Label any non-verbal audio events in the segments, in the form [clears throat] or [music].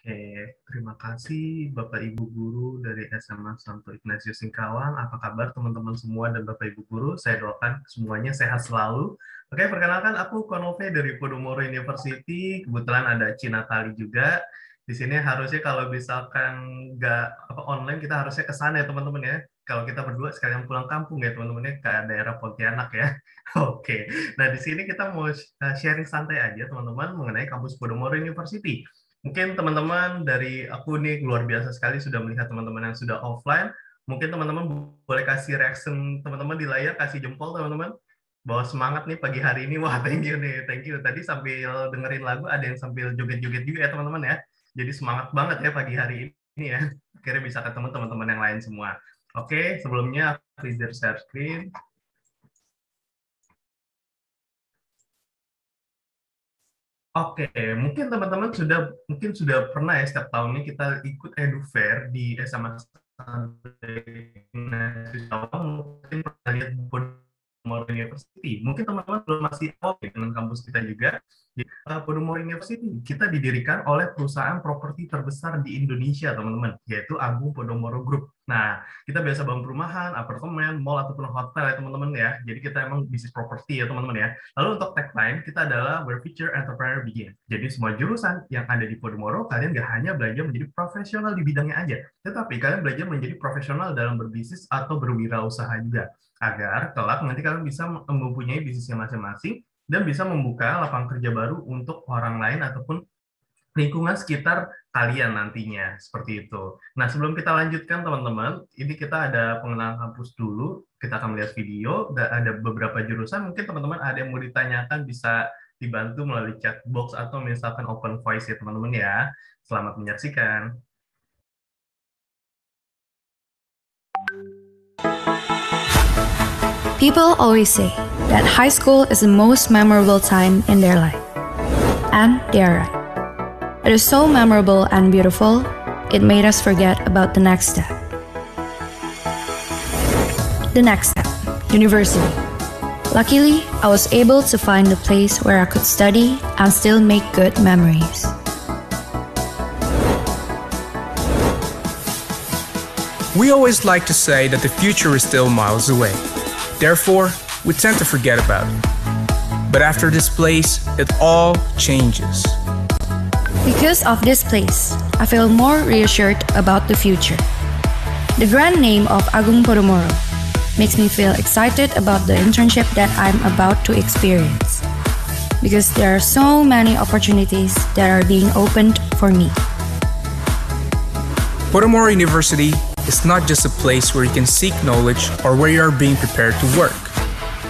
Oke, terima kasih Bapak Ibu Guru dari SMA Santo Ignatius Singkawang. Apa kabar teman-teman semua dan Bapak Ibu Guru? Saya doakan semuanya sehat selalu. Oke, perkenalkan aku Konove dari Podomoro University. Kebetulan ada Cina Tali juga. Di sini harusnya kalau misalkan nggak apa online kita harusnya ke sana ya teman-teman ya. Kalau kita berdua sekalian pulang kampung ya teman-teman ya ke daerah Pontianak ya. [laughs] Oke. Nah, di sini kita mau eh, sharing santai aja teman-teman mengenai kampus Podomoro University. Mungkin teman-teman dari aku nih luar biasa sekali sudah melihat teman-teman yang sudah offline. Mungkin teman-teman boleh kasih reaction teman-teman di layar, kasih jempol teman-teman bahwa semangat nih pagi hari ini. Wah, thank you nih, thank you. Tadi sambil dengerin lagu ada yang sambil joget-joget juga ya teman-teman ya. Jadi semangat banget ya pagi hari ini ya. Akhirnya bisa ketemu teman-teman yang lain semua. Oke, sebelumnya please share screen. Oke, mungkin teman-teman sudah mungkin sudah pernah ya setiap tahunnya kita ikut edu fair di SMA Santai Mungkin pernah lihat Podomoro University. Mungkin teman-teman belum masih awal ya dengan kampus kita juga. Di Podomoro eh, University kita didirikan oleh perusahaan properti terbesar di Indonesia, teman-teman, yaitu Agung Podomoro Group. Nah, kita biasa bangun perumahan, apartemen, mall, ataupun hotel ya, teman-teman ya. Jadi kita emang bisnis properti ya, teman-teman ya. Lalu untuk tagline, kita adalah Where Future Entrepreneur Begin. Jadi semua jurusan yang ada di Podomoro, kalian nggak hanya belajar menjadi profesional di bidangnya aja, tetapi kalian belajar menjadi profesional dalam berbisnis atau berwirausaha juga agar kelak nanti kalian bisa mempunyai bisnisnya masing-masing dan bisa membuka lapangan kerja baru untuk orang lain ataupun lingkungan sekitar kalian nantinya seperti itu. Nah sebelum kita lanjutkan teman-teman, ini kita ada pengenalan kampus dulu. Kita akan melihat video. Ada beberapa jurusan. Mungkin teman-teman ada yang mau ditanyakan bisa dibantu melalui chat box atau misalkan open voice ya teman-teman ya. Selamat menyaksikan. People always say that high school is the most memorable time in their life. And they are right. It is so memorable and beautiful, it made us forget about the next step. The next step university. Luckily, I was able to find a place where I could study and still make good memories. We always like to say that the future is still miles away. Therefore, we tend to forget about it. But after this place, it all changes. Because of this place, I feel more reassured about the future. The grand name of Agung Podomoro makes me feel excited about the internship that I'm about to experience. Because there are so many opportunities that are being opened for me. Podomoro University is not just a place where you can seek knowledge or where you are being prepared to work.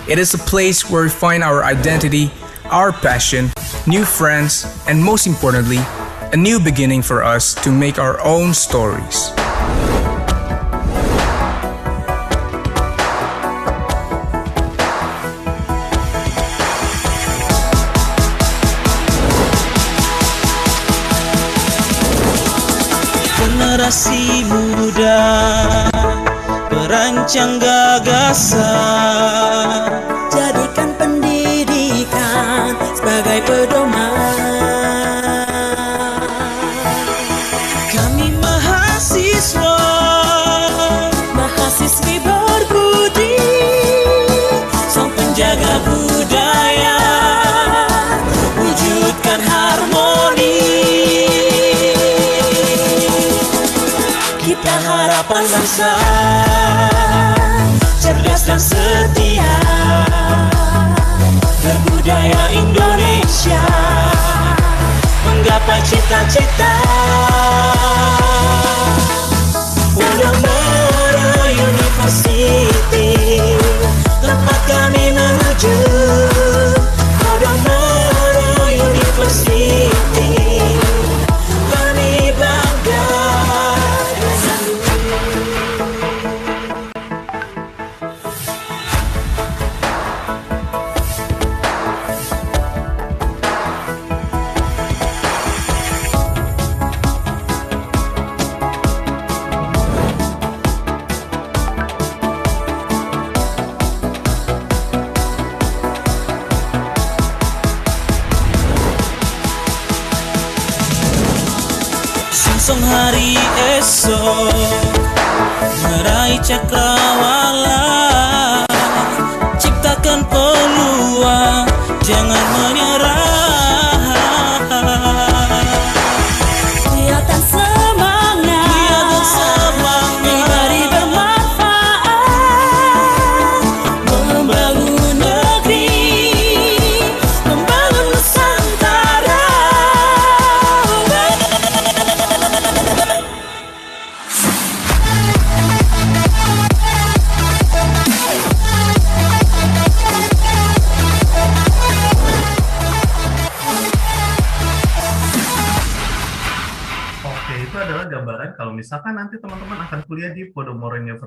It is a place where we find our identity, our passion, new friends, and most importantly, a new beginning for us to make our own stories. I see you. muda perancang gagasan bisa cerdas dan setia berbudaya Indonesia menggapai cita-cita Wonderful University tempat kami menuju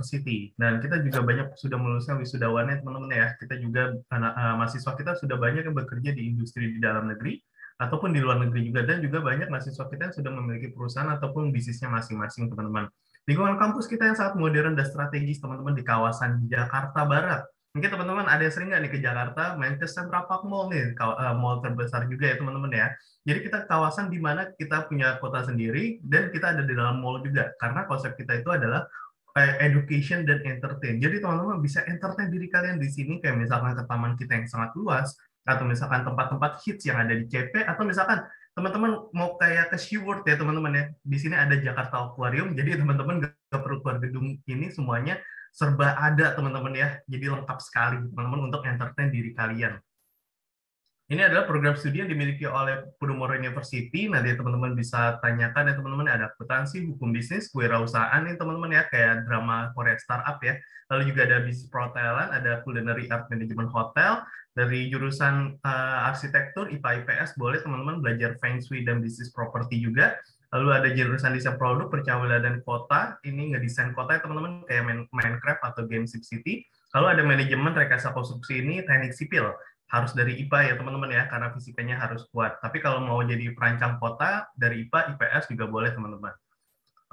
University. Nah, kita juga banyak sudah meluluskan ya teman-teman ya. Kita juga anak uh, mahasiswa kita sudah banyak yang bekerja di industri di dalam negeri ataupun di luar negeri juga dan juga banyak mahasiswa kita yang sudah memiliki perusahaan ataupun bisnisnya masing-masing teman-teman. Lingkungan kampus kita yang sangat modern dan strategis teman-teman di kawasan Jakarta Barat. Mungkin teman-teman ada yang sering nggak nih ke Jakarta main ke Central Park Mall nih, eh, mall terbesar juga ya teman-teman ya. Jadi kita kawasan di mana kita punya kota sendiri dan kita ada di dalam mall juga karena konsep kita itu adalah Eh, education dan entertain. Jadi teman-teman bisa entertain diri kalian di sini kayak misalkan ke taman kita yang sangat luas atau misalkan tempat-tempat hits yang ada di CP atau misalkan teman-teman mau kayak ke SeaWorld ya teman-teman ya. Di sini ada Jakarta Aquarium jadi teman-teman gak perlu keluar gedung ini semuanya serba ada teman-teman ya. Jadi lengkap sekali teman-teman untuk entertain diri kalian. Ini adalah program studi yang dimiliki oleh Pudumoro University. Nanti teman-teman bisa tanyakan ya teman-teman ada akuntansi, hukum bisnis, kewirausahaan nih teman-teman ya kayak drama Korea startup ya. Lalu juga ada bisnis perhotelan, ada culinary art management hotel, dari jurusan uh, arsitektur IPA IPS boleh teman-teman belajar feng shui dan bisnis properti juga. Lalu ada jurusan desain produk, percawilan dan kota. Ini ngedesain kota ya teman-teman kayak Minecraft atau game City. Lalu ada manajemen rekayasa konstruksi ini teknik sipil harus dari IPA ya teman-teman ya, karena fisikanya harus kuat. Tapi kalau mau jadi perancang kota, dari IPA, IPS juga boleh teman-teman.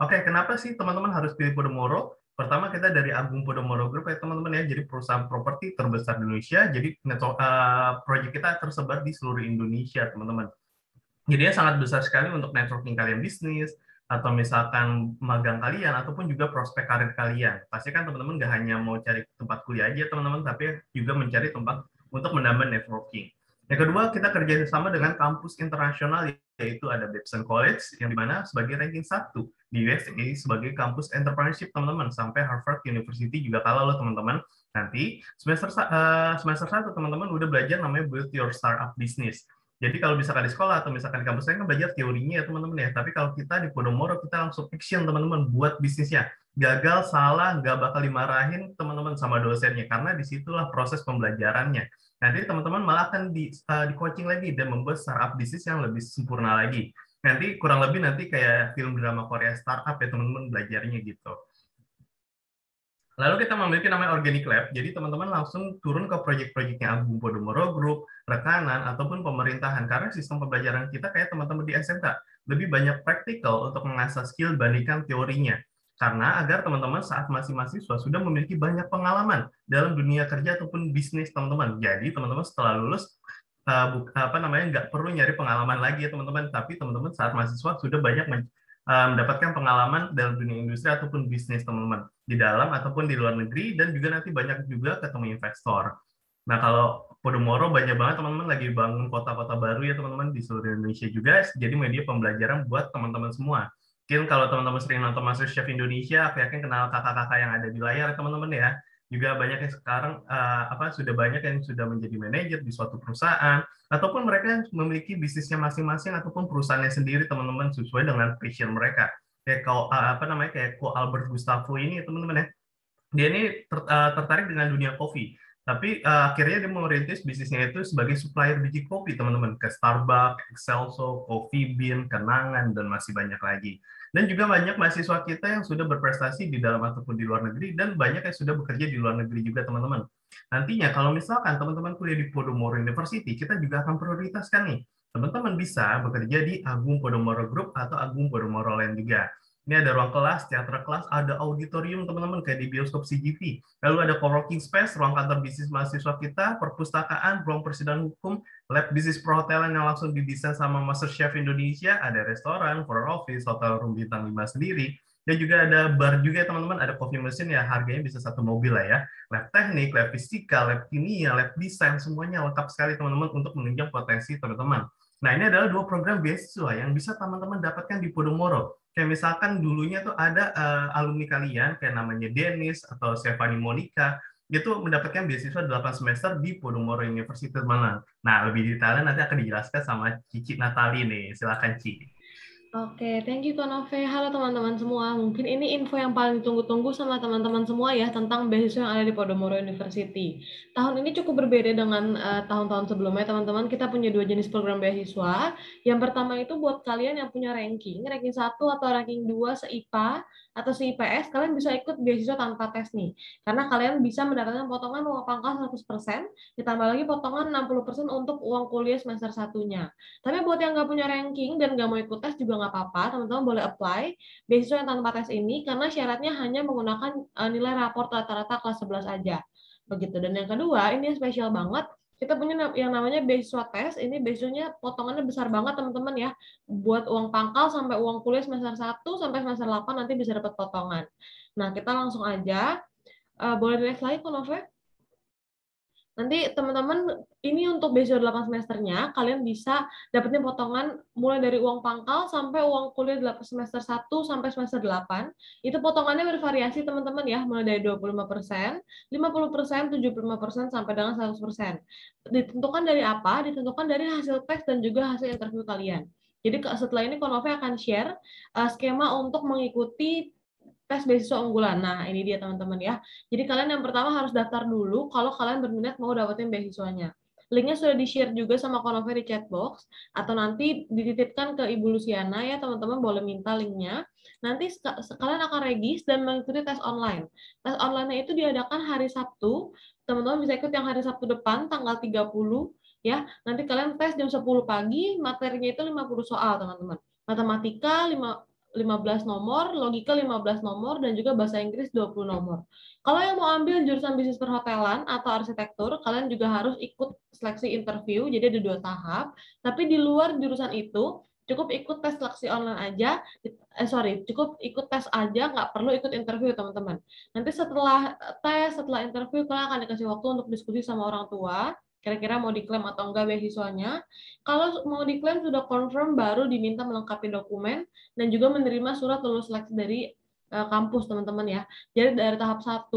Oke, kenapa sih teman-teman harus pilih Podomoro? Pertama kita dari Agung Podomoro Group ya teman-teman ya, jadi perusahaan properti terbesar di Indonesia. Jadi uh, proyek kita tersebar di seluruh Indonesia teman-teman. Jadi ya sangat besar sekali untuk networking kalian bisnis, atau misalkan magang kalian ataupun juga prospek karir kalian. Pasti kan teman-teman nggak hanya mau cari tempat kuliah aja teman-teman, tapi juga mencari tempat untuk menambah networking. Yang kedua, kita kerja sama dengan kampus internasional yaitu ada Babson College yang dimana sebagai ranking satu di US ini sebagai kampus entrepreneurship teman-teman sampai Harvard University juga kalah loh teman-teman nanti semester eh, semester satu teman-teman udah belajar namanya build your startup business. Jadi kalau misalkan di sekolah atau misalkan di kampus saya kan belajar teorinya ya teman-teman ya. Tapi kalau kita di Podomoro kita langsung action teman-teman buat bisnisnya gagal, salah, nggak bakal dimarahin teman-teman sama dosennya karena disitulah proses pembelajarannya. Nanti teman-teman malah akan di, uh, di coaching lagi dan membuat startup bisnis yang lebih sempurna lagi. Nanti kurang lebih nanti kayak film drama Korea startup ya teman-teman belajarnya gitu. Lalu kita memiliki namanya Organic Lab, jadi teman-teman langsung turun ke proyek-proyeknya Agung Podomoro Group, rekanan, ataupun pemerintahan. Karena sistem pembelajaran kita kayak teman-teman di SMK, lebih banyak praktikal untuk mengasah skill bandingkan teorinya. Karena agar teman-teman saat masih mahasiswa sudah memiliki banyak pengalaman dalam dunia kerja ataupun bisnis teman-teman. Jadi teman-teman setelah lulus uh, apa namanya nggak perlu nyari pengalaman lagi ya teman-teman. Tapi teman-teman saat mahasiswa sudah banyak eh, mendapatkan pengalaman dalam dunia industri ataupun bisnis teman-teman di dalam ataupun di luar negeri dan juga nanti banyak juga ketemu investor. Nah kalau Podomoro banyak banget teman-teman lagi bangun kota-kota baru ya teman-teman di seluruh Indonesia juga jadi media pembelajaran buat teman-teman semua mungkin kalau teman-teman sering nonton MasterChef Indonesia, aku yakin kenal kakak-kakak yang ada di layar teman-teman ya. Juga banyak yang sekarang uh, apa sudah banyak yang sudah menjadi manajer di suatu perusahaan ataupun mereka memiliki bisnisnya masing-masing ataupun perusahaannya sendiri teman-teman sesuai dengan passion mereka. Kayak kalau uh, apa namanya kayak Ko Albert Gustavo ini teman-teman ya. Dia ini ter, uh, tertarik dengan dunia kopi tapi uh, akhirnya dia merintis bisnisnya itu sebagai supplier biji kopi teman-teman ke Starbucks, Excelso, Coffee Bean, Kenangan dan masih banyak lagi. Dan juga banyak mahasiswa kita yang sudah berprestasi di dalam ataupun di luar negeri, dan banyak yang sudah bekerja di luar negeri juga, teman-teman. Nantinya kalau misalkan teman-teman kuliah di Podomoro University, kita juga akan prioritaskan nih. Teman-teman bisa bekerja di Agung Podomoro Group atau Agung Podomoro Land juga. Ini ada ruang kelas, teater kelas, ada auditorium teman-teman kayak di bioskop CGV. Lalu ada co-working space, ruang kantor bisnis mahasiswa kita, perpustakaan, ruang persidangan hukum, lab bisnis perhotelan yang langsung didesain sama Master Chef Indonesia, ada restoran, front office, hotel room bintang 5 sendiri. Dan juga ada bar juga teman-teman, ada coffee machine ya harganya bisa satu mobil lah ya. Lab teknik, lab fisika, lab kimia, lab desain semuanya lengkap sekali teman-teman untuk menunjang potensi teman-teman. Nah ini adalah dua program beasiswa yang bisa teman-teman dapatkan di Podomoro kayak misalkan dulunya tuh ada uh, alumni kalian kayak namanya Dennis atau Stefani Monica itu mendapatkan beasiswa 8 semester di Podomoro University Malang. Nah, lebih detailnya nanti akan dijelaskan sama Cici Natali nih. Silakan Cici. Oke, okay, thank you Konove. Halo teman-teman semua. Mungkin ini info yang paling ditunggu-tunggu sama teman-teman semua ya tentang beasiswa yang ada di Podomoro University. Tahun ini cukup berbeda dengan eh, tahun-tahun uh, sebelumnya, teman-teman. Kita punya dua jenis program beasiswa. Yang pertama itu buat kalian yang punya ranking, ranking 1 atau ranking 2 se-IPA atau si IPS, kalian bisa ikut beasiswa tanpa tes nih. Karena kalian bisa mendapatkan potongan uang pangkal 100%, ditambah lagi potongan 60% untuk uang kuliah semester satunya. Tapi buat yang nggak punya ranking dan nggak mau ikut tes juga nggak apa-apa, teman-teman boleh apply beasiswa yang tanpa tes ini, karena syaratnya hanya menggunakan eh, nilai raport rata-rata kelas 11 aja. Begitu. Dan yang kedua, ini spesial banget, kita punya yang namanya beasiswa tes. Ini beasiswanya potongannya besar banget teman-teman ya. Buat uang pangkal sampai uang kuliah semester 1 sampai semester 8 nanti bisa dapat potongan. Nah, kita langsung aja. Uh, boleh dilihat lagi, Konovel? Nanti teman-teman ini untuk beasiswa 8 semesternya kalian bisa dapetin potongan mulai dari uang pangkal sampai uang kuliah 8 semester 1 sampai semester 8. Itu potongannya bervariasi teman-teman ya, mulai dari 25%, 50%, 75% sampai dengan 100%. Ditentukan dari apa? Ditentukan dari hasil tes dan juga hasil interview kalian. Jadi setelah ini Konove akan share uh, skema untuk mengikuti tes beasiswa unggulan. Nah, ini dia teman-teman ya. Jadi kalian yang pertama harus daftar dulu kalau kalian berminat mau dapetin beasiswanya. Linknya sudah di-share juga sama Konover di chatbox, atau nanti dititipkan ke Ibu Luciana ya, teman-teman boleh minta linknya. Nanti kalian akan regis dan mengikuti tes online. Tes online itu diadakan hari Sabtu, teman-teman bisa ikut yang hari Sabtu depan, tanggal 30, ya. Nanti kalian tes jam 10 pagi, materinya itu 50 soal, teman-teman. Matematika, 5, 15 nomor, logika 15 nomor, dan juga bahasa Inggris 20 nomor. Kalau yang mau ambil jurusan bisnis perhotelan atau arsitektur, kalian juga harus ikut seleksi interview, jadi ada dua tahap. Tapi di luar jurusan itu, cukup ikut tes seleksi online aja, eh, sorry, cukup ikut tes aja, nggak perlu ikut interview, teman-teman. Nanti setelah tes, setelah interview, kalian akan dikasih waktu untuk diskusi sama orang tua, kira-kira mau diklaim atau enggak beasiswanya. Kalau mau diklaim sudah confirm baru diminta melengkapi dokumen dan juga menerima surat lulus seleksi dari eh, kampus teman-teman ya. Jadi dari tahap 1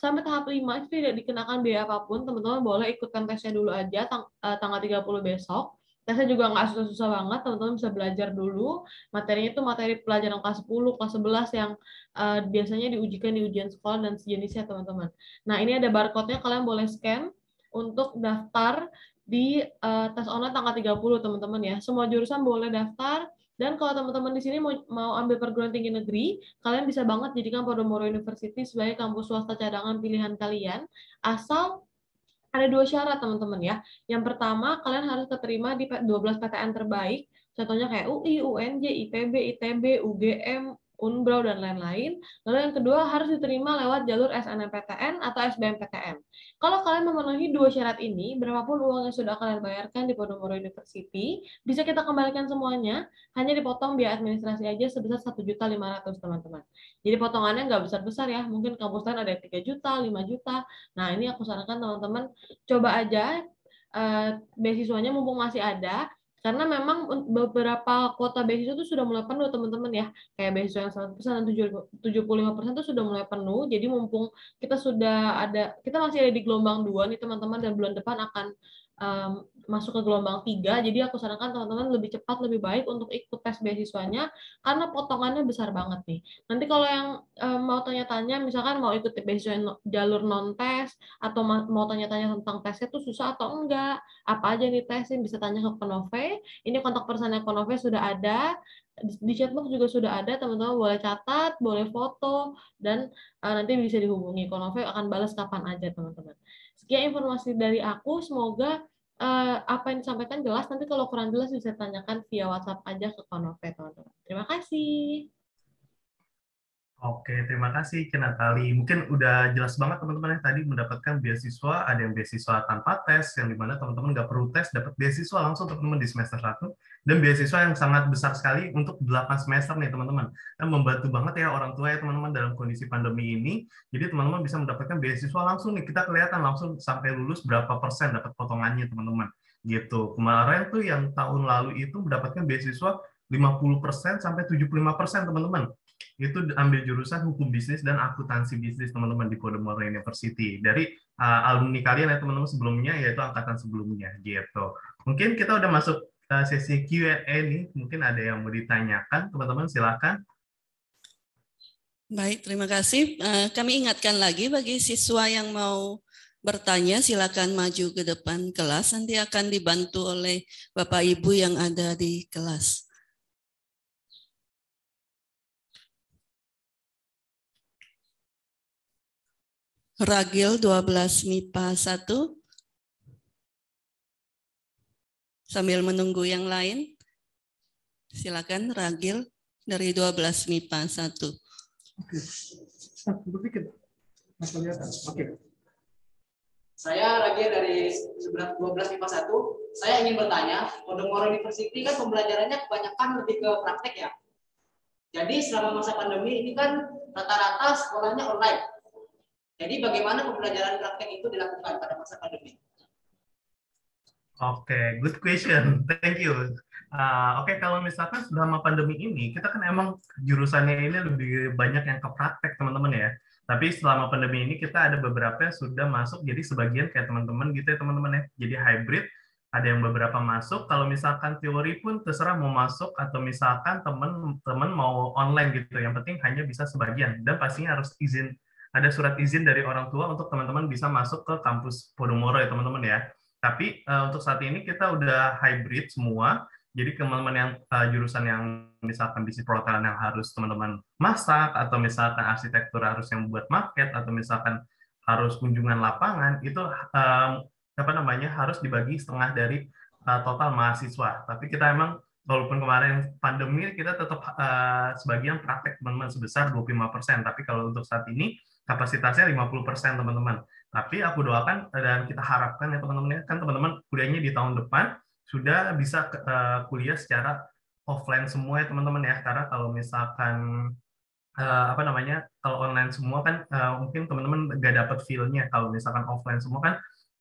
sampai tahap 5 itu tidak dikenakan biaya apapun, teman-teman boleh ikutkan tesnya dulu aja tang uh, tanggal 30 besok. Tesnya juga nggak susah-susah banget, teman-teman bisa belajar dulu. Materinya itu materi pelajaran kelas 10, kelas 11 yang uh, biasanya diujikan di ujian sekolah dan sejenisnya, teman-teman. Nah, ini ada barcode-nya, kalian boleh scan untuk daftar di uh, tes online tanggal 30 teman-teman ya. Semua jurusan boleh daftar dan kalau teman-teman di sini mau, mau ambil perguruan tinggi negeri, kalian bisa banget jadikan Podomoro University sebagai kampus swasta cadangan pilihan kalian asal ada dua syarat teman-teman ya. Yang pertama, kalian harus keterima di 12 PTN terbaik, contohnya kayak UI, UNJ, IPB, ITB, UGM, unbrau dan lain-lain. Lalu yang kedua harus diterima lewat jalur SNMPTN atau SBMPTN. Kalau kalian memenuhi dua syarat ini, berapapun uang yang sudah kalian bayarkan di Podomoro University, bisa kita kembalikan semuanya, hanya dipotong biaya administrasi aja sebesar satu juta lima ratus teman-teman. Jadi potongannya nggak besar-besar ya, mungkin kampus lain ada 3 juta, 5 juta. Nah, ini aku sarankan teman-teman coba aja Uh, beasiswanya mumpung masih ada, karena memang beberapa kota beasiswa itu sudah mulai penuh teman-teman ya kayak beasiswa yang 100% dan 75% itu sudah mulai penuh jadi mumpung kita sudah ada kita masih ada di gelombang dua nih teman-teman dan bulan depan akan um, masuk ke gelombang tiga jadi aku sarankan teman-teman lebih cepat lebih baik untuk ikut tes beasiswanya karena potongannya besar banget nih nanti kalau yang um, mau tanya-tanya misalkan mau ikut beasiswa jalur non tes atau mau tanya-tanya tentang tesnya itu susah atau enggak apa aja nih tesnya bisa tanya ke Konove ini kontak personnya Konove sudah ada di chatbox juga sudah ada teman-teman boleh catat boleh foto dan uh, nanti bisa dihubungi Konove akan balas kapan aja teman-teman Sekian informasi dari aku, semoga uh, apa yang disampaikan jelas. Nanti kalau kurang jelas bisa tanyakan via WhatsApp aja ke Konope, teman-teman. Terima kasih. Oke, terima kasih Kenatali. Mungkin udah jelas banget teman-teman yang tadi mendapatkan beasiswa, ada yang beasiswa tanpa tes, yang dimana teman-teman nggak perlu tes, dapat beasiswa langsung teman-teman di semester 1 dan beasiswa yang sangat besar sekali untuk 8 semester nih teman-teman. Dan membantu banget ya orang tua ya teman-teman dalam kondisi pandemi ini. Jadi teman-teman bisa mendapatkan beasiswa langsung nih. Kita kelihatan langsung sampai lulus berapa persen dapat potongannya teman-teman. Gitu. Kemarin tuh yang tahun lalu itu mendapatkan beasiswa 50% sampai 75% teman-teman. Itu ambil jurusan hukum bisnis dan akuntansi bisnis teman-teman di Podomoro University. Dari uh, alumni kalian ya teman-teman sebelumnya yaitu angkatan sebelumnya gitu. Mungkin kita udah masuk Eh, sesi Q&A nih, mungkin ada yang mau ditanyakan, teman-teman silakan. Baik, terima kasih. Eh, kami ingatkan lagi bagi siswa yang mau bertanya, silakan maju ke depan kelas. Nanti akan dibantu oleh Bapak Ibu yang ada di kelas. Ragil 12 MIPA 1, sambil menunggu yang lain. Silakan Ragil dari 12 MIPA 1. Oke. Oke. Saya Ragil dari 12 MIPA 1. Saya ingin bertanya, Podongoro University kan pembelajarannya kebanyakan lebih ke praktek ya. Jadi selama masa pandemi ini kan rata-rata sekolahnya online. Jadi bagaimana pembelajaran praktek itu dilakukan pada masa pandemi? Oke, okay, good question. [laughs] Thank you. Uh, Oke, okay, kalau misalkan selama pandemi ini, kita kan emang jurusannya ini lebih banyak yang ke praktek, teman-teman ya. Tapi selama pandemi ini kita ada beberapa yang sudah masuk, jadi sebagian kayak teman-teman gitu ya teman-teman ya. Jadi hybrid, ada yang beberapa masuk. Kalau misalkan teori pun terserah mau masuk atau misalkan teman-teman mau online gitu. Yang penting hanya bisa sebagian dan pastinya harus izin ada surat izin dari orang tua untuk teman-teman bisa masuk ke kampus Podomoro ya teman-teman ya. Tapi uh, untuk saat ini kita udah hybrid semua. Jadi teman-teman yang uh, jurusan yang misalkan bisnis perhotelan yang harus teman-teman masak atau misalkan arsitektur harus yang buat market atau misalkan harus kunjungan lapangan itu um, apa namanya harus dibagi setengah dari uh, total mahasiswa. Tapi kita emang walaupun kemarin pandemi kita tetap uh, sebagian praktek teman-teman sebesar 25%, tapi kalau untuk saat ini kapasitasnya 50% teman-teman. Tapi aku doakan dan kita harapkan ya teman-teman, ya. kan teman-teman kuliahnya di tahun depan sudah bisa eh, kuliah secara offline semua ya teman-teman ya. Karena kalau misalkan eh, apa namanya kalau online semua kan eh, mungkin teman-teman nggak dapat feel-nya. Kalau misalkan offline semua kan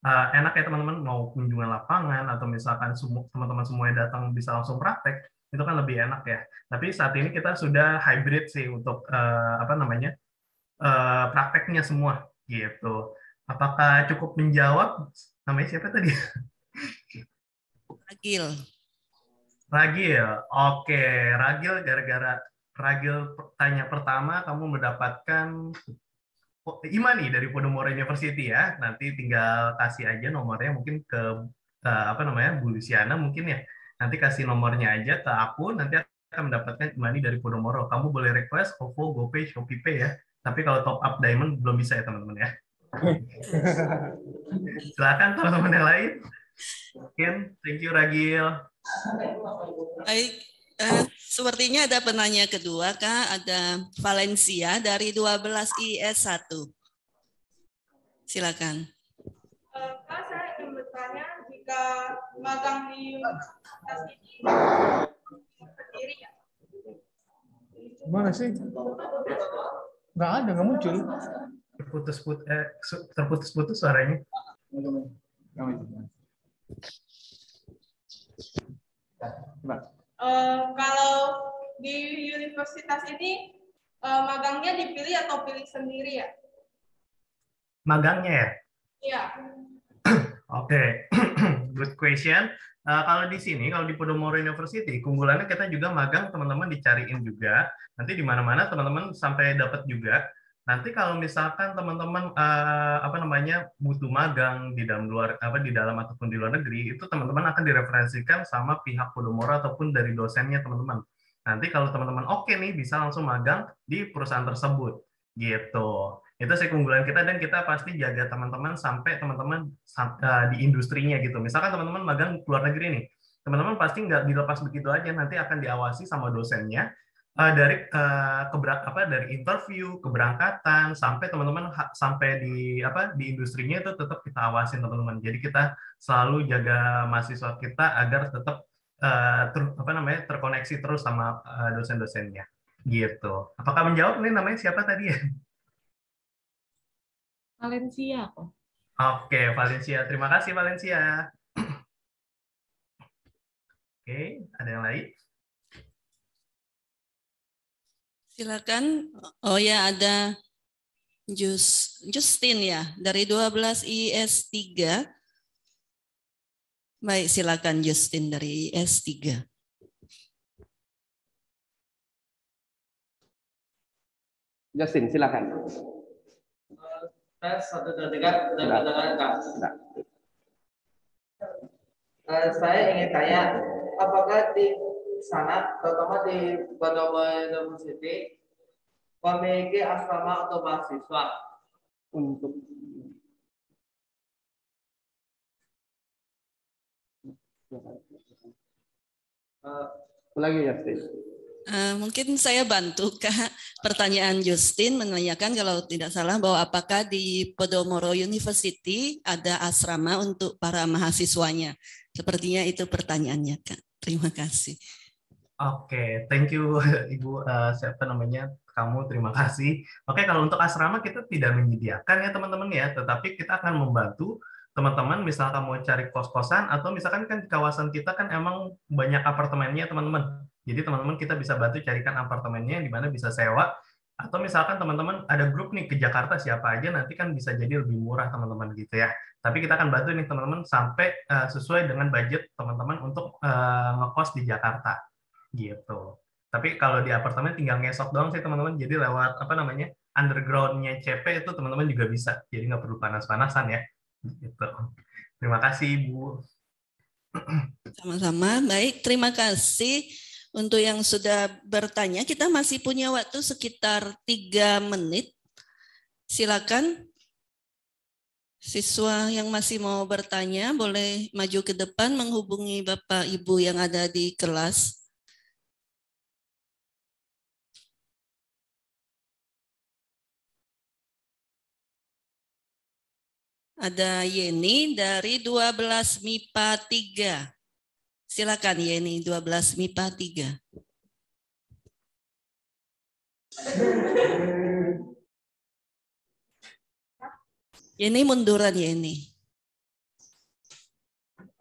enak ya teman-teman mau kunjungan lapangan atau misalkan semua teman-teman semuanya datang bisa langsung praktek itu kan lebih enak ya. Tapi saat ini kita sudah hybrid sih untuk apa namanya prakteknya semua gitu. Apakah cukup menjawab? Namanya siapa tadi? Ragil. Ragil, oke. Ragil gara-gara Ragil tanya pertama, kamu mendapatkan Imani dari Podomoro University ya. Nanti tinggal kasih aja nomornya mungkin ke, ke apa namanya Bu Luciana mungkin ya. Nanti kasih nomornya aja ke aku. Nanti akan mendapatkan Imani dari Podomoro. Kamu boleh request OVO, GoPay, ShopeePay ya. Tapi kalau top up diamond belum bisa ya teman-teman ya. [laughs] Silakan teman-teman yang lain. Mungkin thank you Ragil. Baik, eh, sepertinya ada penanya kedua Kak, ada Valencia dari 12 IS1. Silakan. Eh, Kak, saya ingin bertanya jika magang di universitas ini sendiri ya? Mana sih? Nggak ada, nggak muncul terputus-putus eh, terputus-putus suaranya. Uh, kalau di universitas ini uh, magangnya dipilih atau pilih sendiri ya? Magangnya ya? Iya. Oke, okay. [clears throat] good question. Uh, kalau di sini, kalau di Podomoro University, keunggulannya kita juga magang teman-teman dicariin juga. Nanti di mana-mana teman-teman sampai dapat juga nanti kalau misalkan teman-teman uh, apa namanya butuh magang di dalam luar apa di dalam ataupun di luar negeri itu teman-teman akan direferensikan sama pihak Podomoro ataupun dari dosennya teman-teman. Nanti kalau teman-teman oke okay nih bisa langsung magang di perusahaan tersebut gitu. Itu sih keunggulan kita dan kita pasti jaga teman-teman sampai teman-teman eh, di industrinya gitu. Misalkan teman-teman magang luar negeri nih, teman-teman pasti nggak dilepas begitu aja nanti akan diawasi sama dosennya uh, dari uh, apa dari interview keberangkatan sampai teman-teman sampai di apa di industrinya itu tetap kita awasin teman-teman jadi kita selalu jaga mahasiswa kita agar tetap uh, ter, apa namanya terkoneksi terus sama uh, dosen-dosennya gitu apakah menjawab nih namanya siapa tadi ya [laughs] Valencia kok oke okay, Valencia terima kasih Valencia [clears throat] oke okay, ada yang lain Silakan. Oh ya ada Just, Justin ya dari 12 IS 3. Baik, silakan Justin dari IS 3. Justin, silakan. Tes eh, satu dua tiga Sudah. Eh, saya ingin tanya, apakah tim sana, terutama di Bandung University, memiliki asrama atau mahasiswa untuk lagi ya, Uh, mungkin saya bantu Kak pertanyaan Justin menanyakan kalau tidak salah bahwa apakah di Podomoro University ada asrama untuk para mahasiswanya. Sepertinya itu pertanyaannya Kak. Terima kasih. Oke, thank you [laughs] Ibu uh, siapa namanya kamu terima kasih. Oke, kalau untuk asrama kita tidak menyediakan ya teman-teman ya, tetapi kita akan membantu teman-teman misalkan mau cari kos-kosan atau misalkan kan di kawasan kita kan emang banyak apartemennya teman-teman. Jadi teman-teman kita bisa bantu carikan apartemennya di mana bisa sewa atau misalkan teman-teman ada grup nih ke Jakarta siapa aja nanti kan bisa jadi lebih murah teman-teman gitu ya. Tapi kita akan bantu nih teman-teman sampai uh, sesuai dengan budget teman-teman untuk uh, ngekos di Jakarta gitu tapi kalau di apartemen tinggal ngesok doang sih teman-teman jadi lewat apa namanya undergroundnya CP itu teman-teman juga bisa jadi nggak perlu panas-panasan ya gitu terima kasih Bu sama-sama baik terima kasih untuk yang sudah bertanya kita masih punya waktu sekitar tiga menit silakan siswa yang masih mau bertanya boleh maju ke depan menghubungi bapak ibu yang ada di kelas Ada Yeni dari 12 MIPA 3. Silakan Yeni 12 MIPA 3. Yeni munduran Yeni.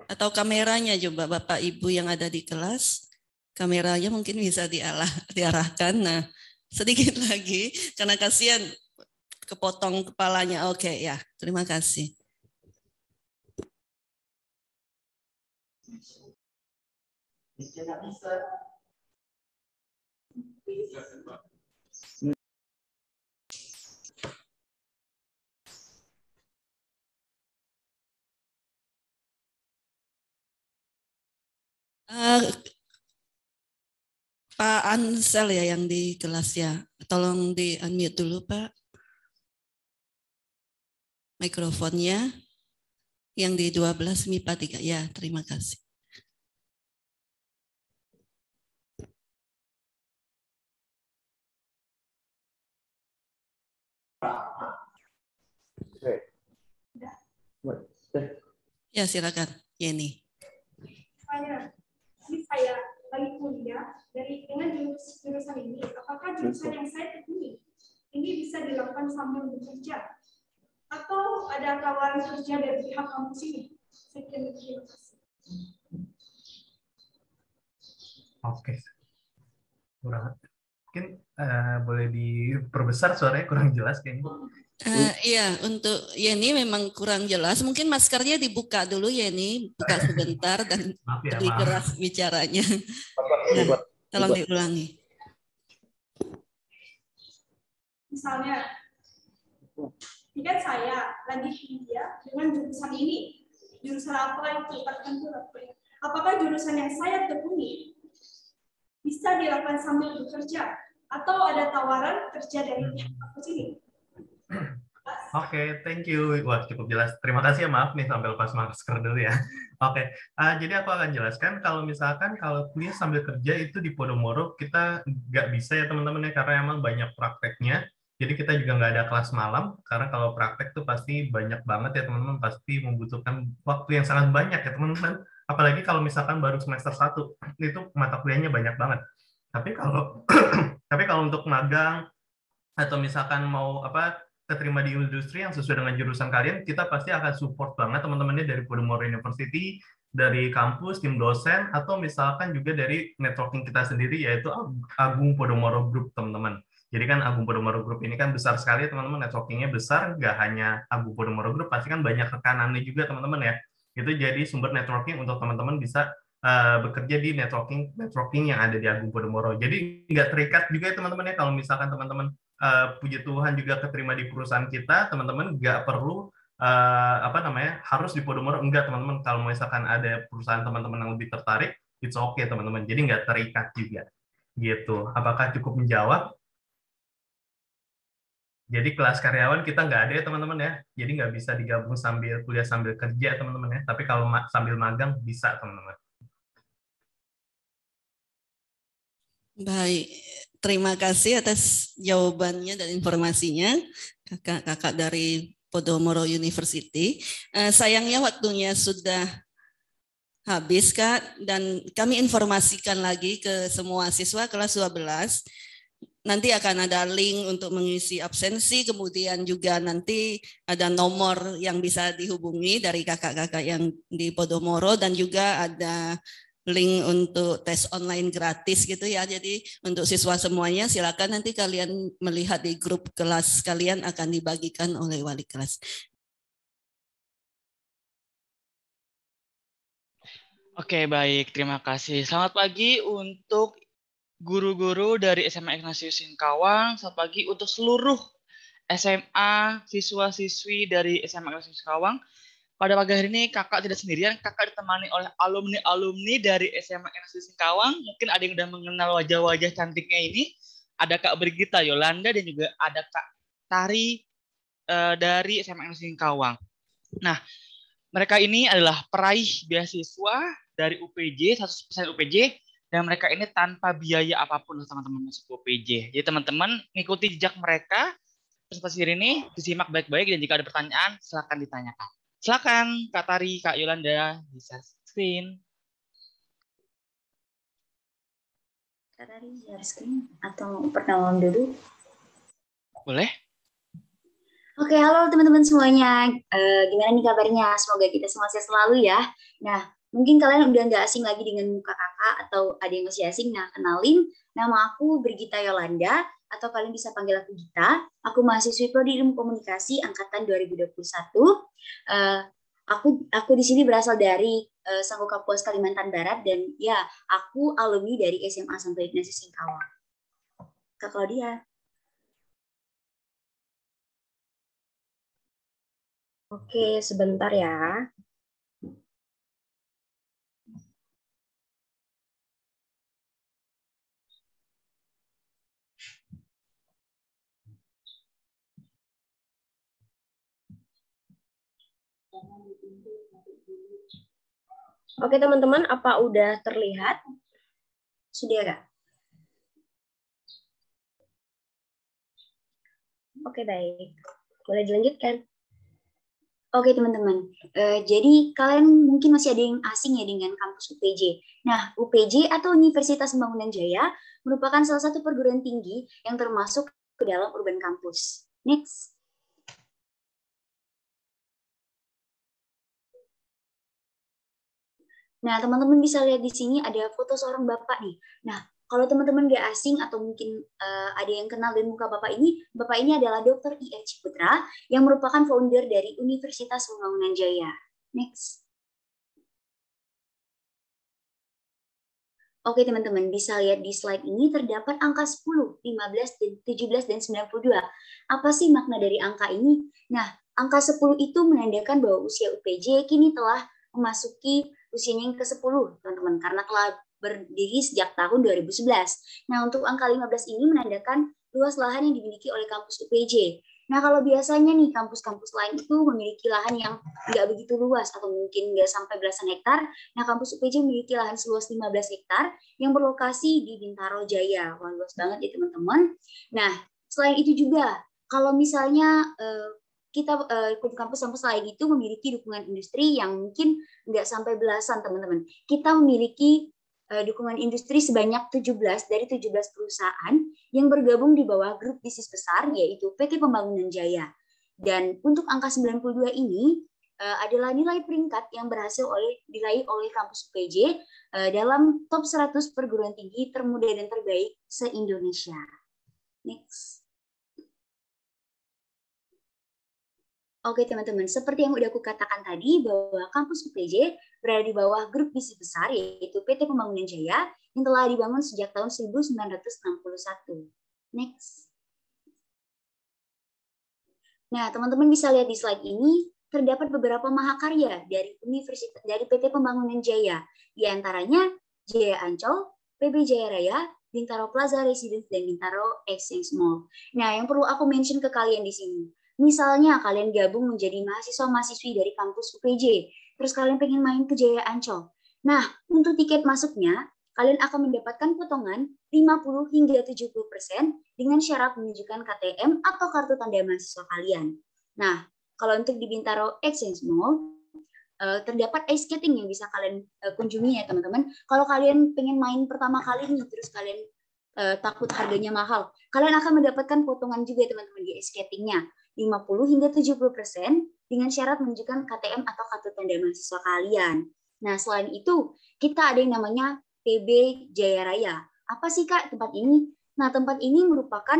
Atau kameranya coba Bapak Ibu yang ada di kelas. Kameranya mungkin bisa diarah, diarahkan. Nah, sedikit [laughs] lagi karena kasihan kepotong kepalanya. Oke, okay, ya. Terima kasih. Uh, Pak Ansel ya yang di kelas ya. Tolong di unmute dulu Pak mikrofonnya yang di 12 MIPA 3. Ya, terima kasih. Ya, silakan, Yeni. Saya, ini saya lagi kuliah dari dengan jurus jurusan ini, apakah jurusan yang saya tekuni ini bisa dilakukan sambil bekerja atau ada tawaran kerja dari pihak kampus ini? Sekian terima kasih. Oke. Kurang mungkin uh, boleh diperbesar suaranya kurang jelas kayaknya. Uh, iya, untuk Yeni memang kurang jelas. Mungkin maskernya dibuka dulu Yeni, buka sebentar dan [laughs] maaf ya, lebih maaf. keras bicaranya. Nah, tolong diulangi. Misalnya ini kan saya lagi kuliah dengan jurusan ini jurusan apa itu tertentu apa apakah jurusan yang saya tekuni bisa dilakukan sambil bekerja atau ada tawaran kerja dari hmm. pihak sini? ini [clears throat] Oke, okay, thank you. Wah, cukup jelas. Terima kasih ya, maaf nih sambil pas masker dulu ya. [laughs] Oke, okay. uh, eh, jadi aku akan jelaskan kalau misalkan kalau kuliah sambil kerja itu di Podomoro kita nggak bisa ya teman-teman ya, karena emang banyak prakteknya jadi kita juga nggak ada kelas malam karena kalau praktek tuh pasti banyak banget ya teman-teman pasti membutuhkan waktu yang sangat banyak ya teman-teman. Apalagi kalau misalkan baru semester 1 itu mata kuliahnya banyak banget. Tapi kalau [clears throat] tapi kalau untuk magang atau misalkan mau apa keterima di industri yang sesuai dengan jurusan kalian, kita pasti akan support banget teman-temannya dari Podomoro University, dari kampus, tim dosen, atau misalkan juga dari networking kita sendiri, yaitu Agung Podomoro Group, teman-teman. Jadi kan Agung Podomoro Group ini kan besar sekali ya, teman-teman, networkingnya besar, nggak hanya Agung Podomoro Group, pasti kan banyak rekanannya juga teman-teman ya. Itu jadi sumber networking untuk teman-teman bisa uh, bekerja di networking networking yang ada di Agung Podomoro. Jadi nggak terikat juga ya teman-teman ya kalau misalkan teman-teman uh, puji Tuhan juga keterima di perusahaan kita, teman-teman nggak perlu uh, apa namanya harus di Podomoro enggak teman-teman kalau misalkan ada perusahaan teman-teman yang lebih tertarik it's okay teman-teman jadi nggak terikat juga gitu apakah cukup menjawab jadi kelas karyawan kita nggak ada ya teman-teman ya jadi nggak bisa digabung sambil kuliah sambil kerja teman-teman ya tapi kalau ma sambil magang bisa teman-teman baik terima kasih atas jawabannya dan informasinya kakak-kakak dari Podomoro University uh, sayangnya waktunya sudah habis Kak dan kami informasikan lagi ke semua siswa kelas 12 nanti akan ada link untuk mengisi absensi, kemudian juga nanti ada nomor yang bisa dihubungi dari kakak-kakak yang di Podomoro dan juga ada link untuk tes online gratis gitu ya. Jadi untuk siswa semuanya silakan nanti kalian melihat di grup kelas kalian akan dibagikan oleh wali kelas. Oke, baik. Terima kasih. Selamat pagi untuk guru-guru dari SMA Ignatius Singkawang. Selamat pagi untuk seluruh SMA siswa-siswi dari SMA Ignatius Singkawang. Pada pagi hari ini kakak tidak sendirian, kakak ditemani oleh alumni-alumni dari SMA Ignatius Singkawang. Mungkin ada yang sudah mengenal wajah-wajah cantiknya ini. Ada Kak Brigita Yolanda dan juga ada Kak Tari uh, dari SMA Ignatius Singkawang. Nah, mereka ini adalah peraih beasiswa dari UPJ, 100% UPJ dan mereka ini tanpa biaya apapun teman-teman masuk PJ. Jadi teman-teman ngikuti jejak mereka presentasi hari ini disimak baik-baik dan jika ada pertanyaan silakan ditanyakan. Silakan Kak Tari, Kak Yolanda bisa screen. Kak Tari share screen atau perkenalan dulu? Boleh. Oke, halo teman-teman semuanya. E, gimana nih kabarnya? Semoga kita semua sehat selalu ya. Nah, Mungkin kalian udah nggak asing lagi dengan muka kakak atau ada yang masih asing. Nah, kenalin, nama aku Brigita Yolanda, atau kalian bisa panggil aku Gita. Aku mahasiswi Prodi Ilmu Komunikasi Angkatan 2021. Uh, eh, aku aku di sini berasal dari uh, eh, Sangguka Kapuas Kalimantan Barat dan ya aku alumni dari SMA Santo Ignatius Singkawang. Kak Claudia. Oke, sebentar ya. Oke teman-teman, apa udah terlihat? Sudah kak? Oke baik, boleh dilanjutkan. Oke teman-teman, uh, jadi kalian mungkin masih ada yang asing ya dengan kampus UPJ. Nah, UPJ atau Universitas Pembangunan Jaya merupakan salah satu perguruan tinggi yang termasuk ke dalam urban kampus. Next. Nah, teman-teman bisa lihat di sini ada foto seorang bapak nih. Nah, kalau teman-teman gak asing atau mungkin uh, ada yang kenal dengan muka bapak ini, bapak ini adalah Dr. I.H. Putra yang merupakan founder dari Universitas Pembangunan Jaya. Next. Oke teman-teman, bisa lihat di slide ini terdapat angka 10, 15, 17, dan 92. Apa sih makna dari angka ini? Nah, angka 10 itu menandakan bahwa usia UPJ kini telah memasuki usianya yang ke-10, teman-teman, karena telah berdiri sejak tahun 2011. Nah, untuk angka 15 ini menandakan luas lahan yang dimiliki oleh kampus UPJ. Nah, kalau biasanya nih kampus-kampus lain itu memiliki lahan yang nggak begitu luas atau mungkin nggak sampai belasan hektar. Nah, kampus UPJ memiliki lahan seluas 15 hektar yang berlokasi di Bintaro Jaya. Wah, luas banget ya teman-teman. Nah, selain itu juga, kalau misalnya eh, kita eh, kampus-kampus lain itu memiliki dukungan industri yang mungkin nggak sampai belasan teman-teman. Kita memiliki uh, dukungan industri sebanyak 17 dari 17 perusahaan yang bergabung di bawah grup bisnis besar yaitu PT Pembangunan Jaya. Dan untuk angka 92 ini uh, adalah nilai peringkat yang berhasil oleh diraih oleh kampus UPJ uh, dalam top 100 perguruan tinggi termuda dan terbaik se-Indonesia. Next. Oke teman-teman, seperti yang udah aku katakan tadi bahwa kampus UPJ berada di bawah grup bisnis besar yaitu PT Pembangunan Jaya yang telah dibangun sejak tahun 1961. Next. Nah, teman-teman bisa lihat di slide ini terdapat beberapa mahakarya dari Universitas dari PT Pembangunan Jaya, di antaranya Jaya Ancol, PB Jaya Raya, Bintaro Plaza Residence dan Bintaro Exchange Mall. Nah, yang perlu aku mention ke kalian di sini, Misalnya kalian gabung menjadi mahasiswa-mahasiswi dari kampus UPJ, terus kalian pengen main ke Jaya Ancol. Nah, untuk tiket masuknya, kalian akan mendapatkan potongan 50 hingga 70% persen dengan syarat menunjukkan KTM atau kartu tanda mahasiswa kalian. Nah, kalau untuk di Bintaro Exchange Mall, eh, terdapat ice skating yang bisa kalian eh, kunjungi ya teman-teman. Kalau kalian pengen main pertama kali ini terus kalian eh, takut harganya mahal, kalian akan mendapatkan potongan juga teman-teman di ice skatingnya. 50 hingga 70% persen dengan syarat menunjukkan KTM atau kartu tanda mahasiswa kalian. Nah, selain itu, kita ada yang namanya PB Jaya Raya. Apa sih, Kak, tempat ini? Nah, tempat ini merupakan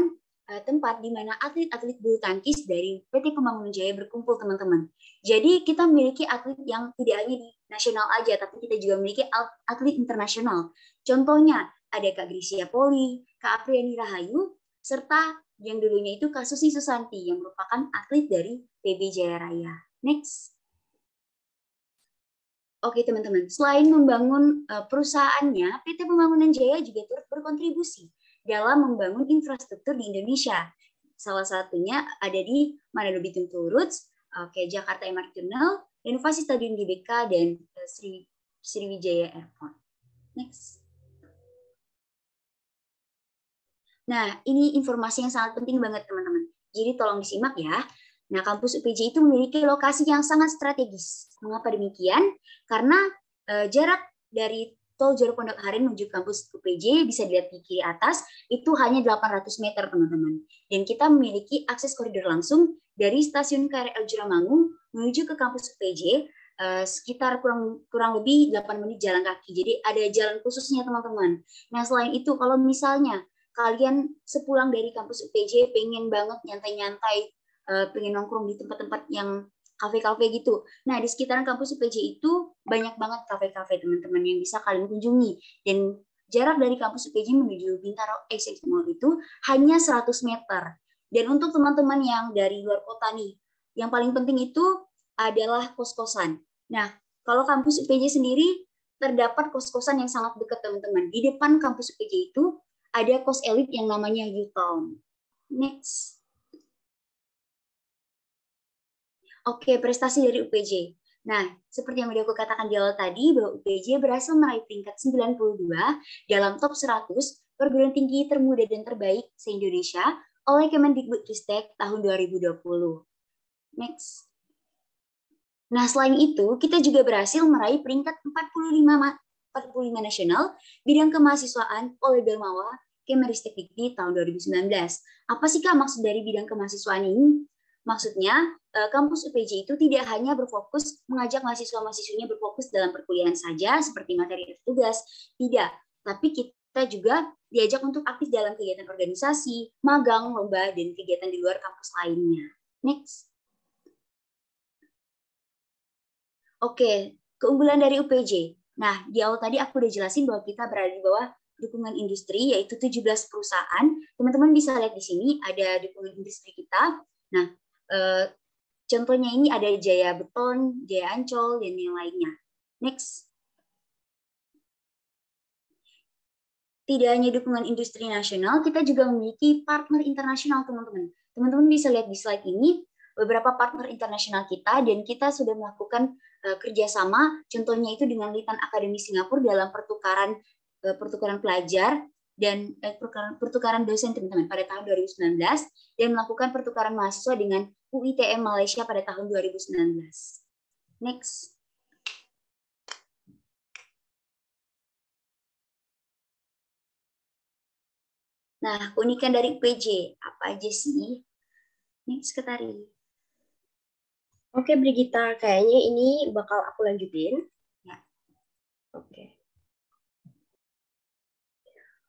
uh, tempat di mana atlet-atlet bulu tangkis dari PT Pembangunan Jaya berkumpul, teman-teman. Jadi, kita memiliki atlet yang tidak hanya di nasional aja, tapi kita juga memiliki atlet internasional. Contohnya, ada Kak Grisia Poli, Kak Apriani Rahayu, serta yang dulunya itu Kasusi Susanti yang merupakan atlet dari PB Jaya Raya. Next. Oke teman-teman, selain membangun eh, perusahaannya, PT Pembangunan Jaya juga turut berkontribusi dalam membangun infrastruktur di Indonesia. Salah satunya ada di Manado Bitung Roots, oke Jakarta MRT Tunnel, Inovasi Stadion GBK dan eh, Sri Sriwijaya Airport. Next. Nah, ini informasi yang sangat penting banget, teman-teman. Jadi tolong disimak ya. Nah, kampus UPJ itu memiliki lokasi yang sangat strategis. Mengapa demikian? Karena e, jarak dari tol Jor Pondok Harin menuju kampus UPJ bisa dilihat di kiri atas, itu hanya 800 meter, teman-teman. Dan kita memiliki akses koridor langsung dari stasiun KRL Juramangu menuju ke kampus UPJ e, sekitar kurang kurang lebih 8 menit jalan kaki. Jadi ada jalan khususnya teman-teman. Nah selain itu kalau misalnya kalian sepulang dari kampus UPJ pengen banget nyantai-nyantai, eh, pengen nongkrong di tempat-tempat yang kafe-kafe gitu. Nah, di sekitaran kampus UPJ itu banyak banget kafe-kafe teman-teman yang bisa kalian kunjungi. Dan jarak dari kampus UPJ menuju Bintaro XX Mall itu hanya 100 meter. Dan untuk teman-teman yang dari luar kota nih, yang paling penting itu adalah kos-kosan. Nah, kalau kampus UPJ sendiri terdapat kos-kosan yang sangat dekat teman-teman. Di depan kampus UPJ itu ada kos elit yang namanya Yutong. Next. Oke, prestasi dari UPJ. Nah, seperti yang sudah aku katakan di awal tadi, bahwa UPJ berhasil meraih peringkat 92 dalam top 100 perguruan tinggi termuda dan terbaik se-Indonesia oleh Kemendikbudristek tahun 2020. Next. Nah, selain itu, kita juga berhasil meraih peringkat 45, 45 nasional bidang kemahasiswaan oleh Belmawa Kemeristek Dikti tahun 2019. Apa sih Kak maksud dari bidang kemahasiswaan ini? Maksudnya, eh, kampus UPJ itu tidak hanya berfokus mengajak mahasiswa-mahasiswinya berfokus dalam perkuliahan saja seperti materi tugas, tidak. Tapi kita juga diajak untuk aktif dalam kegiatan organisasi, magang, lomba, dan kegiatan di luar kampus lainnya. Next. Oke, keunggulan dari UPJ. Nah, di awal tadi aku udah jelasin bahwa kita berada di bawah dukungan industri yaitu 17 perusahaan. Teman-teman bisa lihat di sini ada dukungan industri kita. Nah, eh, contohnya ini ada Jaya Beton, Jaya Ancol dan yang lainnya. Next. Tidak hanya dukungan industri nasional, kita juga memiliki partner internasional, teman-teman. Teman-teman bisa lihat di slide ini, beberapa partner internasional kita dan kita sudah melakukan uh, kerjasama contohnya itu dengan Litan Akademi Singapura dalam pertukaran Eh, pertukaran pelajar dan eh, pertukaran, pertukaran dosen teman-teman pada tahun 2019 dan melakukan pertukaran mahasiswa dengan UITM e Malaysia pada tahun 2019. Next. Nah, keunikan dari PJ apa aja sih? Next, Ketari. Oke, Brigita, kayaknya ini bakal aku lanjutin. Ya. Oke. Okay.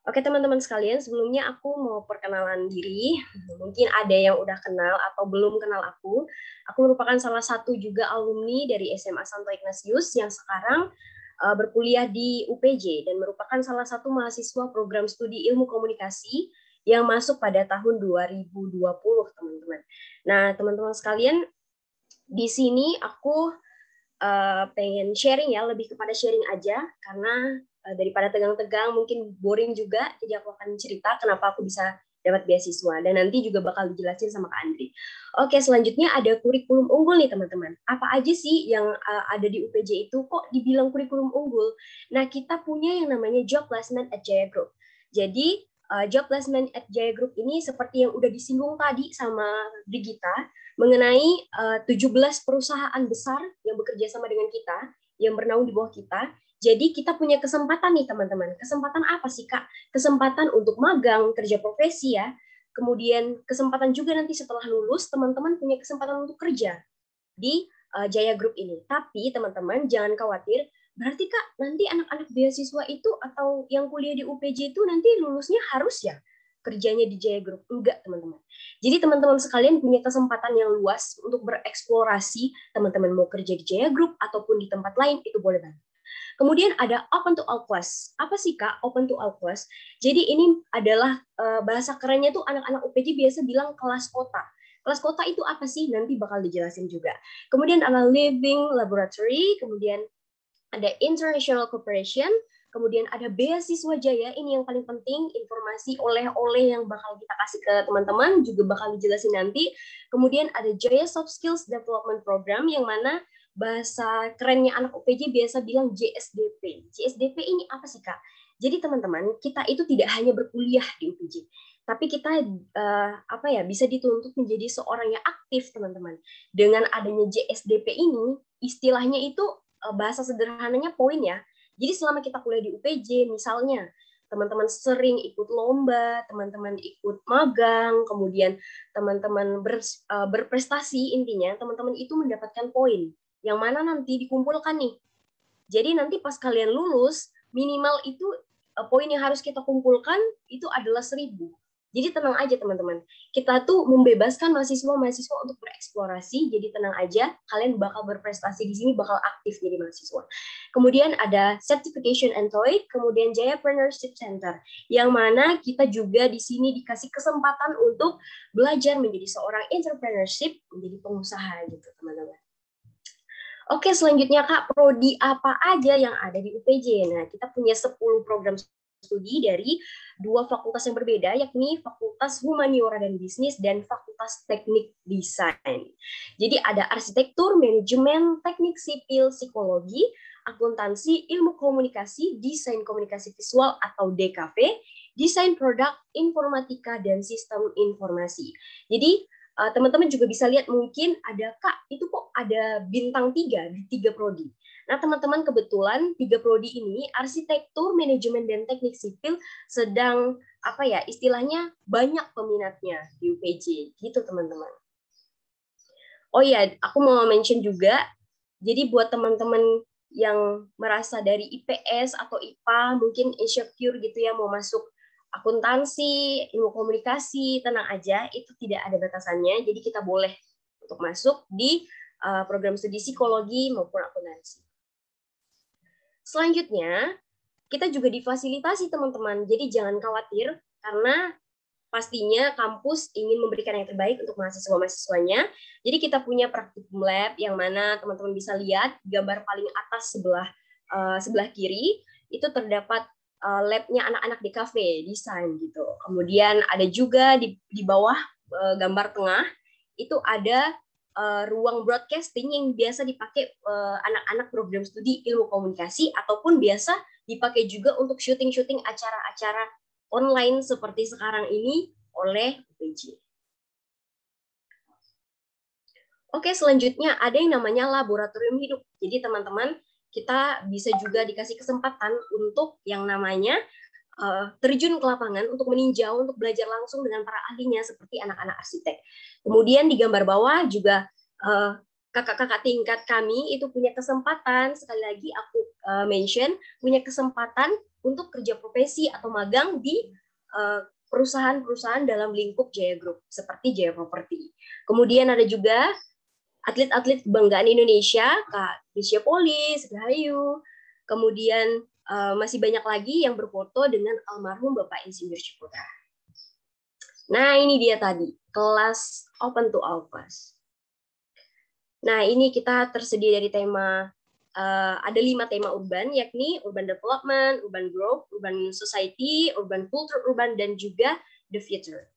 Oke teman-teman sekalian, sebelumnya aku mau perkenalan diri. Mhm. Mungkin ada yang udah kenal atau belum kenal aku. Aku merupakan salah satu juga alumni dari SMA Santo Ignatius yang sekarang uh, berkuliah di UPJ dan merupakan salah satu mahasiswa program studi ilmu komunikasi yang masuk pada tahun 2020, teman-teman. Nah, teman-teman sekalian, di sini aku uh, pengen sharing ya, lebih kepada sharing aja, karena Eh, daripada tegang-tegang mungkin boring juga jadi aku akan cerita kenapa aku bisa dapat beasiswa dan nanti juga bakal dijelasin sama Kak Andri. Oke, selanjutnya ada kurikulum unggul nih teman-teman. Apa aja sih yang eh, ada di UPJ itu kok dibilang kurikulum unggul? Nah, kita punya yang namanya job placement at Jaya Group. Jadi, eh, job placement at Jaya Group ini seperti yang udah disinggung tadi sama Brigita mengenai uh, 17 perusahaan besar yang bekerja sama dengan kita, yang bernaung di bawah kita jadi kita punya kesempatan nih teman-teman. Kesempatan apa sih Kak? Kesempatan untuk magang, kerja profesi ya. Kemudian kesempatan juga nanti setelah lulus teman-teman punya kesempatan untuk kerja di uh, Jaya Group ini. Tapi teman-teman jangan khawatir, berarti Kak nanti anak-anak beasiswa itu atau yang kuliah di UPJ itu nanti lulusnya harus ya kerjanya di Jaya Group. Enggak, teman-teman. Jadi teman-teman sekalian punya kesempatan yang luas untuk bereksplorasi, teman-teman mau kerja di Jaya Group ataupun di tempat lain itu boleh banget. Kemudian ada open to all class. Apa sih Kak open to all class? Jadi ini adalah eh, bahasa kerennya tuh anak-anak UPJ biasa bilang kelas kota. Kelas kota itu apa sih? Nanti bakal dijelasin juga. Kemudian ada living laboratory, kemudian ada international cooperation, kemudian ada beasiswa jaya ini yang paling penting informasi oleh-oleh yang bakal kita kasih ke teman-teman juga bakal dijelasin nanti kemudian ada jaya soft skills development program yang mana bahasa kerennya anak UPJ biasa bilang JSDP. JSDP ini apa sih kak? Jadi teman-teman kita itu tidak hanya berkuliah di UPJ, tapi kita uh, apa ya bisa dituntut menjadi seorang yang aktif teman-teman. Dengan adanya JSDP ini istilahnya itu uh, bahasa sederhananya poin ya. Jadi selama kita kuliah di UPJ misalnya teman-teman sering ikut lomba, teman-teman ikut magang, kemudian teman-teman ber, uh, eh, berprestasi intinya teman-teman itu mendapatkan poin yang mana nanti dikumpulkan nih. Jadi nanti pas kalian lulus, minimal itu eh, poin yang harus kita kumpulkan itu adalah seribu. Jadi tenang aja teman-teman. Kita tuh membebaskan mahasiswa-mahasiswa untuk bereksplorasi. Jadi tenang aja, kalian bakal berprestasi di sini, bakal aktif jadi mahasiswa. Kemudian ada Certification and Toy, kemudian Partnership Center, yang mana kita juga di sini dikasih kesempatan untuk belajar menjadi seorang entrepreneurship, menjadi pengusaha gitu teman-teman. Oke, selanjutnya Kak, prodi apa aja yang ada di UPJ? Nah, kita punya 10 program studi dari dua fakultas yang berbeda, yakni Fakultas Humaniora dan Bisnis dan Fakultas Teknik Desain. Jadi ada arsitektur, manajemen, teknik sipil, psikologi, akuntansi, ilmu komunikasi, desain komunikasi visual atau DKV, desain produk, informatika, dan sistem informasi. Jadi Eh, teman-teman juga bisa lihat mungkin ada kak itu kok ada bintang tiga di tiga prodi. Nah teman-teman kebetulan tiga prodi ini arsitektur, manajemen dan teknik sipil sedang apa ya istilahnya banyak peminatnya di UPJ gitu teman-teman. Oh ya, aku mau mention juga. Jadi buat teman-teman yang merasa dari IPS atau IPA mungkin insecure gitu ya mau masuk akuntansi, ilmu komunikasi, tenang aja, itu tidak ada batasannya. Jadi kita boleh untuk masuk di uh, program studi psikologi maupun akuntansi. Selanjutnya, kita juga difasilitasi teman-teman. Jadi jangan khawatir karena pastinya kampus ingin memberikan yang terbaik untuk mahasiswa-mahasiswanya. Jadi kita punya praktikum lab yang mana teman-teman bisa lihat gambar paling atas sebelah uh, sebelah kiri itu terdapat uh, labnya anak-anak di kafe desain gitu. Kemudian ada juga di di bawah uh, gambar tengah itu ada uh, ruang broadcasting yang biasa dipakai uh, anak-anak program studi ilmu komunikasi ataupun biasa dipakai juga untuk syuting-syuting acara-acara online seperti sekarang ini oleh UPJ. Oke, selanjutnya ada yang namanya laboratorium hidup. Jadi teman-teman kita bisa juga dikasih kesempatan untuk yang namanya uh, terjun ke lapangan untuk meninjau, untuk belajar langsung dengan para ahlinya seperti anak-anak arsitek. Kemudian di gambar bawah juga kakak eh, kakak-kakak tingkat kami itu punya kesempatan sekali lagi aku uh, mention punya kesempatan untuk kerja profesi atau magang di uh, perusahaan-perusahaan dalam lingkup Jaya Group seperti Jaya Property. Kemudian ada juga atlet-atlet kebanggaan Indonesia, Kak Desya Poli, Rahayu, kemudian uh, masih banyak lagi yang berfoto dengan almarhum Bapak Insinyur Ciputra. Nah, ini dia tadi, kelas open to all class. Nah, ini kita tersedia dari tema, uh, ada lima tema urban, yakni urban development, urban growth, urban society, urban culture, urban, dan juga the future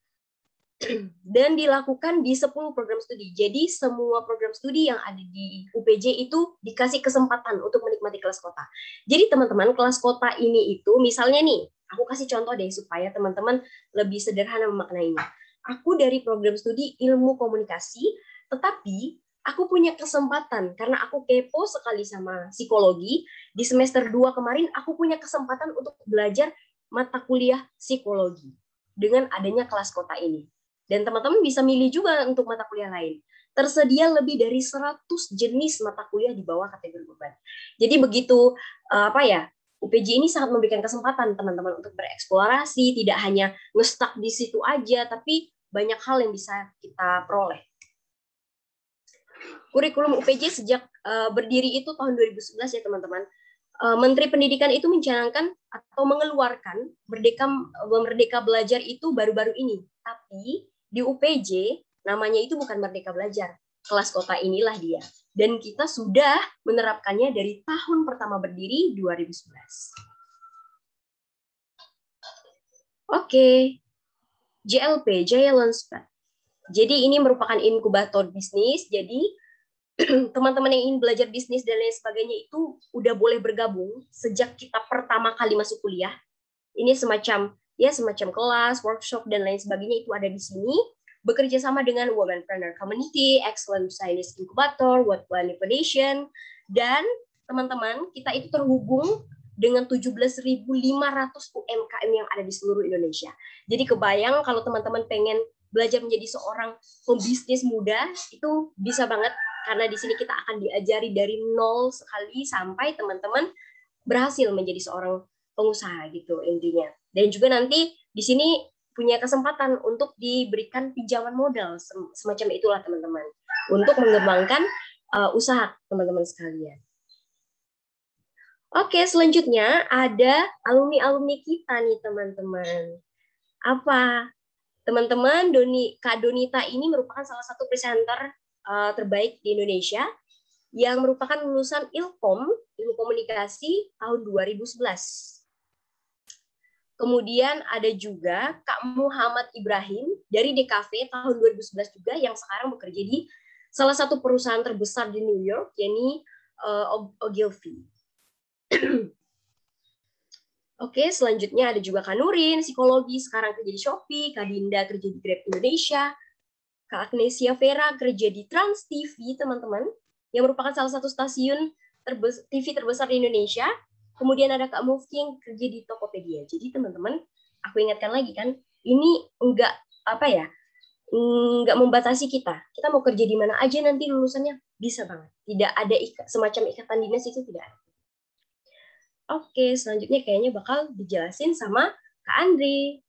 dan dilakukan di 10 program studi. Jadi semua program studi yang ada di UPJ itu dikasih kesempatan untuk menikmati kelas kota. Jadi teman-teman kelas kota ini itu misalnya nih, aku kasih contoh deh supaya teman-teman lebih sederhana memaknainya. Aku dari program studi ilmu komunikasi, tetapi aku punya kesempatan karena aku kepo sekali sama psikologi. Di semester 2 kemarin aku punya kesempatan untuk belajar mata kuliah psikologi dengan adanya kelas kota ini dan teman-teman bisa milih juga untuk mata kuliah lain. Tersedia lebih dari 100 jenis mata kuliah di bawah kategori beban. Jadi begitu eh, apa ya? UPJ ini sangat memberikan kesempatan teman-teman untuk bereksplorasi, tidak hanya ngestak di situ aja, tapi banyak hal yang bisa kita peroleh. Kurikulum UPJ sejak eh, berdiri itu tahun 2011 ya teman-teman. Eh, Menteri Pendidikan itu mencanangkan atau mengeluarkan merdeka merdeka belajar itu baru-baru ini. Tapi di UPJ, namanya itu bukan Merdeka Belajar. Kelas kota inilah dia. Dan kita sudah menerapkannya dari tahun pertama berdiri 2011. Oke, JLP, Jaya Launchpad. Jadi ini merupakan inkubator bisnis, jadi [clears throat] teman-teman yang ingin belajar bisnis dan lain sebagainya itu udah boleh bergabung sejak kita pertama kali masuk kuliah. Ini semacam ya semacam kelas, workshop dan lain sebagainya itu ada di sini. Bekerja sama dengan Womanpreneur Community, Excellent Scientist Incubator, What One Foundation, dan teman-teman kita itu terhubung dengan 17.500 UMKM yang ada di seluruh Indonesia. Jadi kebayang kalau teman-teman pengen belajar menjadi seorang pembisnis muda itu bisa banget karena di sini kita akan diajari dari nol sekali sampai teman-teman berhasil menjadi seorang pengusaha gitu intinya. Dan juga nanti di sini punya kesempatan untuk diberikan pinjaman modal semacam itulah teman-teman untuk mengembangkan uh, usaha teman-teman sekalian. Oke, selanjutnya ada alumni-alumni kita nih teman-teman. Apa? Teman-teman, Doni, Kak Donita ini merupakan salah satu presenter uh, terbaik di Indonesia yang merupakan lulusan Ilkom, Ilmu Komunikasi tahun 2011 Kemudian ada juga Kak Muhammad Ibrahim dari DKV tahun 2011 juga yang sekarang bekerja di salah satu perusahaan terbesar di New York, yakni uh, eh, Ogilvy. [clears throat] Oke, selanjutnya ada juga Kak Nurin psikologi, sekarang kerja di Shopee, Kak Dinda kerja di Grab Indonesia, Kak Agnesia Vera kerja di Trans TV, teman-teman, yang merupakan salah satu stasiun terbes TV terbesar di Indonesia, Kemudian ada Kak Mufti yang kerja di Tokopedia. Jadi teman-teman, aku ingatkan lagi kan, ini enggak apa ya, enggak membatasi kita. Kita mau kerja di mana aja nanti lulusannya bisa banget. Tidak ada ikat, semacam ikatan dinas itu tidak ada. Oke, selanjutnya kayaknya bakal dijelasin sama Kak Andri.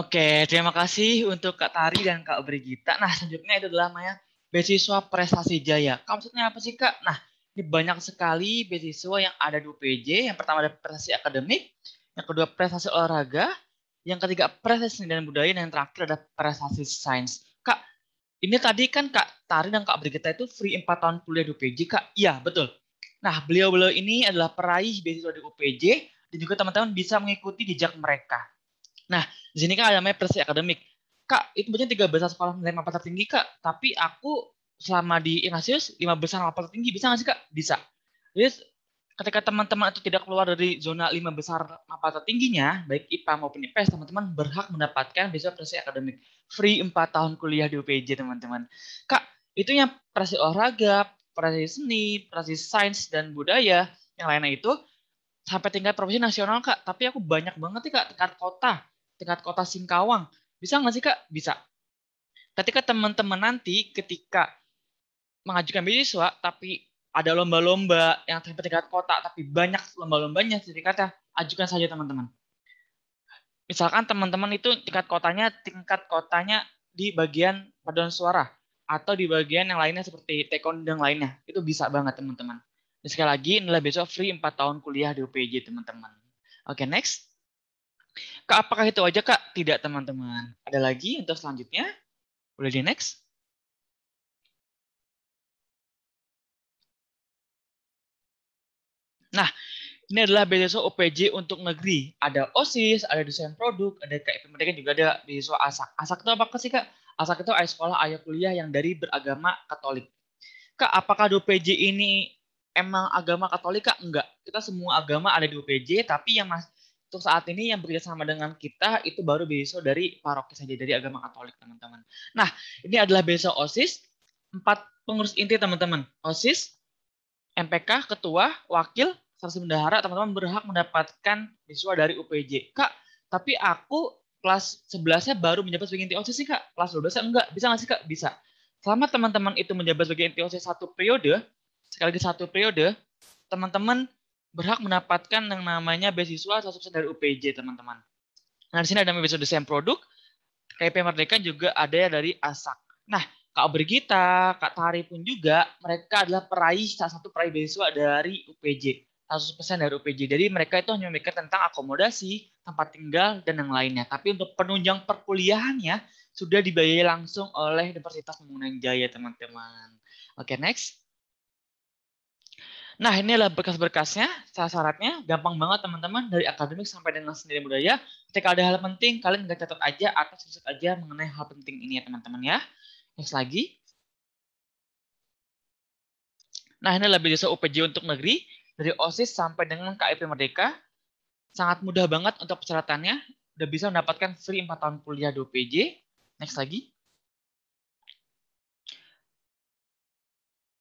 Oke, terima kasih untuk Kak Tari dan Kak Brigita. Nah, selanjutnya itu adalah Maya beasiswa prestasi jaya. Kamu maksudnya apa sih Kak? Nah, ini banyak sekali beasiswa yang ada di UPJ. Yang pertama ada prestasi akademik, yang kedua prestasi olahraga, yang ketiga prestasi seni dan budaya, dan yang terakhir ada prestasi sains. Kak, ini tadi kan Kak Tari dan Kak Brigita itu free 4 tahun kuliah di UPJ, Kak? Iya, betul. Nah, beliau-beliau ini adalah peraih beasiswa di UPJ, dan juga teman-teman bisa mengikuti jejak mereka. Nah, di sini kan ada namanya prestasi akademik. Kak, itu banyak tiga besar sekolah menerima mapan tertinggi, Kak. Tapi aku selama di Ignatius lima besar apa tertinggi bisa nggak sih kak? Bisa. Jadi ketika teman-teman itu tidak keluar dari zona lima besar apa tertingginya, baik IPA maupun IPS, teman-teman berhak mendapatkan beasiswa prestasi akademik free empat tahun kuliah di UPJ teman-teman. Kak, itu yang prestasi olahraga, prestasi seni, prestasi sains dan budaya, yang lainnya itu sampai tingkat profesi nasional kak. Tapi aku banyak banget nih kak tingkat kota, tingkat kota Singkawang. Bisa nggak sih kak? Bisa ketika teman-teman nanti ketika mengajukan beasiswa tapi ada lomba-lomba yang sampai tingkat kota tapi banyak lomba-lombanya kata ya. ajukan saja teman-teman misalkan teman-teman itu tingkat kotanya tingkat kotanya di bagian paduan suara atau di bagian yang lainnya seperti taekwondo dan lainnya itu bisa banget teman-teman sekali lagi nilai besok free 4 tahun kuliah di UPJ teman-teman oke okay, next kak apakah itu aja kak tidak teman-teman ada lagi untuk selanjutnya boleh di next Nah, ini adalah beasiswa OPJ untuk negeri. Ada OSIS, ada desain produk, ada KIP mereka juga ada beasiswa ASAK. ASAK itu apa sih, Kak? ASAK itu ayah sekolah, ayah kuliah yang dari beragama Katolik. Kak, apakah di OPJ ini emang agama Katolik, Kak? Enggak. Kita semua agama ada di OPJ tapi yang mas untuk saat ini yang sama dengan kita itu baru beasiswa dari paroki saja dari agama Katolik teman-teman. Nah ini adalah beasiswa OSIS empat pengurus inti teman-teman OSIS MPK, ketua, wakil, saksi bendahara, teman-teman berhak mendapatkan beasiswa dari UPJ. Kak, tapi aku kelas 11-nya baru menjabat sebagai inti OSIS sih, Kak. Kelas 12-nya enggak. Bisa nggak sih, Kak? Bisa. Selama teman-teman itu menjabat sebagai inti OSIS satu periode, sekali lagi satu periode, teman-teman berhak mendapatkan yang namanya beasiswa 100% dari UPJ, teman-teman. Nah, di sini ada beasiswa desain produk, KIP Merdeka juga ada dari ASAK. Nah, Kak Brigita, Kak Tari pun juga, mereka adalah peraih salah satu peraih beasiswa dari UPJ. 100% dari UPJ. Jadi mereka itu hanya memikir tentang akomodasi, tempat tinggal, dan yang lainnya. Tapi untuk penunjang perkuliahannya sudah dibayar langsung oleh Universitas Pembangunan Jaya, teman-teman. Oke, next. Nah, ini adalah berkas-berkasnya, Saya syaratnya gampang banget teman-teman dari akademik sampai dengan sendiri budaya. Ketika ada hal penting, kalian nggak catat aja atau susut aja mengenai hal penting ini ya teman-teman ya. Next lagi. Nah, ini lebih biasa UPJ untuk negeri dari OSIS sampai dengan KIP Merdeka. Sangat mudah banget untuk persyaratannya. Udah bisa mendapatkan free 4 tahun kuliah di UPJ. Next lagi.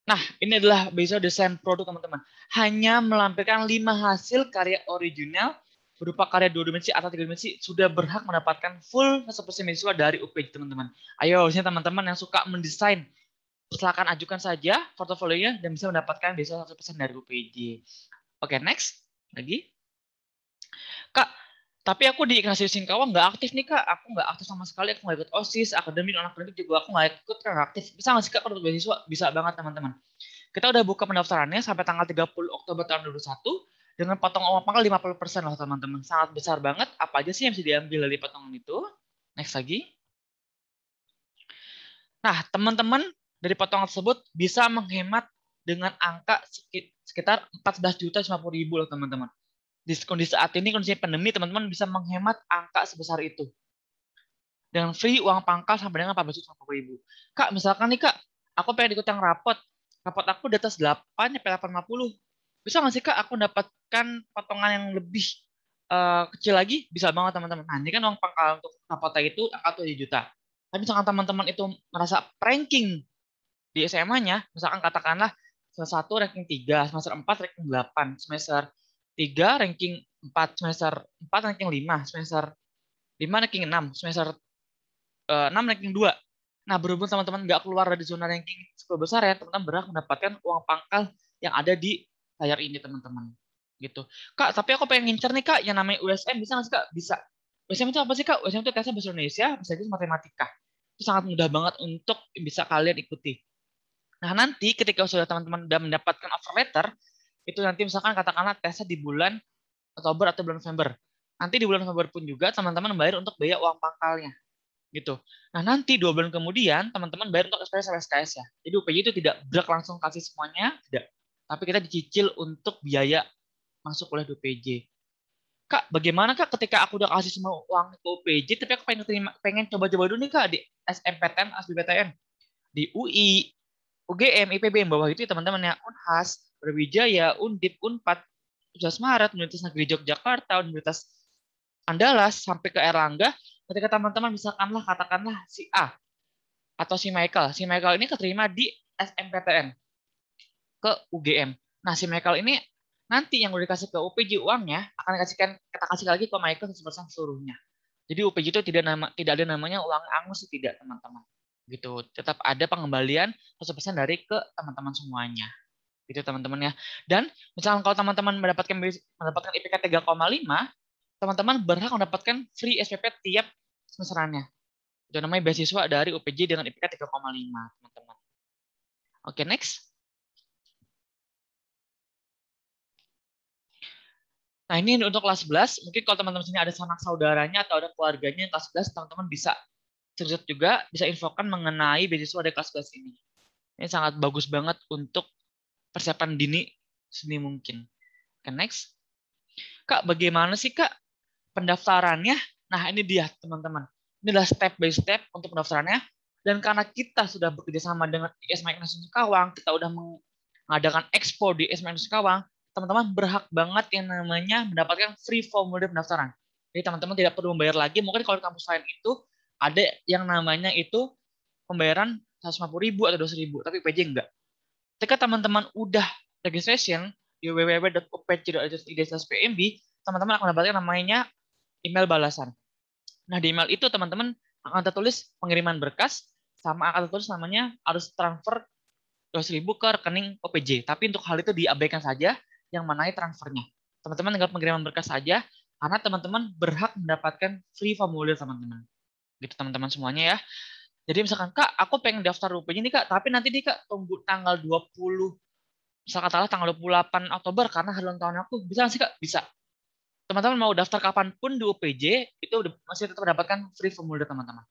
Nah, ini adalah beasiswa desain produk teman-teman. Hanya melampirkan 5 hasil karya original berupa karya dua dimensi atau tiga dimensi sudah berhak mendapatkan full 100% beasiswa dari UPJ teman-teman. Ayo harusnya teman-teman yang suka mendesain silakan ajukan saja portofolionya dan bisa mendapatkan beasiswa 100% dari UPJ. Oke, okay, next. Lagi. Kak, tapi aku di Ignasius Singkawang nggak aktif nih, Kak. Aku nggak aktif sama sekali. Aku nggak ikut OSIS, akademik, anak akademik juga aku nggak ikut, nggak aktif. Bisa nggak sih, Kak, untuk beasiswa? Bisa banget, teman-teman. Kita udah buka pendaftarannya sampai tanggal 30 Oktober tahun 2021 dengan potong uang pangkal 50% loh teman-teman. Sangat besar banget. Apa aja sih yang bisa diambil dari potongan itu? Next lagi. Nah, teman-teman dari potongan tersebut bisa menghemat dengan angka sekitar 14 juta 50 ribu loh teman-teman. Di kondisi saat ini, kondisi pandemi, teman-teman bisa menghemat angka sebesar itu. Dengan free uang pangkal sampai dengan 14 juta 50 ribu. Kak, misalkan nih kak, aku pengen ikut yang rapot. Rapot aku di atas 8 sampai 850 bisa nggak sih kak aku dapatkan potongan yang lebih uh, kecil lagi bisa banget teman-teman nah ini kan uang pangkal untuk kapota itu angka tujuh juta tapi misalkan teman-teman itu merasa ranking di SMA-nya misalkan katakanlah semester satu ranking tiga semester empat ranking delapan semester tiga ranking empat semester empat ranking lima semester lima ranking enam semester uh, ranking dua Nah, berhubung teman-teman nggak keluar dari zona ranking sepuluh besar ya, teman-teman berhak mendapatkan uang pangkal yang ada di layar ini teman-teman gitu kak tapi aku pengen ngincer nih kak yang namanya USM bisa nggak sih kak bisa USM itu apa sih kak USM itu tesnya bahasa Indonesia bisa Inggris matematika itu sangat mudah banget untuk bisa kalian ikuti nah nanti ketika sudah teman-teman sudah mendapatkan offer letter itu nanti misalkan katakanlah tesnya di bulan Oktober atau bulan November nanti di bulan November pun juga teman-teman bayar untuk biaya uang pangkalnya gitu. Nah nanti dua bulan kemudian teman-teman bayar untuk SPS SPSKS ya. Jadi UPJ itu tidak berak langsung kasih semuanya, tidak tapi kita dicicil untuk biaya masuk oleh DPJ. Kak, bagaimana kak ketika aku udah kasih semua uang ke UPJ, tapi aku pengen terima, pengen coba-coba dulu nih kak di SMPTN, SBPTN, di UI, UGM, IPB yang bawah itu ya, teman-teman ya, Unhas, Berwijaya, Undip, Unpad, Universitas Maret, Universitas Negeri Yogyakarta, Universitas Andalas, sampai ke Erlangga, ketika teman-teman misalkanlah katakanlah si A atau si Michael, si Michael ini keterima di SMPTN ke UGM. Nah, si Michael ini nanti yang udah dikasih ke UPJ uangnya akan dikasihkan kita kasih lagi ke Michael sebesar seluruhnya. Jadi UPJ itu tidak nama tidak ada namanya uang angus tidak teman-teman. Gitu. Tetap ada pengembalian 100% dari ke teman-teman semuanya. Gitu teman-teman ya. Dan misalnya kalau teman-teman mendapatkan mendapatkan IPK 3,5, teman-teman berhak mendapatkan free SPP tiap semesterannya. Itu namanya beasiswa dari UPJ dengan IPK 3,5, teman-teman. Oke, okay, next. Nah, ini untuk kelas 11. Mungkin kalau teman-teman sini ada sanak saudaranya atau ada keluarganya yang kelas 11, teman-teman bisa cerita juga, bisa infokan mengenai beasiswa dari kelas 11 ini. Ini sangat bagus banget untuk persiapan dini seni mungkin. Oke, next. Kak, bagaimana sih, Kak, pendaftarannya? Nah, ini dia, teman-teman. Ini adalah step by step untuk pendaftarannya. Dan karena kita sudah bekerja sama dengan ISMA Indonesia Kawang, kita sudah mengadakan expo di ISMA Indonesia Kawang, teman-teman berhak banget yang namanya mendapatkan free formulir pendaftaran. Jadi teman-teman tidak perlu membayar lagi. Mungkin kalau di kampus lain itu ada yang namanya itu pembayaran 150 ribu atau 200 ribu, tapi PJ enggak. Ketika teman-teman udah registration di www.upj.id.pmb, teman-teman akan mendapatkan namanya email balasan. Nah, di email itu teman-teman akan tertulis pengiriman berkas sama akan tertulis namanya harus transfer 200 ribu ke rekening OPJ. Tapi untuk hal itu diabaikan saja, yang menaik transfernya. Teman-teman tinggal pengiriman berkas saja, karena teman-teman berhak mendapatkan free formulir teman-teman. Gitu teman-teman semuanya ya. Jadi misalkan, Kak, aku pengen daftar UPN ini, Kak, tapi nanti nih, Kak, tunggu tanggal 20, misalkan salah tanggal 28 Oktober, karena hari tahun aku, bisa nggak sih, Kak? Bisa. Teman-teman mau daftar kapanpun di UPJ, itu masih tetap mendapatkan free formulir, teman-teman.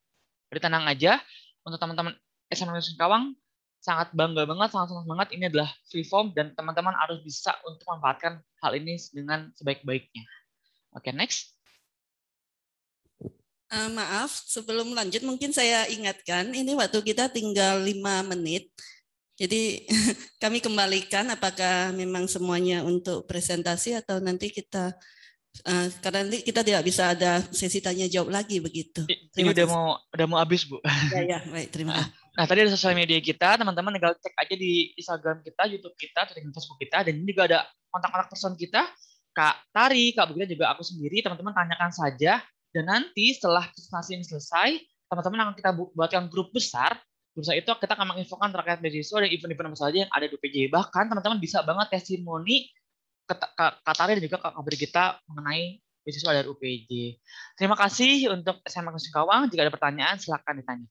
Jadi tenang aja, untuk teman-teman Nusantara Singkawang, sangat bangga banget, sangat senang banget ini adalah free form dan teman-teman harus bisa untuk memanfaatkan hal ini dengan sebaik-baiknya. Oke, okay, next. Uh, maaf, sebelum lanjut mungkin saya ingatkan, ini waktu kita tinggal lima menit. Jadi [laughs] kami kembalikan apakah memang semuanya untuk presentasi atau nanti kita uh, karena nanti kita tidak bisa ada sesi tanya jawab lagi begitu. Terima ini udah mau udah mau habis bu. Ya ya baik terima ah. kasih. Nah, tadi ada sosial media kita, teman-teman tinggal cek aja di Instagram kita, YouTube kita, di Facebook kita, dan ini juga ada kontak-kontak person kita, Kak Tari, Kak Bukita, juga aku sendiri, teman-teman tanyakan saja, dan nanti setelah presentasi ini selesai, teman-teman akan kita buatkan grup besar, grup besar itu kita akan menginfokan terkait beasiswa dan event-event apa saja yang ada di PJ. Bahkan teman-teman bisa banget testimoni Kak Tari dan juga Kak kita mengenai beasiswa dari UPJ. Terima kasih untuk SMA Kusung Kawang. Jika ada pertanyaan, silakan ditanyakan.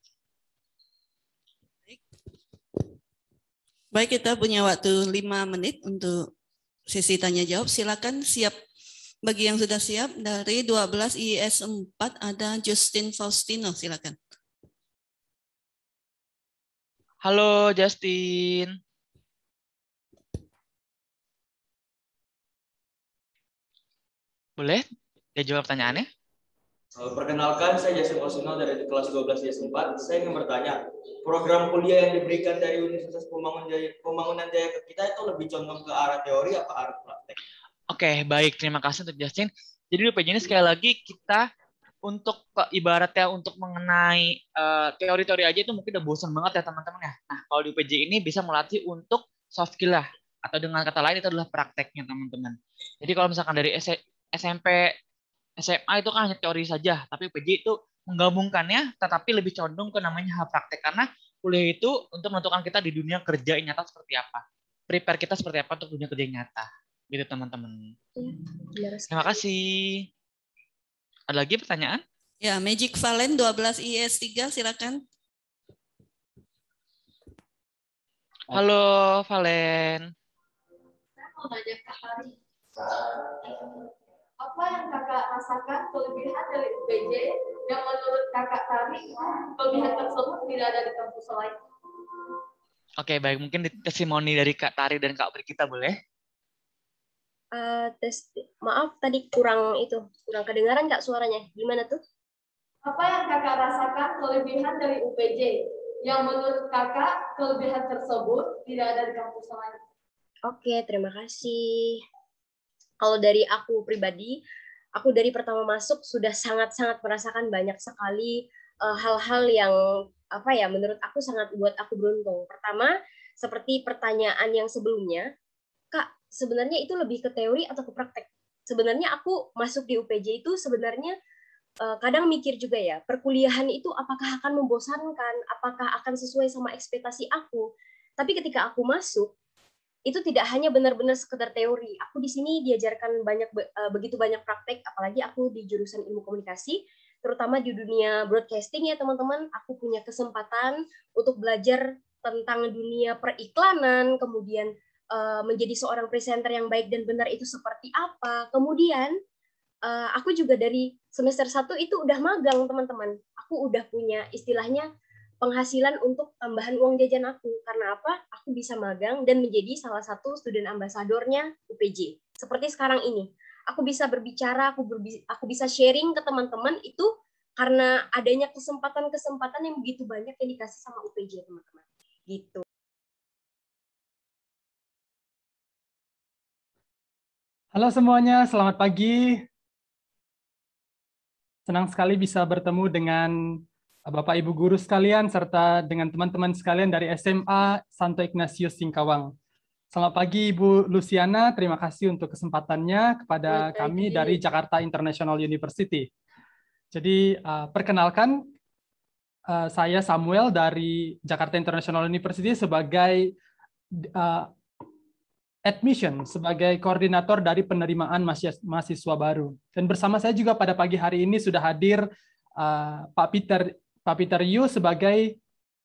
Baik, kita punya waktu lima menit untuk sesi tanya jawab. Silakan siap bagi yang sudah siap dari 12 IS 4 ada Justin Faustino, silakan. Halo Justin. Boleh? Ya jawab pertanyaannya. Eh, perkenalkan, saya Jason Kosuno dari kelas 12 S4. Saya ingin bertanya, program kuliah yang diberikan dari Universitas Pembangunan Jaya, Pembangunan Jaya ke kita itu lebih condong ke arah teori apa arah praktek? Oke, okay, baik. Terima kasih untuk Justin. Jadi UPJ ini sekali lagi kita untuk ibaratnya untuk mengenai teori eh, teori-teori aja itu mungkin udah bosan banget ya teman-teman ya. Nah, kalau di UPJ ini bisa melatih untuk soft skill lah atau dengan kata lain itu adalah prakteknya teman-teman. Jadi kalau misalkan dari SMP e, SMA itu kan hanya teori saja, tapi PJ itu menggabungkannya tetapi lebih condong ke namanya hal praktek karena kuliah itu untuk menentukan kita di dunia kerja yang nyata seperti apa. Prepare kita seperti apa untuk dunia kerja yang nyata. Gitu teman-teman. Ya, Terima kasih. Ada lagi pertanyaan? Ya, Magic Valen 12 IS3 silakan. Halo Valen. Saya mau nanya ke Hari apa yang kakak rasakan kelebihan dari UPJ yang menurut kakak tadi kelebihan tersebut tidak ada di kampus lain? Oke, okay, baik. Mungkin testimoni dari Kak Tari dan Kak Brigita boleh? Uh, tes maaf tadi kurang itu kurang kedengaran kak suaranya gimana tuh apa yang kakak rasakan kelebihan dari UPJ yang menurut kakak kelebihan tersebut tidak ada di kampus lain oke terima kasih kalau dari aku pribadi, aku dari pertama masuk sudah sangat-sangat merasakan banyak sekali eh, hal-hal uh, yang apa ya menurut aku sangat buat aku beruntung. Pertama, seperti pertanyaan yang sebelumnya, Kak, sebenarnya itu lebih ke teori atau ke praktek? Sebenarnya aku masuk di UPJ itu sebenarnya uh, kadang mikir juga ya, perkuliahan itu apakah akan membosankan, apakah akan sesuai sama ekspektasi aku? Tapi ketika aku masuk, itu tidak hanya benar-benar sekedar teori. Aku di sini diajarkan banyak eh, begitu banyak praktek, apalagi aku di jurusan ilmu komunikasi, terutama di dunia broadcasting ya teman-teman. Aku punya kesempatan untuk belajar tentang dunia periklanan, kemudian eh, menjadi seorang presenter yang baik dan benar itu seperti apa. Kemudian eh, aku juga dari semester satu itu udah magang teman-teman. Aku udah punya istilahnya penghasilan untuk tambahan uang jajan aku. Karena apa? Aku bisa magang dan menjadi salah satu student ambasadornya UPJ. Seperti sekarang ini. Aku bisa berbicara, aku, berbi aku bisa sharing ke teman-teman itu karena adanya kesempatan-kesempatan yang begitu banyak yang dikasih sama UPJ, teman-teman. Gitu. Halo semuanya, selamat pagi. Senang sekali bisa bertemu dengan Bapak Ibu guru sekalian serta dengan teman-teman sekalian dari SMA Santo Ignatius Singkawang. Selamat pagi Ibu Luciana, terima kasih untuk kesempatannya kepada kami dari Jakarta International University. Jadi eh, perkenalkan eh, saya Samuel dari Jakarta International University sebagai eh, admission sebagai koordinator dari penerimaan mahasiswa baru. Dan bersama saya juga pada pagi hari ini sudah hadir Pak Peter Yu sebagai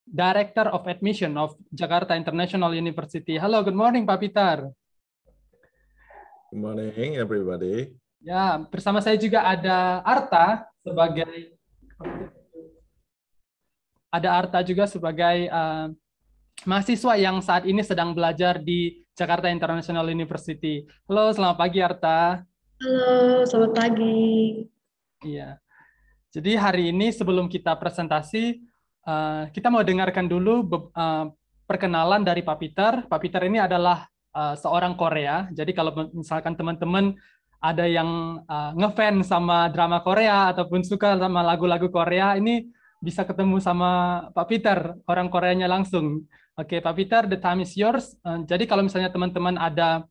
Director of Admission of Jakarta International University. Halo, good morning Pak Peter. Good morning everybody. Ya, bersama saya juga ada Arta sebagai ada Arta juga sebagai uh, mahasiswa yang saat ini sedang belajar di Jakarta International University. Halo, selamat pagi Arta. Halo, selamat pagi. Iya. Jadi hari ini sebelum kita presentasi, uh, kita mau dengarkan dulu uh, perkenalan dari Pak Peter. Pak Peter ini adalah uh, seorang Korea. Jadi kalau misalkan teman-teman ada yang uh, ngefans sama drama Korea ataupun suka sama lagu-lagu Korea, ini bisa ketemu sama Pak Peter, orang Koreanya langsung. Oke, okay, Pak Peter, the time is yours. Uh, jadi kalau misalnya teman-teman ada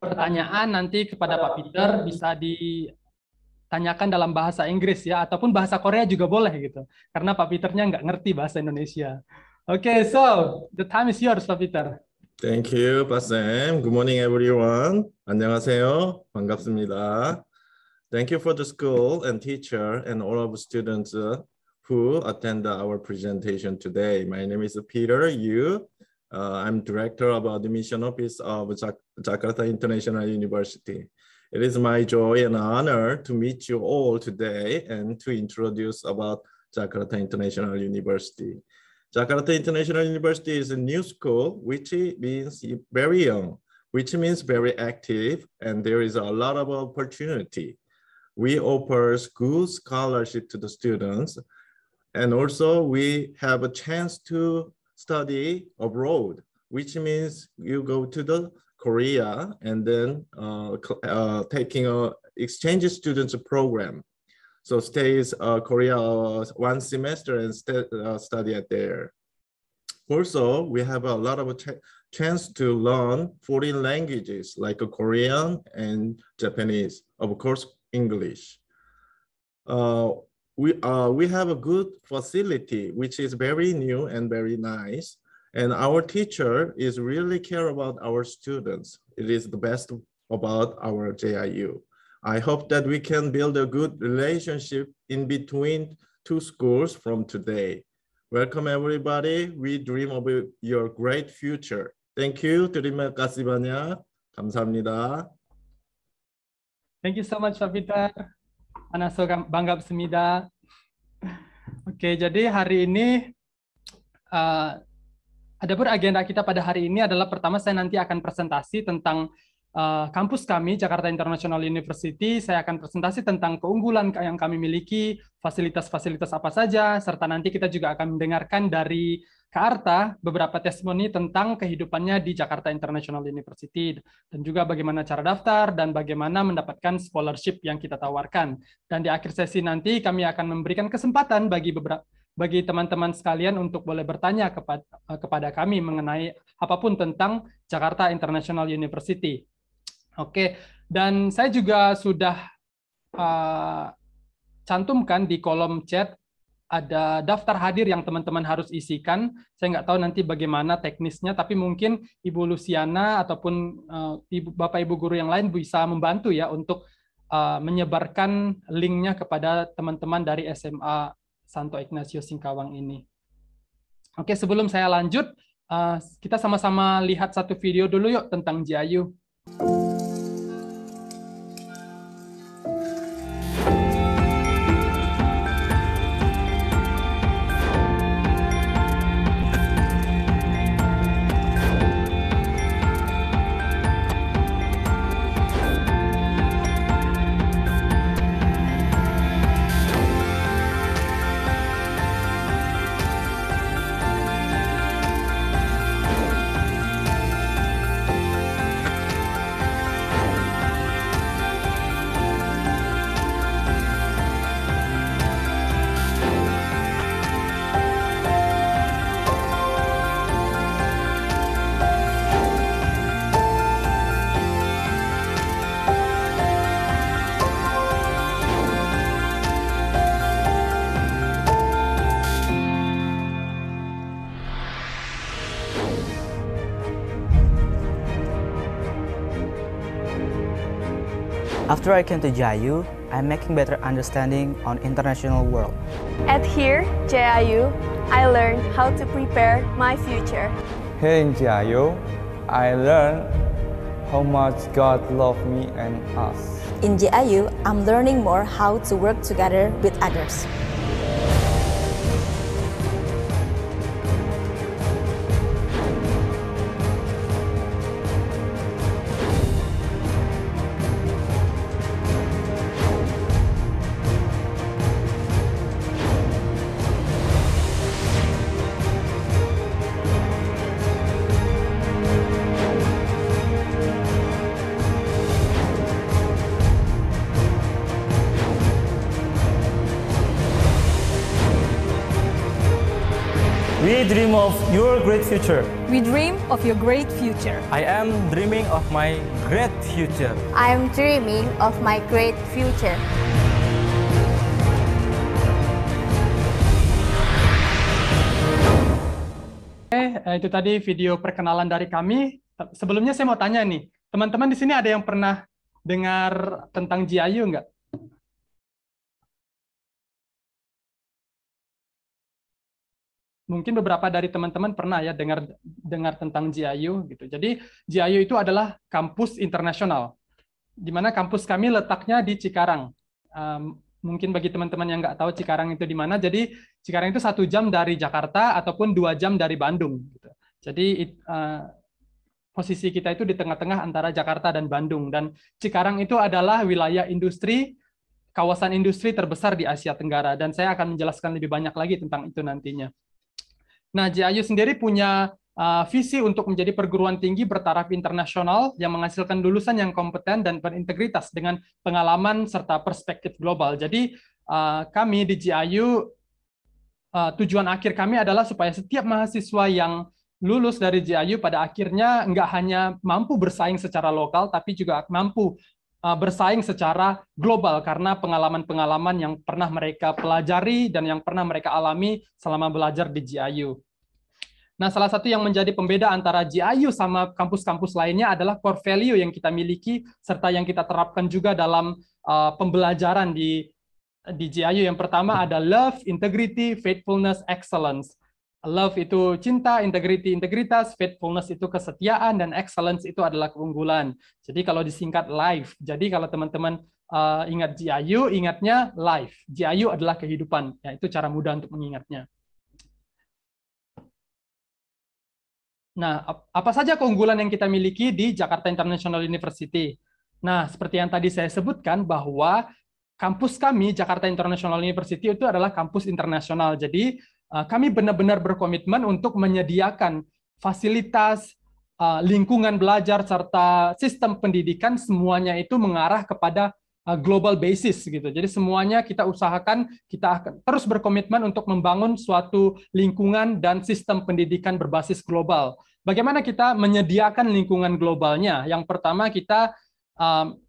pertanyaan nanti kepada Pak Peter bisa di tanyakan dalam bahasa Inggris ya ataupun bahasa Korea juga boleh gitu karena Pak Peternya nggak ngerti bahasa Indonesia. Oke, okay, so the time is yours, Pak Peter. Thank you, Pak Sam. Good morning, everyone. 안녕하세요. 반갑습니다. Thank you for the school and teacher and all of the students uh, who attend our presentation today. My name is Peter Yu. Uh, I'm director of admission office of Jakarta International University. It is my joy and honor to meet you all today and to introduce about Jakarta International University. Jakarta International University is a new school, which means very young, which means very active, and there is a lot of opportunity. We offer school scholarship to the students, and also we have a chance to study abroad, which means you go to the Korea and then uh, uh, taking a exchange students program. So stays uh, Korea one semester and st study at there. Also, we have a lot of ch chance to learn foreign languages like Korean and Japanese, of course, English. Uh, we, uh, we have a good facility, which is very new and very nice. And our teacher is really care about our students. It is the best about our JIU. I hope that we can build a good relationship in between two schools from today. Welcome everybody. We dream of your great future. Thank you. Terima kasih banyak. 감사합니다. Thank you so much, Savita. Anaso bangga semida. Oke, okay, jadi hari ini uh, Adapun agenda kita pada hari ini adalah pertama saya nanti akan presentasi tentang uh, kampus kami Jakarta International University. Saya akan presentasi tentang keunggulan yang kami miliki, fasilitas-fasilitas apa saja, serta nanti kita juga akan mendengarkan dari Kak Arta beberapa testimoni tentang kehidupannya di Jakarta International University dan juga bagaimana cara daftar dan bagaimana mendapatkan scholarship yang kita tawarkan. Dan di akhir sesi nanti kami akan memberikan kesempatan bagi beberapa bagi teman-teman sekalian untuk boleh bertanya kepada, eh, kepada kami mengenai apapun tentang Jakarta International University. Oke, dan saya juga sudah uh, cantumkan di kolom chat ada daftar hadir yang teman-teman harus isikan. Saya nggak tahu nanti bagaimana teknisnya, tapi mungkin Ibu Luciana ataupun uh, Ibu, Bapak Ibu guru yang lain bisa membantu ya untuk uh, menyebarkan linknya kepada teman-teman dari SMA Santo Ignatius Singkawang ini. Oke, sebelum saya lanjut, eh, kita sama-sama lihat satu video dulu yuk tentang Jayu. Thank After I came to JIU, I'm making better understanding on international world. At here, JIU, I learned how to prepare my future. Here in JIU, I learned how much God loved me and us. In JIU, I'm learning more how to work together with others. future. We dream of your great future. I am dreaming of my great future. I am dreaming of my great future. Oke, eh, okay, eh, itu tadi video perkenalan dari kami. Sebelumnya saya mau tanya nih, teman-teman di sini ada yang pernah dengar tentang GIU nggak? mungkin beberapa dari teman-teman pernah ya dengar dengar tentang GIU gitu. Jadi GIU itu adalah kampus internasional di mana kampus kami letaknya di Cikarang. Um, mungkin bagi teman-teman yang nggak tahu Cikarang itu di mana, jadi Cikarang itu satu jam dari Jakarta ataupun dua jam dari Bandung. Gitu. Jadi it, uh, posisi kita itu di tengah-tengah antara Jakarta dan Bandung dan Cikarang itu adalah wilayah industri kawasan industri terbesar di Asia Tenggara dan saya akan menjelaskan lebih banyak lagi tentang itu nantinya. Nah, JIU sendiri punya uh, visi untuk menjadi perguruan tinggi bertaraf internasional yang menghasilkan lulusan yang kompeten dan berintegritas dengan pengalaman serta perspektif global. Jadi, uh, kami di JIU uh, tujuan akhir kami adalah supaya setiap mahasiswa yang lulus dari JIU pada akhirnya nggak hanya mampu bersaing secara lokal, tapi juga mampu uh, bersaing secara global karena pengalaman-pengalaman yang pernah mereka pelajari dan yang pernah mereka alami selama belajar di GIU. Nah, salah satu yang menjadi pembeda antara GIU sama kampus-kampus lainnya adalah core value yang kita miliki serta yang kita terapkan juga dalam uh, pembelajaran di di GIU. Yang pertama ada love, integrity, faithfulness, excellence. Love itu cinta, integrity integritas, faithfulness itu kesetiaan, dan excellence itu adalah keunggulan. Jadi kalau disingkat life. Jadi kalau teman-teman uh, ingat GIU, ingatnya life. GIU adalah kehidupan. Ya, itu cara mudah untuk mengingatnya. Nah, apa saja keunggulan yang kita miliki di Jakarta International University? Nah, seperti yang tadi saya sebutkan bahwa kampus kami Jakarta International University itu adalah kampus internasional. Jadi, eh, kami benar-benar berkomitmen untuk menyediakan fasilitas eh, lingkungan belajar serta sistem pendidikan semuanya itu mengarah kepada Uh, global basis gitu. Jadi semuanya kita usahakan kita akan terus berkomitmen untuk membangun suatu lingkungan dan sistem pendidikan berbasis global. Bagaimana kita menyediakan lingkungan globalnya? Yang pertama kita um,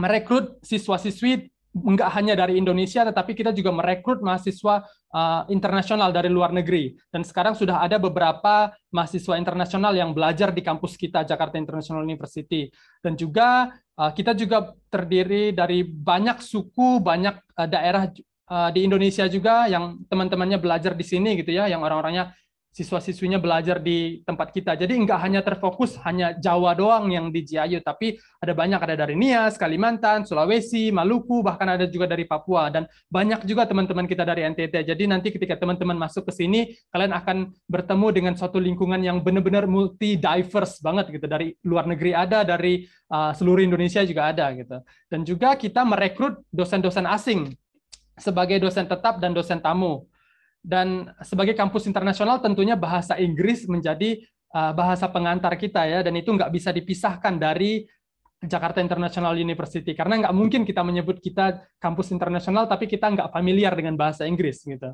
merekrut siswa-siswi nggak hanya dari Indonesia, tetapi kita juga merekrut mahasiswa uh, internasional dari luar negeri. Dan sekarang sudah ada beberapa mahasiswa internasional yang belajar di kampus kita, Jakarta International University. Dan juga uh, kita juga terdiri dari banyak suku, banyak uh, daerah uh, di Indonesia juga yang teman-temannya belajar di sini gitu ya, yang orang-orangnya siswa-siswinya belajar di tempat kita. Jadi nggak hanya terfokus hanya Jawa doang yang di GIU, tapi ada banyak ada dari Nias, Kalimantan, Sulawesi, Maluku, bahkan ada juga dari Papua dan banyak juga teman-teman kita dari NTT. Jadi nanti ketika teman-teman masuk ke sini, kalian akan bertemu dengan suatu lingkungan yang benar-benar multi diverse banget gitu. Dari luar negeri ada, dari uh, seluruh Indonesia juga ada gitu. Dan juga kita merekrut dosen-dosen asing sebagai dosen tetap dan dosen tamu dan sebagai kampus internasional tentunya bahasa Inggris menjadi uh, bahasa pengantar kita ya dan itu nggak bisa dipisahkan dari Jakarta International University karena nggak mungkin kita menyebut kita kampus internasional tapi kita nggak familiar dengan bahasa Inggris gitu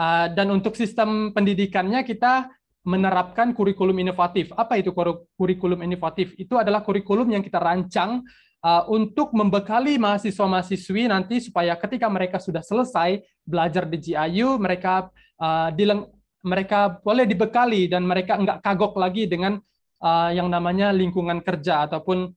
uh, dan untuk sistem pendidikannya kita menerapkan kurikulum inovatif apa itu kurikulum inovatif itu adalah kurikulum yang kita rancang Uh, untuk membekali mahasiswa-mahasiswi nanti supaya ketika mereka sudah selesai belajar di GIU, mereka uh, mereka boleh dibekali dan mereka enggak kagok lagi dengan uh, yang namanya lingkungan kerja ataupun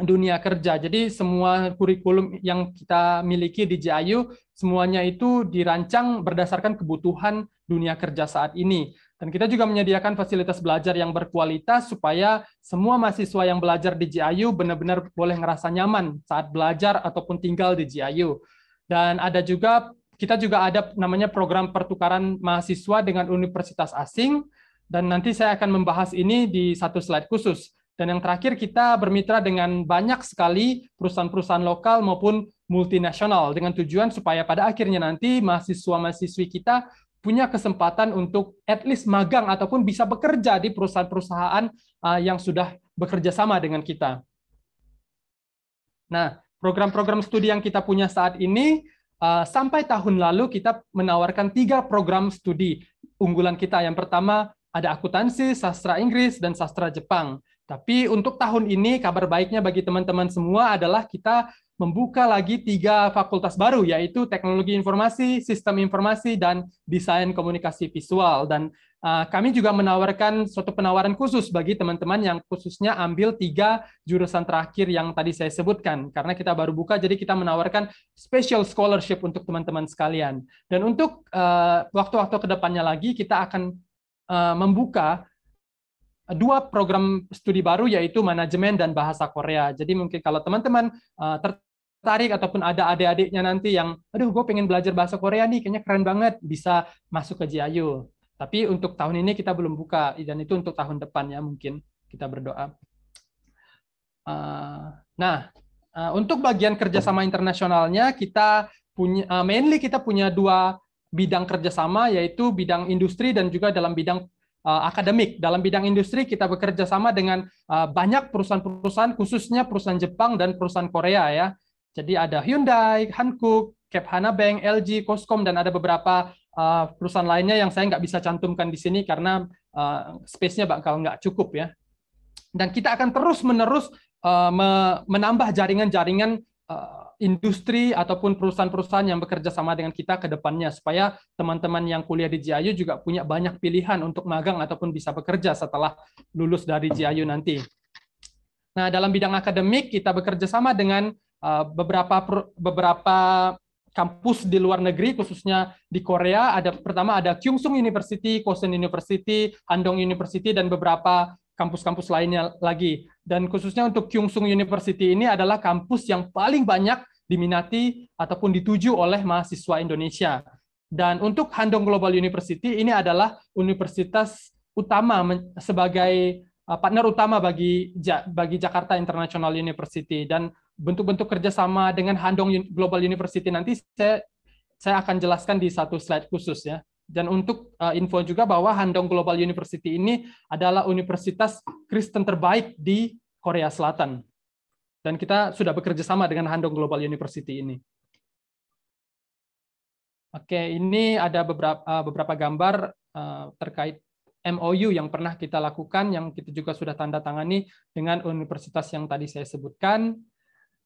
dunia kerja. Jadi semua kurikulum yang kita miliki di JIU semuanya itu dirancang berdasarkan kebutuhan dunia kerja saat ini. Dan kita juga menyediakan fasilitas belajar yang berkualitas supaya semua mahasiswa yang belajar di GIU benar-benar boleh ngerasa nyaman saat belajar ataupun tinggal di GIU. Dan ada juga kita juga ada namanya program pertukaran mahasiswa dengan universitas asing dan nanti saya akan membahas ini di satu slide khusus. Dan yang terakhir kita bermitra dengan banyak sekali perusahaan-perusahaan lokal maupun multinasional dengan tujuan supaya pada akhirnya nanti mahasiswa-mahasiswi kita punya kesempatan untuk at least magang ataupun bisa bekerja di perusahaan-perusahaan uh, yang sudah bekerja sama dengan kita. Nah, program-program studi yang kita punya saat ini uh, sampai tahun lalu kita menawarkan tiga program studi unggulan kita. Yang pertama ada akuntansi, sastra Inggris, dan sastra Jepang. Tapi untuk tahun ini kabar baiknya bagi teman-teman semua adalah kita membuka lagi tiga fakultas baru, yaitu teknologi informasi, sistem informasi, dan desain komunikasi visual. Dan uh, kami juga menawarkan suatu penawaran khusus bagi teman-teman yang khususnya ambil tiga jurusan terakhir yang tadi saya sebutkan. Karena kita baru buka, jadi kita menawarkan special scholarship untuk teman-teman sekalian. Dan untuk eh, waktu-waktu uh, kedepannya lagi, kita akan uh, membuka dua program studi baru yaitu manajemen dan bahasa Korea. Jadi mungkin kalau teman-teman uh, tertarik tertarik ataupun ada adik-adiknya nanti yang aduh gue pengen belajar bahasa Korea nih kayaknya keren banget bisa masuk ke GIU tapi untuk tahun ini kita belum buka dan itu untuk tahun depan ya mungkin kita berdoa uh, nah uh, untuk bagian kerjasama internasionalnya kita punya uh, mainly kita punya dua bidang kerjasama yaitu bidang industri dan juga dalam bidang uh, akademik. Dalam bidang industri kita bekerja sama dengan uh, banyak perusahaan-perusahaan khususnya perusahaan Jepang dan perusahaan Korea ya. Jadi ada Hyundai, Hankook, Cap Hana Bank, LG, Coscom, dan ada beberapa uh, perusahaan lainnya yang saya nggak bisa cantumkan di sini karena uh, space-nya bakal nggak cukup ya. Dan kita akan terus-menerus uh, menambah jaringan-jaringan uh, industri ataupun perusahaan-perusahaan yang bekerja sama dengan kita ke depannya supaya teman-teman yang kuliah di JIU juga punya banyak pilihan untuk magang ataupun bisa bekerja setelah lulus dari JIU nanti. Nah, dalam bidang akademik kita bekerja sama dengan uh, beberapa beberapa kampus di luar negeri khususnya di Korea ada pertama ada Kyungsung University, Kosen University, Andong University dan beberapa kampus-kampus lainnya lagi. Dan khususnya untuk Kyungsung University ini adalah kampus yang paling banyak diminati ataupun dituju oleh mahasiswa Indonesia. Dan untuk Handong Global University ini adalah universitas utama sebagai eh, partner utama bagi bagi Jakarta International University dan bentuk-bentuk kerjasama dengan Handong Global University nanti saya saya akan jelaskan di satu slide khusus ya. Dan untuk uh, info juga bahwa Handong Global University ini adalah universitas Kristen terbaik di Korea Selatan. Dan kita sudah bekerja sama dengan Handong Global University ini. Oke, ini ada beberapa uh, beberapa gambar uh, terkait MOU yang pernah kita lakukan yang kita juga sudah tanda tangani dengan universitas yang tadi saya sebutkan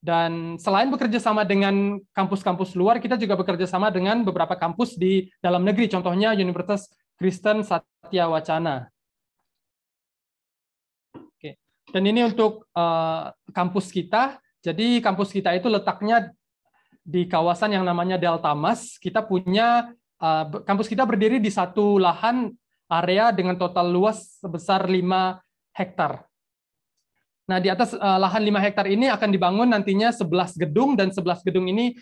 dan selain bekerja sama dengan kampus-kampus luar, kita juga bekerja sama dengan beberapa kampus di dalam negeri, contohnya Universitas Kristen Satya Wacana. Oke. Dan ini untuk uh, kampus kita. Jadi kampus kita itu letaknya di kawasan yang namanya Delta Mas. Kita punya uh, kampus kita berdiri di satu lahan area dengan total luas sebesar 5 hektar. Nah, di atas uh, lahan 5 hektar ini akan dibangun nantinya 11 gedung dan 11 gedung ini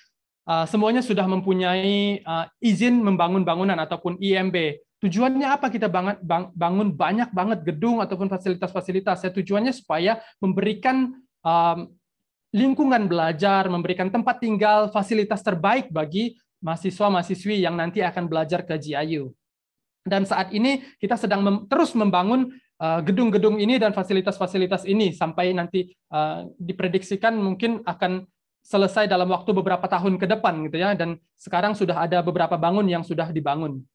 uh, semuanya sudah mempunyai uh, izin membangun bangunan ataupun IMB. Tujuannya apa kita bangun, bangun banyak banget gedung ataupun fasilitas-fasilitas? Ya, tujuannya supaya memberikan um, lingkungan belajar, memberikan tempat tinggal, fasilitas terbaik bagi mahasiswa-mahasiswi yang nanti akan belajar ke GIU. Dan saat ini kita sedang mem terus membangun Eh, gedung-gedung ini dan fasilitas-fasilitas ini sampai nanti uh, diprediksikan mungkin akan selesai dalam waktu beberapa tahun ke depan gitu ya dan sekarang sudah ada beberapa bangun yang sudah dibangun.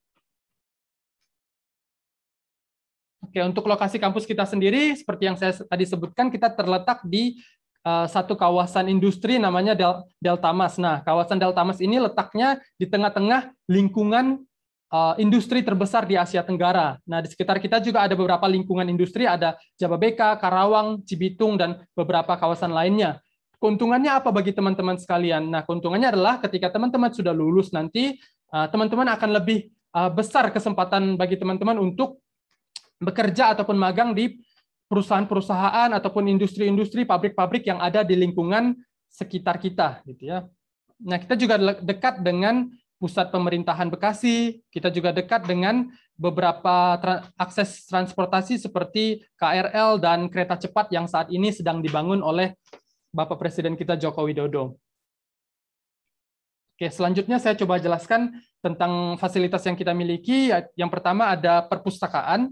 Oke, untuk lokasi kampus kita sendiri seperti yang saya tadi sebutkan kita terletak di eh, satu kawasan industri namanya Del Deltamas. Nah, kawasan Deltamas ini letaknya di tengah-tengah lingkungan Eh, industri terbesar di Asia Tenggara. Nah, di sekitar kita juga ada beberapa lingkungan industri, ada Jababeka, Karawang, Cibitung, dan beberapa kawasan lainnya. Keuntungannya apa bagi teman-teman sekalian? Nah, keuntungannya adalah ketika teman-teman sudah lulus nanti, eh, teman-teman akan lebih eh, besar kesempatan bagi teman-teman untuk bekerja ataupun magang di perusahaan-perusahaan ataupun industri-industri, pabrik-pabrik yang ada di lingkungan sekitar kita, gitu ya. Nah, kita juga dekat dengan pusat pemerintahan Bekasi. Kita juga dekat dengan beberapa tra akses transportasi seperti KRL dan kereta cepat yang saat ini sedang dibangun oleh Bapak Presiden kita Joko Widodo. Oke, selanjutnya saya coba jelaskan tentang fasilitas yang kita miliki. Yang pertama ada perpustakaan.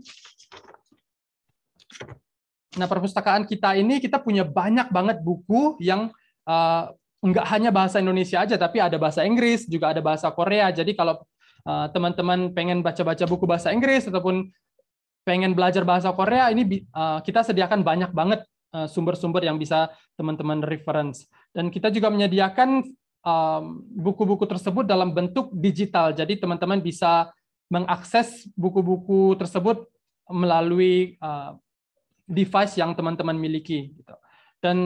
Nah, perpustakaan kita ini kita punya banyak banget buku yang uh, nggak hanya bahasa Indonesia aja, tapi ada bahasa Inggris, juga ada bahasa Korea. Jadi kalau eh, teman-teman uh, pengen baca-baca buku bahasa Inggris ataupun pengen belajar bahasa Korea, ini uh, kita sediakan banyak banget eh, sumber-sumber uh, yang bisa teman-teman reference. Dan kita juga menyediakan buku-buku um, tersebut dalam bentuk digital. Jadi teman-teman bisa mengakses buku-buku tersebut melalui device yang teman-teman miliki. Gitu. Dan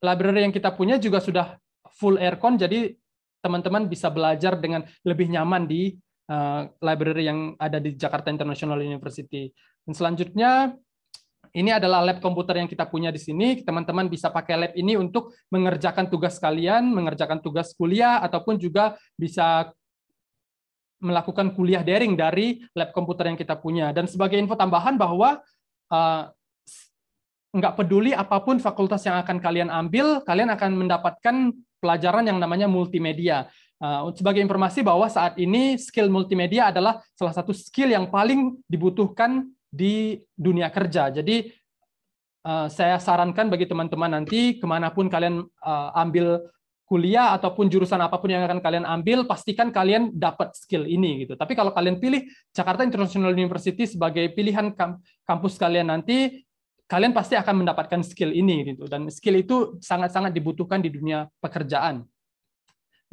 library yang kita punya juga sudah full aircon, jadi teman-teman bisa belajar dengan lebih nyaman di uh, library yang ada di Jakarta International University. Dan selanjutnya, ini adalah lab komputer yang kita punya di sini. Teman-teman bisa pakai lab ini untuk mengerjakan tugas kalian, mengerjakan tugas kuliah, ataupun juga bisa melakukan kuliah daring dari lab komputer yang kita punya. Dan sebagai info tambahan bahwa uh, nggak peduli apapun fakultas yang akan kalian ambil, kalian akan mendapatkan pelajaran yang namanya multimedia. Eh, sebagai informasi bahwa saat ini skill multimedia adalah salah satu skill yang paling dibutuhkan di dunia kerja. Jadi eh, saya sarankan bagi teman-teman nanti kemanapun kalian eh, ambil kuliah ataupun jurusan apapun yang akan kalian ambil, pastikan kalian dapat skill ini gitu. Tapi kalau kalian pilih Jakarta International University sebagai pilihan kampus kalian nanti, kalian pasti akan mendapatkan skill ini gitu dan skill itu sangat-sangat dibutuhkan di dunia pekerjaan.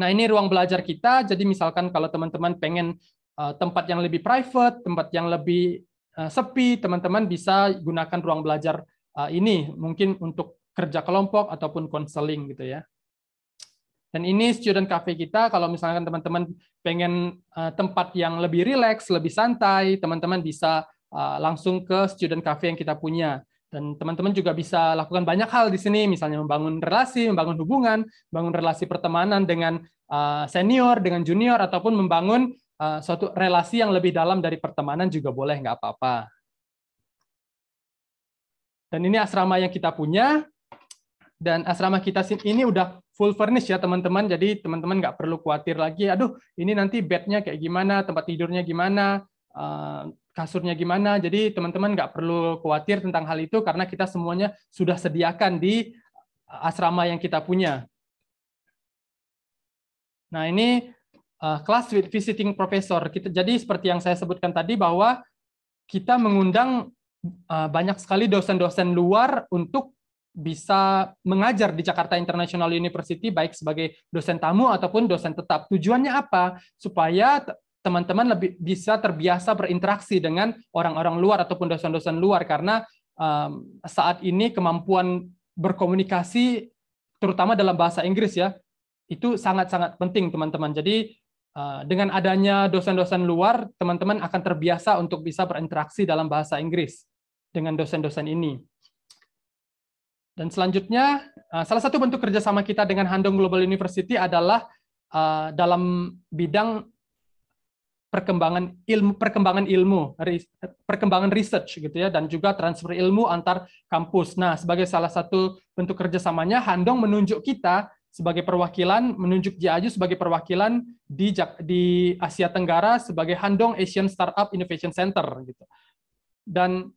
Nah, ini ruang belajar kita. Jadi misalkan kalau teman-teman pengen eh, tempat yang lebih private, tempat yang lebih eh, sepi, teman-teman bisa gunakan ruang belajar eh, ini mungkin untuk kerja kelompok ataupun konseling gitu ya. Dan ini student cafe kita kalau misalkan teman-teman pengen tempat yang lebih rileks, lebih santai, teman-teman bisa langsung ke student cafe yang kita punya. Dan teman-teman juga bisa lakukan banyak hal di sini, misalnya membangun relasi, membangun hubungan, membangun relasi pertemanan dengan eh, senior, dengan junior, ataupun membangun eh, suatu relasi yang lebih dalam dari pertemanan juga boleh, nggak apa-apa. Dan ini asrama yang kita punya, dan asrama kita ini udah full furnish ya teman-teman, jadi teman-teman nggak perlu khawatir lagi, aduh ini nanti bednya kayak gimana, tempat tidurnya gimana, eh, kasurnya gimana. Jadi teman-teman nggak perlu khawatir tentang hal itu karena kita semuanya sudah sediakan di eh, asrama yang kita punya. Nah ini uh, eh, kelas with visiting professor. Kita, jadi seperti yang saya sebutkan tadi bahwa kita mengundang uh, banyak sekali dosen-dosen luar untuk bisa mengajar di Jakarta International University baik sebagai dosen tamu ataupun dosen tetap. Tujuannya apa? Supaya teman-teman lebih bisa terbiasa berinteraksi dengan orang-orang luar ataupun dosen-dosen luar karena um, saat ini kemampuan berkomunikasi terutama dalam bahasa Inggris ya itu sangat-sangat penting teman-teman. Jadi uh, dengan adanya dosen-dosen luar, teman-teman akan terbiasa untuk bisa berinteraksi dalam bahasa Inggris dengan dosen-dosen ini. Dan selanjutnya, eh, salah satu bentuk kerjasama kita dengan Handong Global University adalah eh, dalam bidang perkembangan ilmu perkembangan ilmu perkembangan research gitu ya dan juga transfer ilmu antar kampus. Nah, sebagai salah satu bentuk kerjasamanya, Handong menunjuk kita sebagai perwakilan, menunjuk JIAYU sebagai perwakilan di di Asia Tenggara sebagai Handong Asian Startup Innovation Center gitu. Dan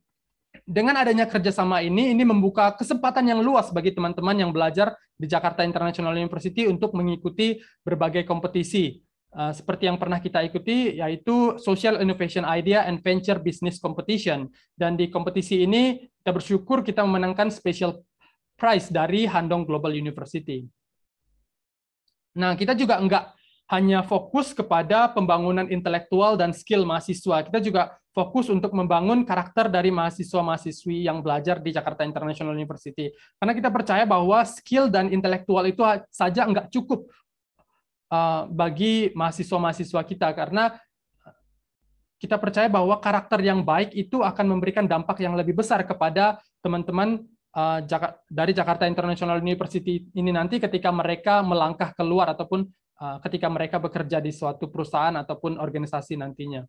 dengan adanya kerjasama ini, ini membuka kesempatan yang luas bagi teman-teman yang belajar di Jakarta International University untuk mengikuti berbagai kompetisi Eh, seperti yang pernah kita ikuti yaitu Social Innovation Idea and Venture Business Competition dan di kompetisi ini kita bersyukur kita memenangkan special prize dari Handong Global University. Nah, kita juga enggak hanya fokus kepada pembangunan intelektual dan skill mahasiswa. Kita juga fokus untuk membangun karakter dari mahasiswa-mahasiswi yang belajar di Jakarta International University. Karena kita percaya bahwa skill dan intelektual itu saja enggak cukup Eh, bagi mahasiswa-mahasiswa kita karena kita percaya bahwa karakter yang baik itu akan memberikan dampak yang lebih besar kepada teman-teman eh, dari Jakarta International University ini nanti ketika mereka melangkah keluar ataupun eh, ketika mereka bekerja di suatu perusahaan ataupun organisasi nantinya.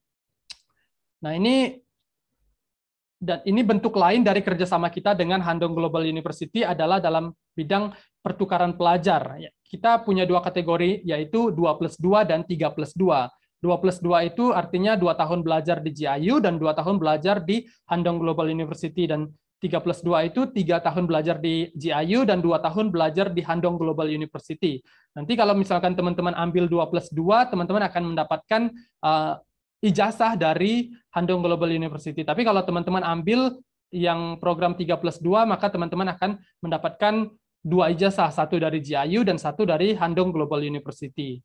Nah ini dan ini bentuk lain dari kerjasama kita dengan Handong Global University adalah dalam bidang pertukaran pelajar kita punya dua kategori, yaitu 2 plus 2 dan 3 plus 2. 2 plus 2 itu artinya 2 tahun belajar di GIU dan 2 tahun belajar di Handong Global University. Dan 3 plus 2 itu 3 tahun belajar di GIU dan 2 tahun belajar di Handong Global University. Nanti kalau misalkan teman-teman ambil 2 plus 2, teman-teman akan mendapatkan uh, ijazah dari Handong Global University. Tapi kalau teman-teman ambil yang program 3 plus 2, maka teman-teman akan mendapatkan dua ijazah, satu dari GIU dan satu dari Handong Global University.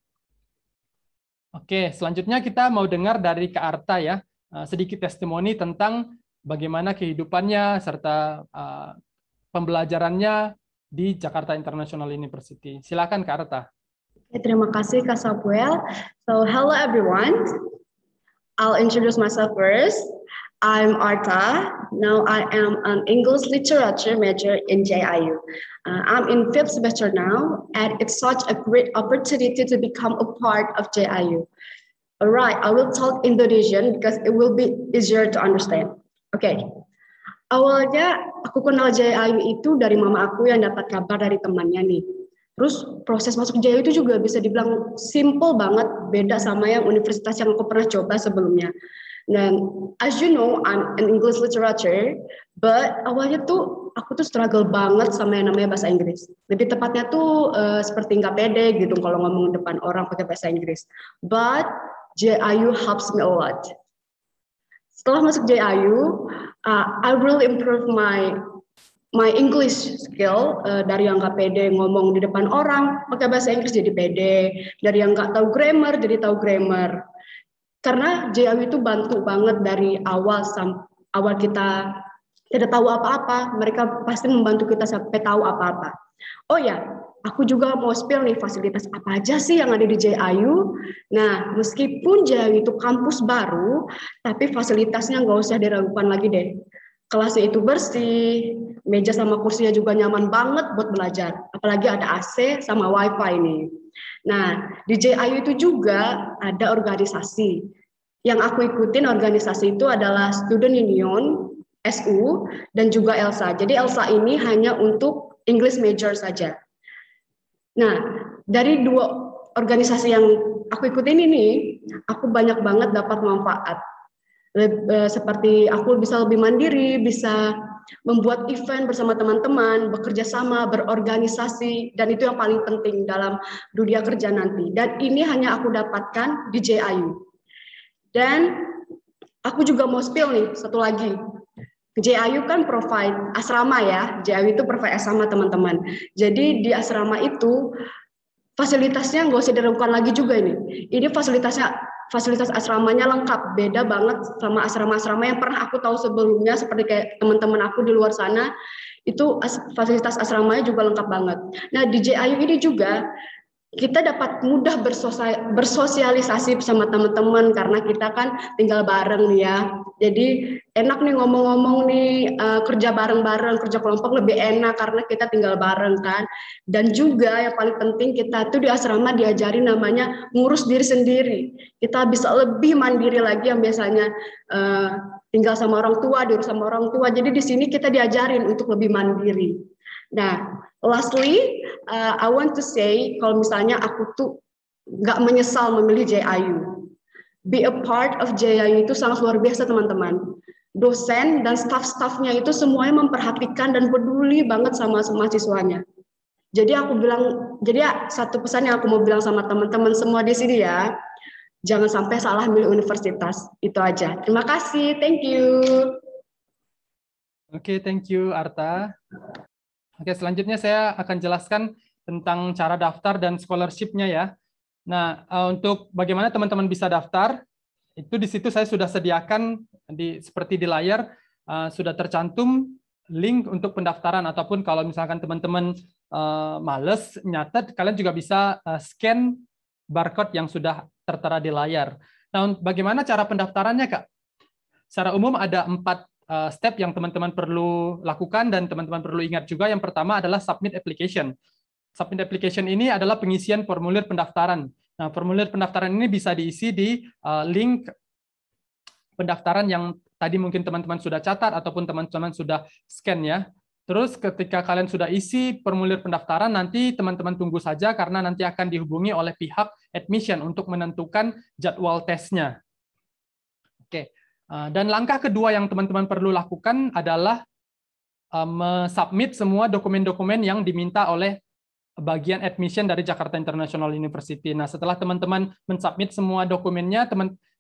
Oke, selanjutnya kita mau dengar dari Kak Arta ya, eh, sedikit testimoni tentang bagaimana kehidupannya serta eh, pembelajarannya di Jakarta International University. Silakan Kak Arta. terima kasih Kak Sapuel. So, hello everyone. I'll introduce myself first. I'm Arta. Now I am an English literature major in JIU. Uh, I'm in fifth semester now, and it's such a great opportunity to become a part of JIU. All right, I will talk Indonesian because it will be easier to understand. Okay. Awalnya aku kenal JIU itu dari mama aku yang dapat kabar dari temannya nih. Terus proses masuk JIU itu juga bisa dibilang simple banget, beda sama yang universitas yang aku pernah coba sebelumnya. Dan as you know, I'm an English literature, but awalnya tuh aku tuh struggle banget sama yang namanya bahasa Inggris. Lebih tepatnya tuh uh, seperti nggak pede gitu kalau ngomong depan orang pakai bahasa Inggris. But JIU helps me a lot. Setelah masuk JIU, uh, I really eh, improve my my English skill uh, dari yang nggak pede ngomong di depan orang pakai bahasa Inggris jadi pede, dari yang nggak tahu grammar jadi tahu grammar. Karena JAW itu bantu banget dari awal sampai awal kita tidak tahu apa-apa, mereka pasti membantu kita sampai tahu apa-apa. Oh ya, aku juga mau spill nih fasilitas apa aja sih yang ada di JAU. Nah, meskipun JAU itu kampus baru, tapi fasilitasnya nggak usah diragukan lagi deh. Kelasnya itu bersih, meja sama kursinya juga nyaman banget buat belajar. Apalagi ada AC sama WiFi nih. Nah, di JAU itu juga ada organisasi. Yang aku ikutin organisasi itu adalah Student Union, SU, dan juga ELSA. Jadi ELSA ini hanya untuk English major saja. Nah, dari dua organisasi yang aku ikutin ini, aku banyak banget dapat manfaat. Eh, seperti aku bisa lebih mandiri, bisa membuat event bersama teman-teman, bekerja sama, berorganisasi, dan itu yang paling penting dalam dunia kerja nanti. Dan ini hanya aku dapatkan di JIU. Dan aku juga mau spill nih satu lagi. JAU kan provide asrama ya. JAU itu provide asrama teman-teman. Jadi di asrama itu fasilitasnya nggak usah diragukan lagi juga ini. Ini fasilitasnya fasilitas asramanya lengkap, beda banget sama asrama-asrama yang pernah aku tahu sebelumnya seperti kayak teman-teman aku di luar sana itu fasilitas asramanya juga lengkap banget. Nah di JAU ini juga kita dapat mudah bersosialisasi bersama teman-teman karena kita kan tinggal bareng ya. Jadi enak nih ngomong-ngomong nih uh, kerja bareng-bareng, kerja kelompok lebih enak karena kita tinggal bareng kan. Dan juga yang paling penting kita tuh di asrama diajari namanya ngurus diri sendiri. Kita bisa lebih mandiri lagi yang biasanya uh, tinggal sama orang tua, diurus sama orang tua. Jadi di sini kita diajarin untuk lebih mandiri. Nah, Lastly, uh, I want to say kalau misalnya aku tuh nggak menyesal memilih JIU. Be a part of JIU itu sangat luar biasa teman-teman. Dosen dan staff-staffnya itu semuanya memperhatikan dan peduli banget sama semua siswanya. Jadi aku bilang, jadi ya, satu pesan yang aku mau bilang sama teman-teman semua di sini ya, jangan sampai salah milih universitas. Itu aja. Terima kasih. Thank you. Oke, okay, thank you Arta. Oke, selanjutnya saya akan jelaskan tentang cara daftar dan scholarship-nya ya. Nah, eh, untuk bagaimana teman-teman bisa daftar, itu di situ saya sudah sediakan di seperti di layar eh, sudah tercantum link untuk pendaftaran ataupun kalau misalkan teman-teman eh, males nyatet, kalian juga bisa scan barcode yang sudah tertera di layar. Nah, bagaimana cara pendaftarannya, Kak? Secara umum ada empat Eh, step yang teman-teman perlu lakukan dan teman-teman perlu ingat juga yang pertama adalah submit application. Submit application ini adalah pengisian formulir pendaftaran. Nah, formulir pendaftaran ini bisa diisi di eh, link pendaftaran yang tadi mungkin teman-teman sudah catat ataupun teman-teman sudah scan ya. Terus ketika kalian sudah isi formulir pendaftaran, nanti teman-teman tunggu saja karena nanti akan dihubungi oleh pihak admission untuk menentukan jadwal tesnya. Oke, Eh, dan langkah kedua yang teman-teman perlu lakukan adalah eh, submit semua dokumen-dokumen yang diminta oleh bagian admission dari Jakarta International University. Nah, setelah teman-teman mensubmit semua dokumennya,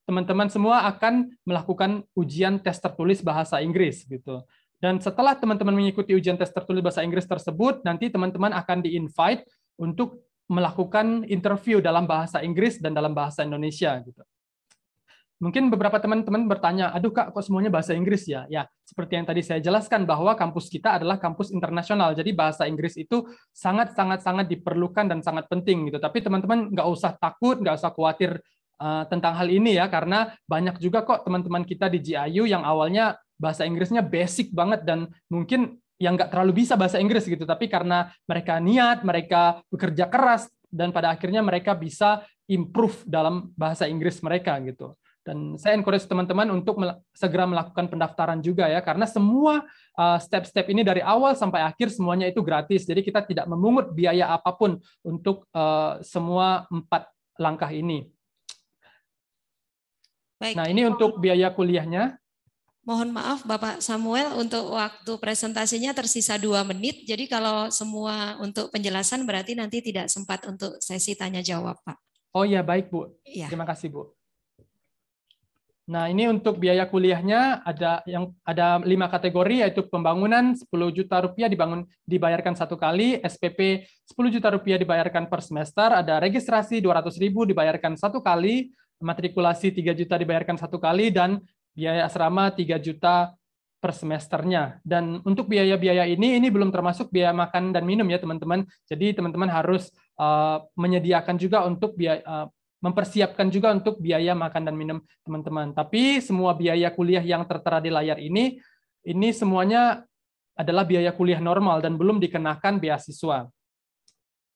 teman-teman semua akan melakukan ujian tes tertulis bahasa Inggris gitu. Dan setelah teman-teman mengikuti ujian tes tertulis bahasa Inggris tersebut, nanti teman-teman akan di-invite untuk melakukan interview dalam bahasa Inggris dan dalam bahasa Indonesia gitu. Mungkin beberapa teman-teman bertanya, aduh kak, kok semuanya bahasa Inggris ya? Ya, seperti yang tadi saya jelaskan bahwa kampus kita adalah kampus internasional, jadi bahasa Inggris itu sangat-sangat-sangat diperlukan dan sangat penting gitu. Tapi teman-teman nggak usah takut, nggak usah khawatir uh, tentang hal ini ya, karena banyak juga kok teman-teman kita di GIU yang awalnya bahasa Inggrisnya basic banget dan mungkin yang nggak terlalu bisa bahasa Inggris gitu, tapi karena mereka niat, mereka bekerja keras, dan pada akhirnya mereka bisa improve dalam bahasa Inggris mereka gitu. Dan saya encourage teman-teman untuk segera melakukan pendaftaran juga ya, karena semua uh, step-step ini dari awal sampai akhir semuanya itu gratis. Jadi kita tidak memungut biaya apapun untuk uh, semua empat langkah ini. Baik. Nah ini untuk biaya kuliahnya. Mohon maaf Bapak Samuel untuk waktu presentasinya tersisa dua menit. Jadi kalau semua untuk penjelasan berarti nanti tidak sempat untuk sesi tanya jawab Pak. Oh ya baik Bu. Ya. Terima kasih Bu. Nah, ini untuk biaya kuliahnya ada yang ada lima kategori yaitu pembangunan 10 juta rupiah dibangun dibayarkan satu kali, SPP 10 juta rupiah dibayarkan per semester, ada registrasi 200 ribu dibayarkan satu kali, matrikulasi 3 juta dibayarkan satu kali dan biaya asrama 3 juta per semesternya. Dan untuk biaya-biaya ini, ini belum termasuk biaya makan dan minum ya teman-teman. Jadi teman-teman harus uh, menyediakan juga untuk biaya, uh, mempersiapkan juga untuk biaya makan dan minum teman-teman. Tapi semua biaya kuliah yang tertera di layar ini, ini semuanya adalah biaya kuliah normal dan belum dikenakan beasiswa.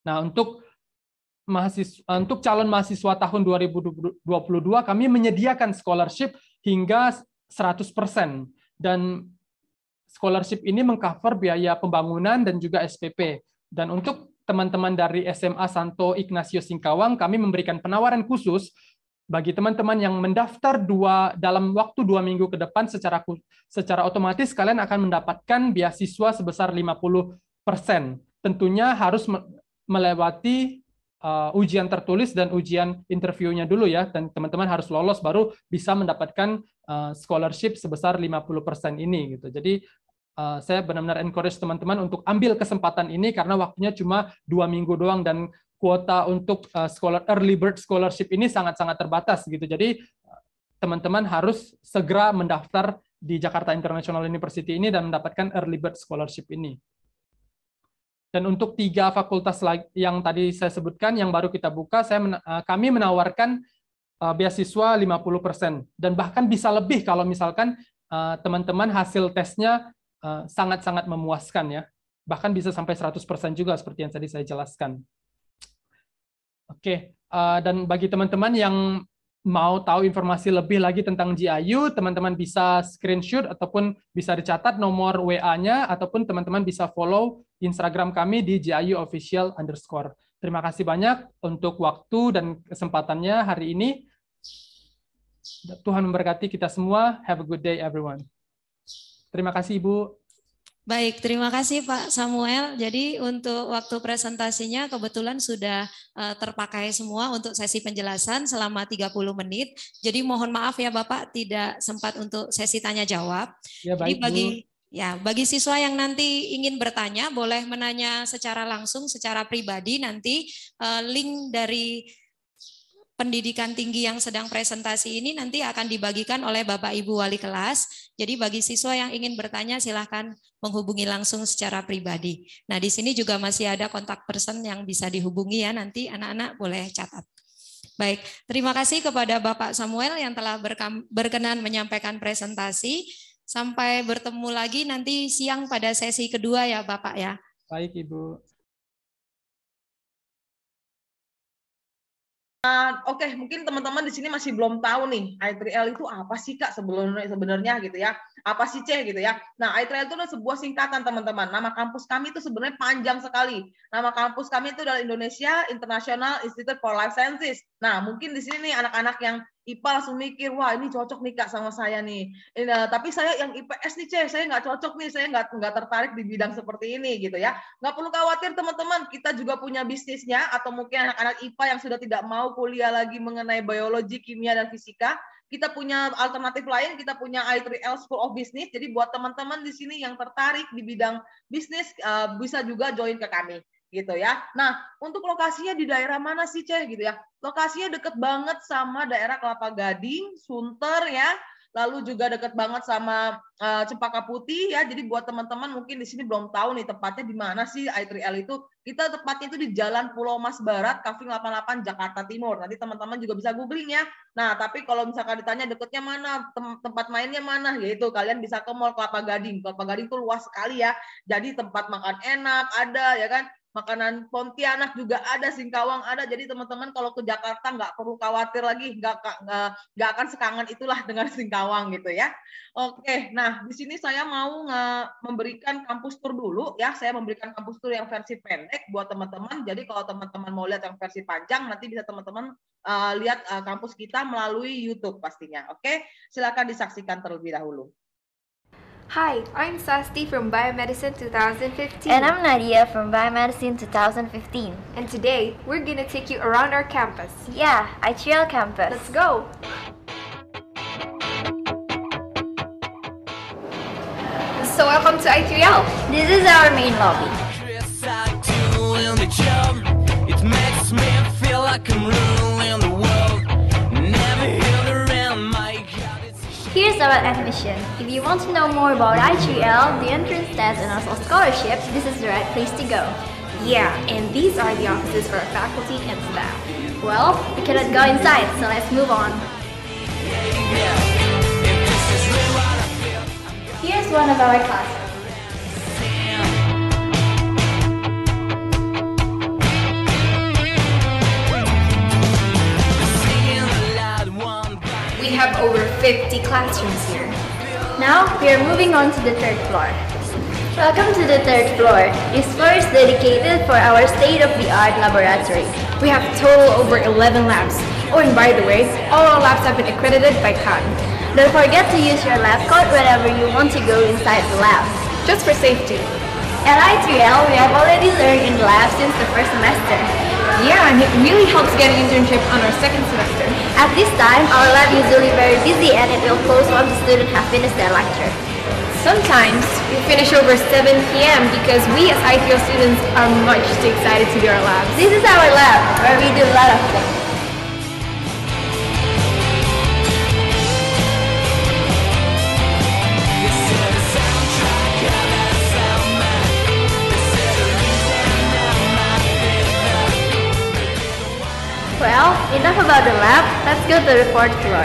Nah, untuk mahasiswa untuk calon mahasiswa tahun 2022 kami menyediakan scholarship hingga 100% dan scholarship ini mengcover biaya pembangunan dan juga SPP. Dan untuk teman-teman dari SMA Santo Ignatius Singkawang, kami memberikan penawaran khusus bagi teman-teman yang mendaftar dua dalam waktu dua minggu ke depan secara secara otomatis kalian akan mendapatkan beasiswa sebesar 50 persen. Tentunya harus melewati uh, ujian tertulis dan ujian interviewnya dulu ya, dan teman-teman harus lolos baru bisa mendapatkan uh, scholarship sebesar 50 persen ini gitu. Jadi Eh, saya benar-benar encourage teman-teman untuk ambil kesempatan ini karena waktunya cuma dua minggu doang dan kuota untuk eh, scholar early bird scholarship ini sangat-sangat terbatas gitu. Jadi eh, teman-teman harus segera mendaftar di Jakarta International University ini dan mendapatkan early bird scholarship ini. Dan untuk tiga fakultas yang tadi saya sebutkan yang baru kita buka, saya men kami menawarkan beasiswa 50% dan bahkan bisa lebih kalau misalkan teman-teman hasil tesnya Eh, sangat-sangat memuaskan ya. Bahkan bisa sampai 100% juga seperti yang tadi saya jelaskan. Oke, eh, dan bagi teman-teman yang mau tahu informasi lebih lagi tentang GIU, teman-teman bisa screenshot ataupun bisa dicatat nomor WA-nya ataupun teman-teman bisa follow Instagram kami di GIU official underscore. Terima kasih banyak untuk waktu dan kesempatannya hari ini. Tuhan memberkati kita semua. Have a good day everyone. Terima kasih Ibu. Baik, terima kasih Pak Samuel. Jadi untuk waktu presentasinya kebetulan sudah eh, terpakai semua untuk sesi penjelasan selama 30 menit. Jadi mohon maaf ya Bapak tidak sempat untuk sesi tanya jawab. Ya, baik, Jadi bagi Bu. Ya, bagi siswa yang nanti ingin bertanya, boleh menanya secara langsung, secara pribadi. Nanti eh, link dari pendidikan tinggi yang sedang presentasi ini nanti akan dibagikan oleh Bapak Ibu wali kelas. Jadi bagi siswa yang ingin bertanya silahkan menghubungi langsung secara pribadi. Nah, di sini juga masih ada kontak person yang bisa dihubungi ya nanti anak-anak boleh catat. Baik, terima kasih kepada Bapak Samuel yang telah berkenan menyampaikan presentasi. Sampai bertemu lagi nanti siang pada sesi kedua ya Bapak ya. Baik Ibu. Uh, Oke, okay, mungkin teman-teman di sini masih belum tahu nih I3L itu apa sih kak sebelumnya sebenarnya gitu ya? Apa sih C gitu ya? Nah I3L itu adalah sebuah singkatan teman-teman. Nama kampus kami itu sebenarnya panjang sekali. Nama kampus kami itu adalah Indonesia International Institute for Life Sciences. Nah mungkin di sini nih anak-anak yang IPA langsung mikir, wah ini cocok nih Kak sama saya nih. uh, tapi saya yang IPS nih C, saya nggak cocok nih, saya nggak nggak tertarik di bidang seperti ini gitu ya. Nggak perlu khawatir teman-teman, kita juga punya bisnisnya atau mungkin anak-anak IPA yang sudah tidak mau kuliah lagi mengenai biologi, kimia, dan fisika, kita punya alternatif lain, kita punya I3L School of Business. Jadi buat teman-teman di sini yang tertarik di bidang bisnis uh, bisa juga join ke kami gitu ya. Nah, untuk lokasinya di daerah mana sih, Ceh gitu ya? Lokasinya deket banget sama daerah Kelapa Gading, Sunter ya. Lalu juga deket banget sama uh, Cempaka Putih ya. Jadi buat teman-teman mungkin di sini belum tahu nih tepatnya di mana sih I3L itu. Kita tepatnya itu di Jalan Pulau Mas Barat, Kaving 88 Jakarta Timur. Nanti teman-teman juga bisa googling ya. Nah, tapi kalau misalkan ditanya deketnya mana, tem tempat mainnya mana, yaitu kalian bisa ke Mall Kelapa Gading. Kelapa Gading itu luas sekali ya. Jadi tempat makan enak ada ya kan makanan Pontianak juga ada, Singkawang ada. Jadi teman-teman kalau ke Jakarta nggak perlu khawatir lagi, nggak nggak akan sekangen itulah dengan [laughs] Singkawang gitu ya. Oke, nah di sini saya mau memberikan kampus tour dulu ya. Saya memberikan kampus tour yang versi pendek buat teman-teman. Jadi kalau teman-teman mau lihat yang versi panjang, nanti bisa teman-teman uh, lihat uh, kampus kita melalui YouTube pastinya. Oke, silakan disaksikan terlebih dahulu. Hi, I'm Sasti from Biomedicine 2015. And I'm Nadia from Biomedicine 2015. And today, we're gonna take you around our campus. Yeah, ITRL campus. Let's go! So welcome to ITRL. This is our main lobby. about admission. If you want to know more about IGL, the entrance test, and also scholarship, this is the right place to go. Yeah, and these are the offices for our faculty and staff. Well, we cannot go inside, so let's move on. Here's one of our classes. have over 50 classrooms here. Now, we are moving on to the third floor. Welcome to the third floor. This floor is dedicated for our state-of-the-art laboratory. We have total over 11 labs. Oh, and by the way, all our labs have been accredited by Khan. Don't forget to use your lab coat whenever you want to go inside the lab. Just for safety. At I3L, we have already learned in the lab since the first semester. Yeah, and it really helps get an internship on our second semester. At this time, our lab is usually very busy and it will close once the students have finished their lecture. Sometimes we finish over 7 p.m. because we as ITO students are much too excited to do our labs. This is our lab where we do a lot of things. Well, enough about the lab. Let's go to the fourth floor.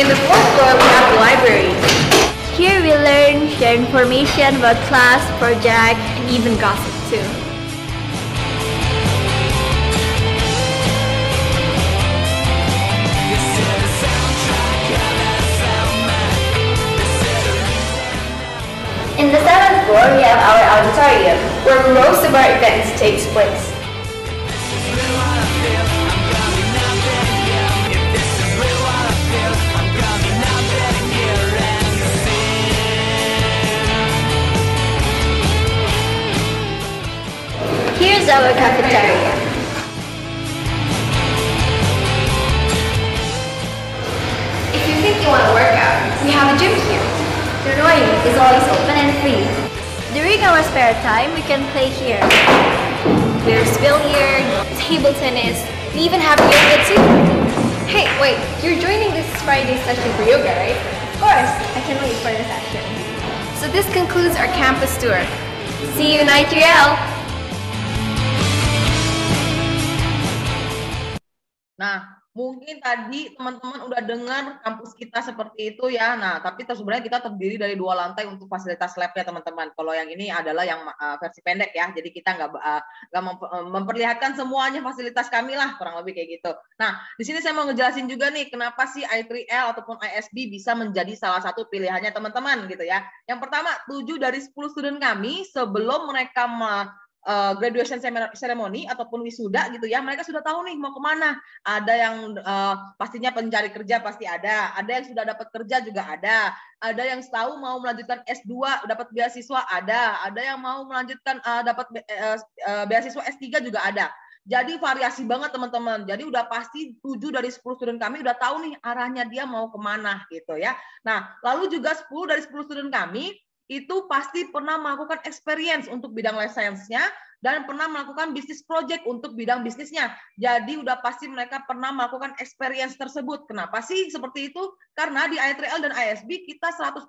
In the fourth floor, we have the library. Here we learn, share information about class, project, and even gossip too. In the seventh floor, we have our auditorium, where most of our events takes place. Here's our cafeteria. If you think you want to work out, we have a gym here. The room is always open and free. During our spare time, we can play here. There's billiard, table tennis, we even have yoga too. Hey, wait, you're joining this Friday session for yoga, right? Of course, I can wait for this session. So this concludes our campus tour. See you in IQL! Nah, Mungkin tadi teman-teman udah dengar kampus kita seperti itu ya. Nah, tapi sebenarnya kita terdiri dari dua lantai untuk fasilitas lab ya teman-teman. Kalau yang ini adalah yang uh, versi pendek ya, jadi kita nggak eh, nggak eh, memperlihatkan semuanya fasilitas kami lah kurang lebih kayak gitu. Nah, di sini saya mau ngejelasin juga nih kenapa sih I3L ataupun ISB bisa menjadi salah satu pilihannya teman-teman gitu ya. Yang pertama, tujuh dari sepuluh student kami sebelum mereka uh, graduation ceremony ataupun wisuda gitu ya, mereka sudah tahu nih mau kemana. Ada yang uh, pastinya pencari kerja pasti ada, ada yang sudah dapat kerja juga ada, ada yang tahu mau melanjutkan S2 dapat beasiswa ada, ada yang mau melanjutkan uh, dapat be uh, beasiswa S3 juga ada. Jadi variasi banget teman-teman. Jadi udah pasti 7 dari 10 student kami udah tahu nih arahnya dia mau kemana gitu ya. Nah lalu juga 10 dari 10 student kami itu pasti pernah melakukan experience untuk bidang life dan pernah melakukan bisnis project untuk bidang bisnisnya. Jadi udah pasti mereka pernah melakukan experience tersebut. Kenapa sih seperti itu? Karena di ITRL dan ISB kita 100%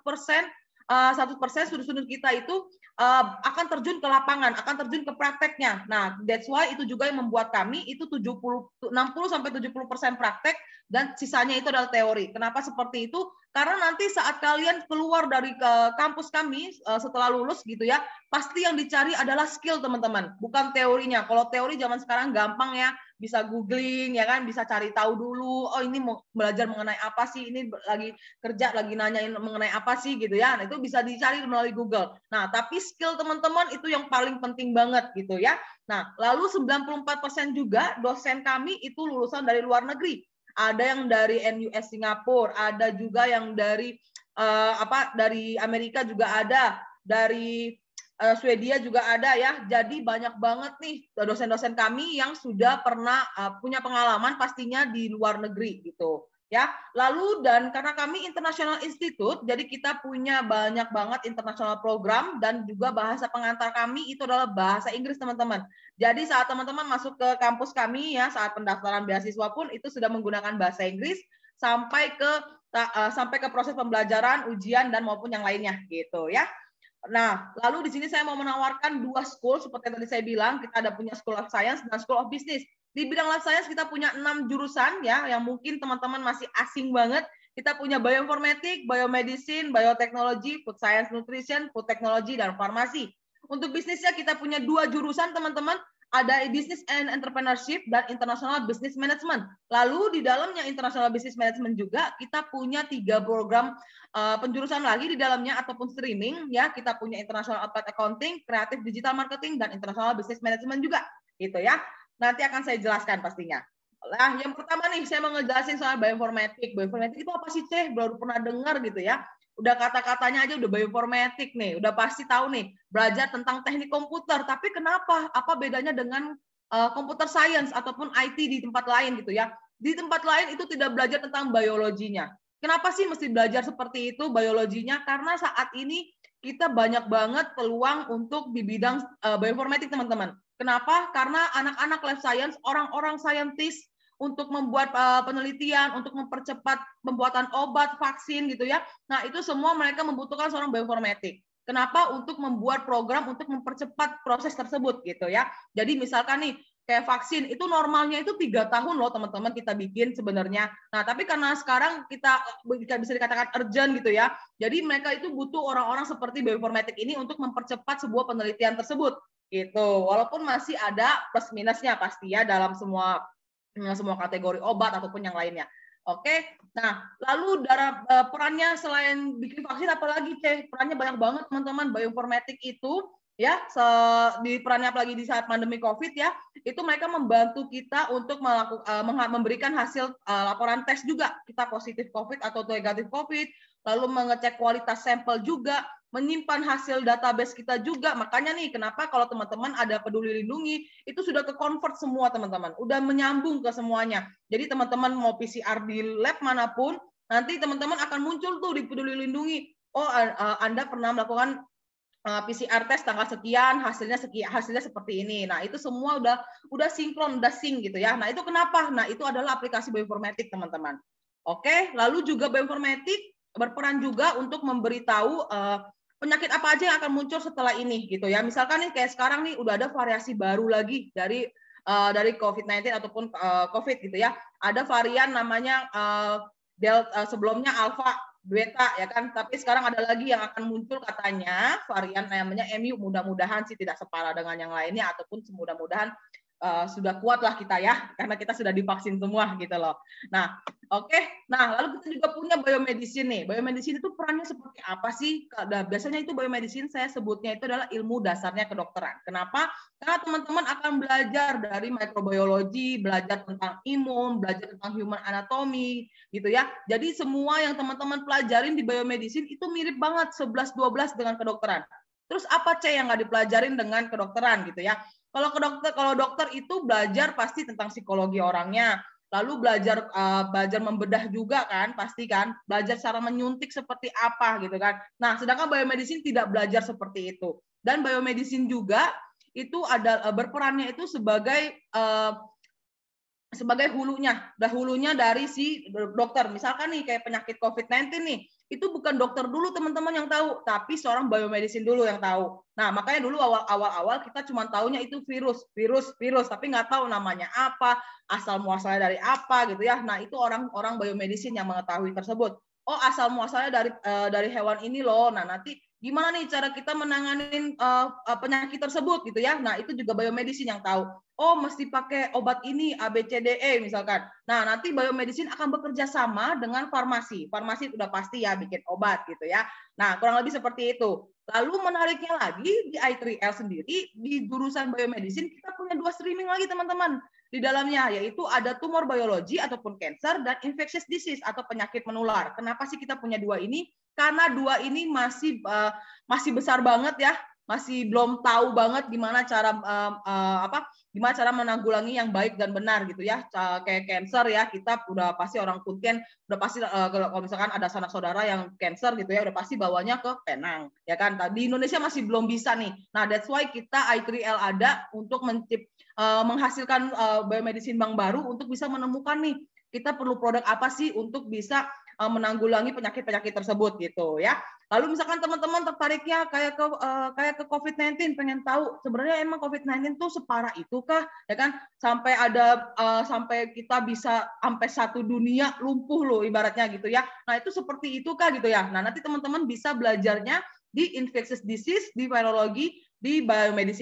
100% eh, sudut-sudut kita itu eh, akan terjun ke lapangan, akan terjun ke prakteknya. Nah, that's why itu juga yang membuat kami itu 70 60 sampai 70% praktek dan sisanya itu adalah teori. Kenapa seperti itu? Karena nanti saat kalian keluar dari ke kampus kami eh, setelah lulus gitu ya, pasti yang dicari adalah skill teman-teman, bukan teorinya. Kalau teori zaman sekarang gampang ya, bisa googling ya kan, bisa cari tahu dulu. Oh ini mau belajar mengenai apa sih? Ini lagi kerja lagi nanyain mengenai apa sih gitu ya. Nah, itu bisa dicari melalui Google. Nah tapi skill teman-teman itu yang paling penting banget gitu ya. Nah lalu 94% juga dosen kami itu lulusan dari luar negeri ada yang dari NUS Singapura, ada juga yang dari uh, apa dari Amerika juga ada, dari uh, Swedia juga ada ya. Jadi banyak banget nih dosen-dosen kami yang sudah pernah uh, punya pengalaman pastinya di luar negeri gitu ya. Lalu dan karena kami International Institute, jadi kita punya banyak banget international program dan juga bahasa pengantar kami itu adalah bahasa Inggris teman-teman. Jadi saat teman-teman masuk ke kampus kami ya saat pendaftaran beasiswa pun itu sudah menggunakan bahasa Inggris sampai ke e, sampai ke proses pembelajaran, ujian dan maupun yang lainnya gitu ya. Nah, lalu di sini saya mau menawarkan dua school seperti yang tadi saya bilang, kita ada punya School of Science dan School of Business. Di bidang life science kita punya enam jurusan ya, yang mungkin teman-teman masih asing banget. Kita punya bioinformatik, biomedicine, bioteknologi, food science nutrition, food technology, dan farmasi. Untuk bisnisnya kita punya dua jurusan teman-teman, ada business and entrepreneurship dan international business management. Lalu di dalamnya international business management juga kita punya tiga program uh, penjurusan lagi di dalamnya ataupun streaming ya kita punya international applied accounting, creative digital marketing dan international business management juga gitu ya. Nanti akan saya jelaskan pastinya. Nah, yang pertama nih saya mau ngejelasin soal bioinformatik. Bioinformatik itu apa sih, Ceh? Baru pernah dengar gitu ya. Udah kata-katanya aja udah bioinformatik nih, udah pasti tahu nih belajar tentang teknik komputer. Tapi kenapa? Apa bedanya dengan uh, computer science ataupun IT di tempat lain gitu ya? Di tempat lain itu tidak belajar tentang biologinya. Kenapa sih mesti belajar seperti itu biologinya? Karena saat ini kita banyak banget peluang untuk di bidang uh, bioinformatik teman-teman Kenapa? Karena anak-anak life science, orang-orang saintis untuk membuat eh, penelitian, untuk mempercepat pembuatan obat, vaksin gitu ya. Nah, itu semua mereka membutuhkan seorang bioinformatik. Kenapa? Untuk membuat program untuk mempercepat proses tersebut gitu ya. Jadi misalkan nih kayak vaksin itu normalnya itu tiga tahun loh teman-teman kita bikin sebenarnya. Nah tapi karena sekarang kita eh, bisa dikatakan urgent gitu ya. Jadi mereka itu butuh orang-orang seperti bioinformatik ini untuk mempercepat sebuah penelitian tersebut itu Walaupun masih ada plus minusnya pasti ya dalam semua mm, semua kategori obat ataupun yang lainnya. Oke. Nah, lalu darah eh, perannya selain bikin vaksin apalagi Teh? Perannya banyak banget teman-teman. Bioinformatik itu ya se di perannya apalagi di saat pandemi Covid ya, itu mereka membantu kita untuk melakukan eh, memberikan hasil eh, laporan tes juga. Kita positif Covid atau negatif Covid, lalu mengecek kualitas sampel juga menyimpan hasil database kita juga. Makanya nih, kenapa kalau teman-teman ada peduli lindungi, itu sudah ke convert semua teman-teman. Udah menyambung ke semuanya. Jadi teman-teman mau PCR di lab manapun, nanti teman-teman akan muncul tuh di peduli lindungi. Oh, Anda pernah melakukan PCR test tanggal sekian, hasilnya sekian, hasilnya seperti ini. Nah, itu semua udah udah sinkron, udah sync gitu ya. Nah, itu kenapa? Nah, itu adalah aplikasi bioinformatik, teman-teman. Oke, lalu juga bioinformatik berperan juga untuk memberitahu uh, penyakit apa aja yang akan muncul setelah ini gitu ya. Misalkan nih kayak sekarang nih udah ada variasi baru lagi dari uh, dari COVID-19 ataupun uh, COVID gitu ya. Ada varian namanya uh, eh, delta uh, sebelumnya Alpha, beta ya kan tapi sekarang ada lagi yang akan muncul katanya varian namanya MU mudah-mudahan sih tidak separah dengan yang lainnya ataupun semudah-mudahan Eh, sudah kuat lah kita ya karena kita sudah divaksin semua gitu loh. Nah, oke. Okay. Nah, lalu kita juga punya biomedicine nih. Biomedicine itu perannya seperti apa sih? Nah, biasanya itu biomedicine saya sebutnya itu adalah ilmu dasarnya kedokteran. Kenapa? Karena teman-teman akan belajar dari mikrobiologi, belajar tentang imun, belajar tentang human anatomy gitu ya. Jadi semua yang teman-teman pelajarin di biomedicine itu mirip banget 11 12 dengan kedokteran. Terus apa C yang nggak dipelajarin dengan kedokteran gitu ya? Kalau ke dokter, kalau dokter itu belajar pasti tentang psikologi orangnya, lalu belajar uh, belajar membedah juga kan, pasti kan, belajar cara menyuntik seperti apa gitu kan. Nah, sedangkan biomedicine tidak belajar seperti itu. Dan biomedicine juga itu ada uh, berperannya itu sebagai uh, sebagai hulunya, dahulunya nah, dari si dokter. Misalkan nih kayak penyakit COVID-19 nih, itu bukan dokter dulu teman-teman yang tahu, tapi seorang biomedicine dulu yang tahu. Nah, makanya dulu awal-awal kita cuma tahunya itu virus, virus, virus, tapi nggak tahu namanya apa, asal muasalnya dari apa gitu ya. Nah, itu orang-orang biomedicine yang mengetahui tersebut. Oh, asal muasalnya dari uh, dari hewan ini loh. Nah, nanti gimana nih cara kita menanganin uh, penyakit tersebut gitu ya. Nah, itu juga biomedicine yang tahu oh mesti pakai obat ini ABCDE misalkan. Nah, nanti biomedicine akan bekerja sama dengan farmasi. Farmasi sudah pasti ya bikin obat gitu ya. Nah, kurang lebih seperti itu. Lalu menariknya lagi di I3L sendiri di jurusan biomedicine kita punya dua streaming lagi teman-teman di dalamnya yaitu ada tumor biologi ataupun cancer dan infectious disease atau penyakit menular. Kenapa sih kita punya dua ini? Karena dua ini masih uh, masih besar banget ya, masih belum tahu banget gimana cara uh, uh, apa gimana cara menanggulangi yang baik dan benar gitu ya kayak cancer ya kita udah pasti orang Kuntien udah pasti eh, kalau misalkan ada sanak saudara yang cancer gitu ya udah pasti bawanya ke Penang ya kan tadi nah, Indonesia masih belum bisa nih nah that's why kita I3L ada untuk mencip, eh, menghasilkan uh, biomedicine bank baru untuk bisa menemukan nih kita perlu produk apa sih untuk bisa menanggulangi penyakit-penyakit tersebut gitu ya. Lalu misalkan teman-teman tertariknya kayak ke eh, kayak ke COVID-19 pengen tahu sebenarnya emang COVID-19 tuh separah itu kah? Ya kan sampai ada uh, sampai kita bisa sampai satu dunia lumpuh loh ibaratnya gitu ya. Nah, itu seperti itu kah gitu ya. Nah, nanti teman-teman bisa belajarnya di infectious disease, di virologi di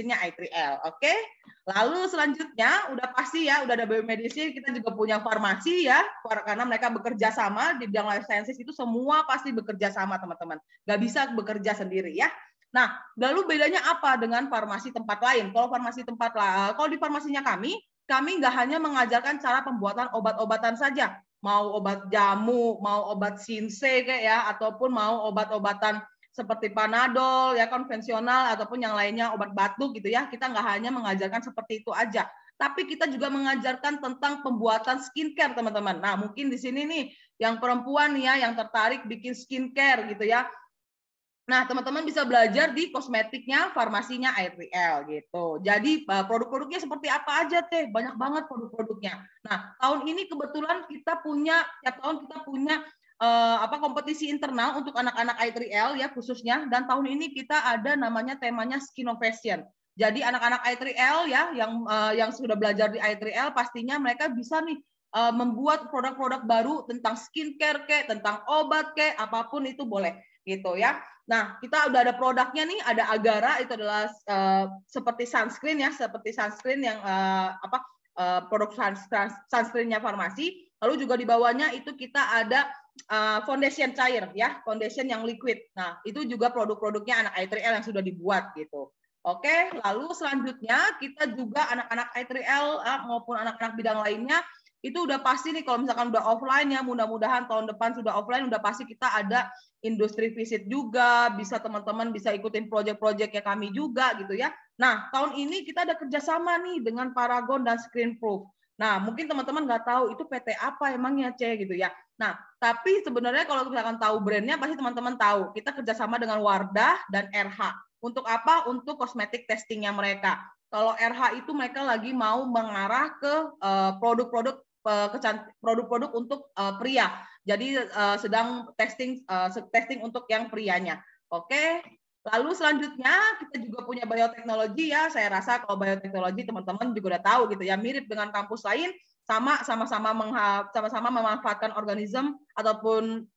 nya I3L, oke? Okay? Lalu selanjutnya udah pasti ya, udah ada biomedicine, kita juga punya farmasi ya, karena mereka bekerja sama di bidang life sciences itu semua pasti bekerja sama teman-teman, nggak bisa bekerja sendiri ya. Nah, lalu bedanya apa dengan farmasi tempat lain? Kalau farmasi tempat lain, kalau di farmasinya kami, kami nggak hanya mengajarkan cara pembuatan obat-obatan saja, mau obat jamu, mau obat sinse kayak ya, ataupun mau obat-obatan seperti panadol ya konvensional ataupun yang lainnya obat batuk gitu ya kita nggak hanya mengajarkan seperti itu aja tapi kita juga mengajarkan tentang pembuatan skincare teman-teman nah mungkin di sini nih yang perempuan ya yang tertarik bikin skincare gitu ya Nah, teman-teman bisa belajar di kosmetiknya, farmasinya IRL gitu. Jadi eh, produk-produknya seperti apa aja teh, banyak banget produk-produknya. Nah, tahun ini kebetulan kita punya, tiap tahun kita punya uh, apa kompetisi internal untuk anak-anak I3L ya khususnya dan tahun ini kita ada namanya temanya Skinovation. Jadi anak-anak I3L ya yang uh, yang sudah belajar di I3L pastinya mereka bisa nih uh, membuat produk-produk baru tentang skincare ke, tentang obat ke, apapun itu boleh gitu ya. Nah, kita udah ada produknya nih, ada Agara itu adalah uh, seperti sunscreen ya, seperti sunscreen yang uh, apa uh, produk sunscreen sunscreennya farmasi. Lalu juga di bawahnya itu kita ada Eh, foundation cair ya, foundation yang liquid. Nah, itu juga produk-produknya anak I3L yang sudah dibuat gitu. Oke, lalu selanjutnya kita juga anak-anak I3L eh, maupun anak-anak bidang lainnya itu udah pasti nih kalau misalkan udah offline ya mudah-mudahan tahun depan sudah offline udah pasti kita ada industri visit juga bisa teman-teman bisa ikutin proyek ya kami juga gitu ya nah tahun ini kita ada kerjasama nih dengan Paragon dan Screenproof Nah, mungkin teman-teman nggak tahu itu PT apa emangnya C gitu ya. Nah, tapi sebenarnya kalau misalkan tahu brandnya pasti teman-teman tahu. Kita kerjasama dengan Wardah dan RH. Untuk apa? Untuk kosmetik testingnya mereka. Kalau RH itu mereka lagi mau mengarah ke eh, produk-produk eh, produk-produk untuk eh, pria. Jadi sedang testing testing untuk yang prianya. Oke, Lalu selanjutnya kita juga punya bioteknologi ya. Saya rasa kalau bioteknologi teman-teman juga udah tahu gitu ya mirip dengan kampus lain sama sama-sama sama-sama memanfaatkan organisme ataupun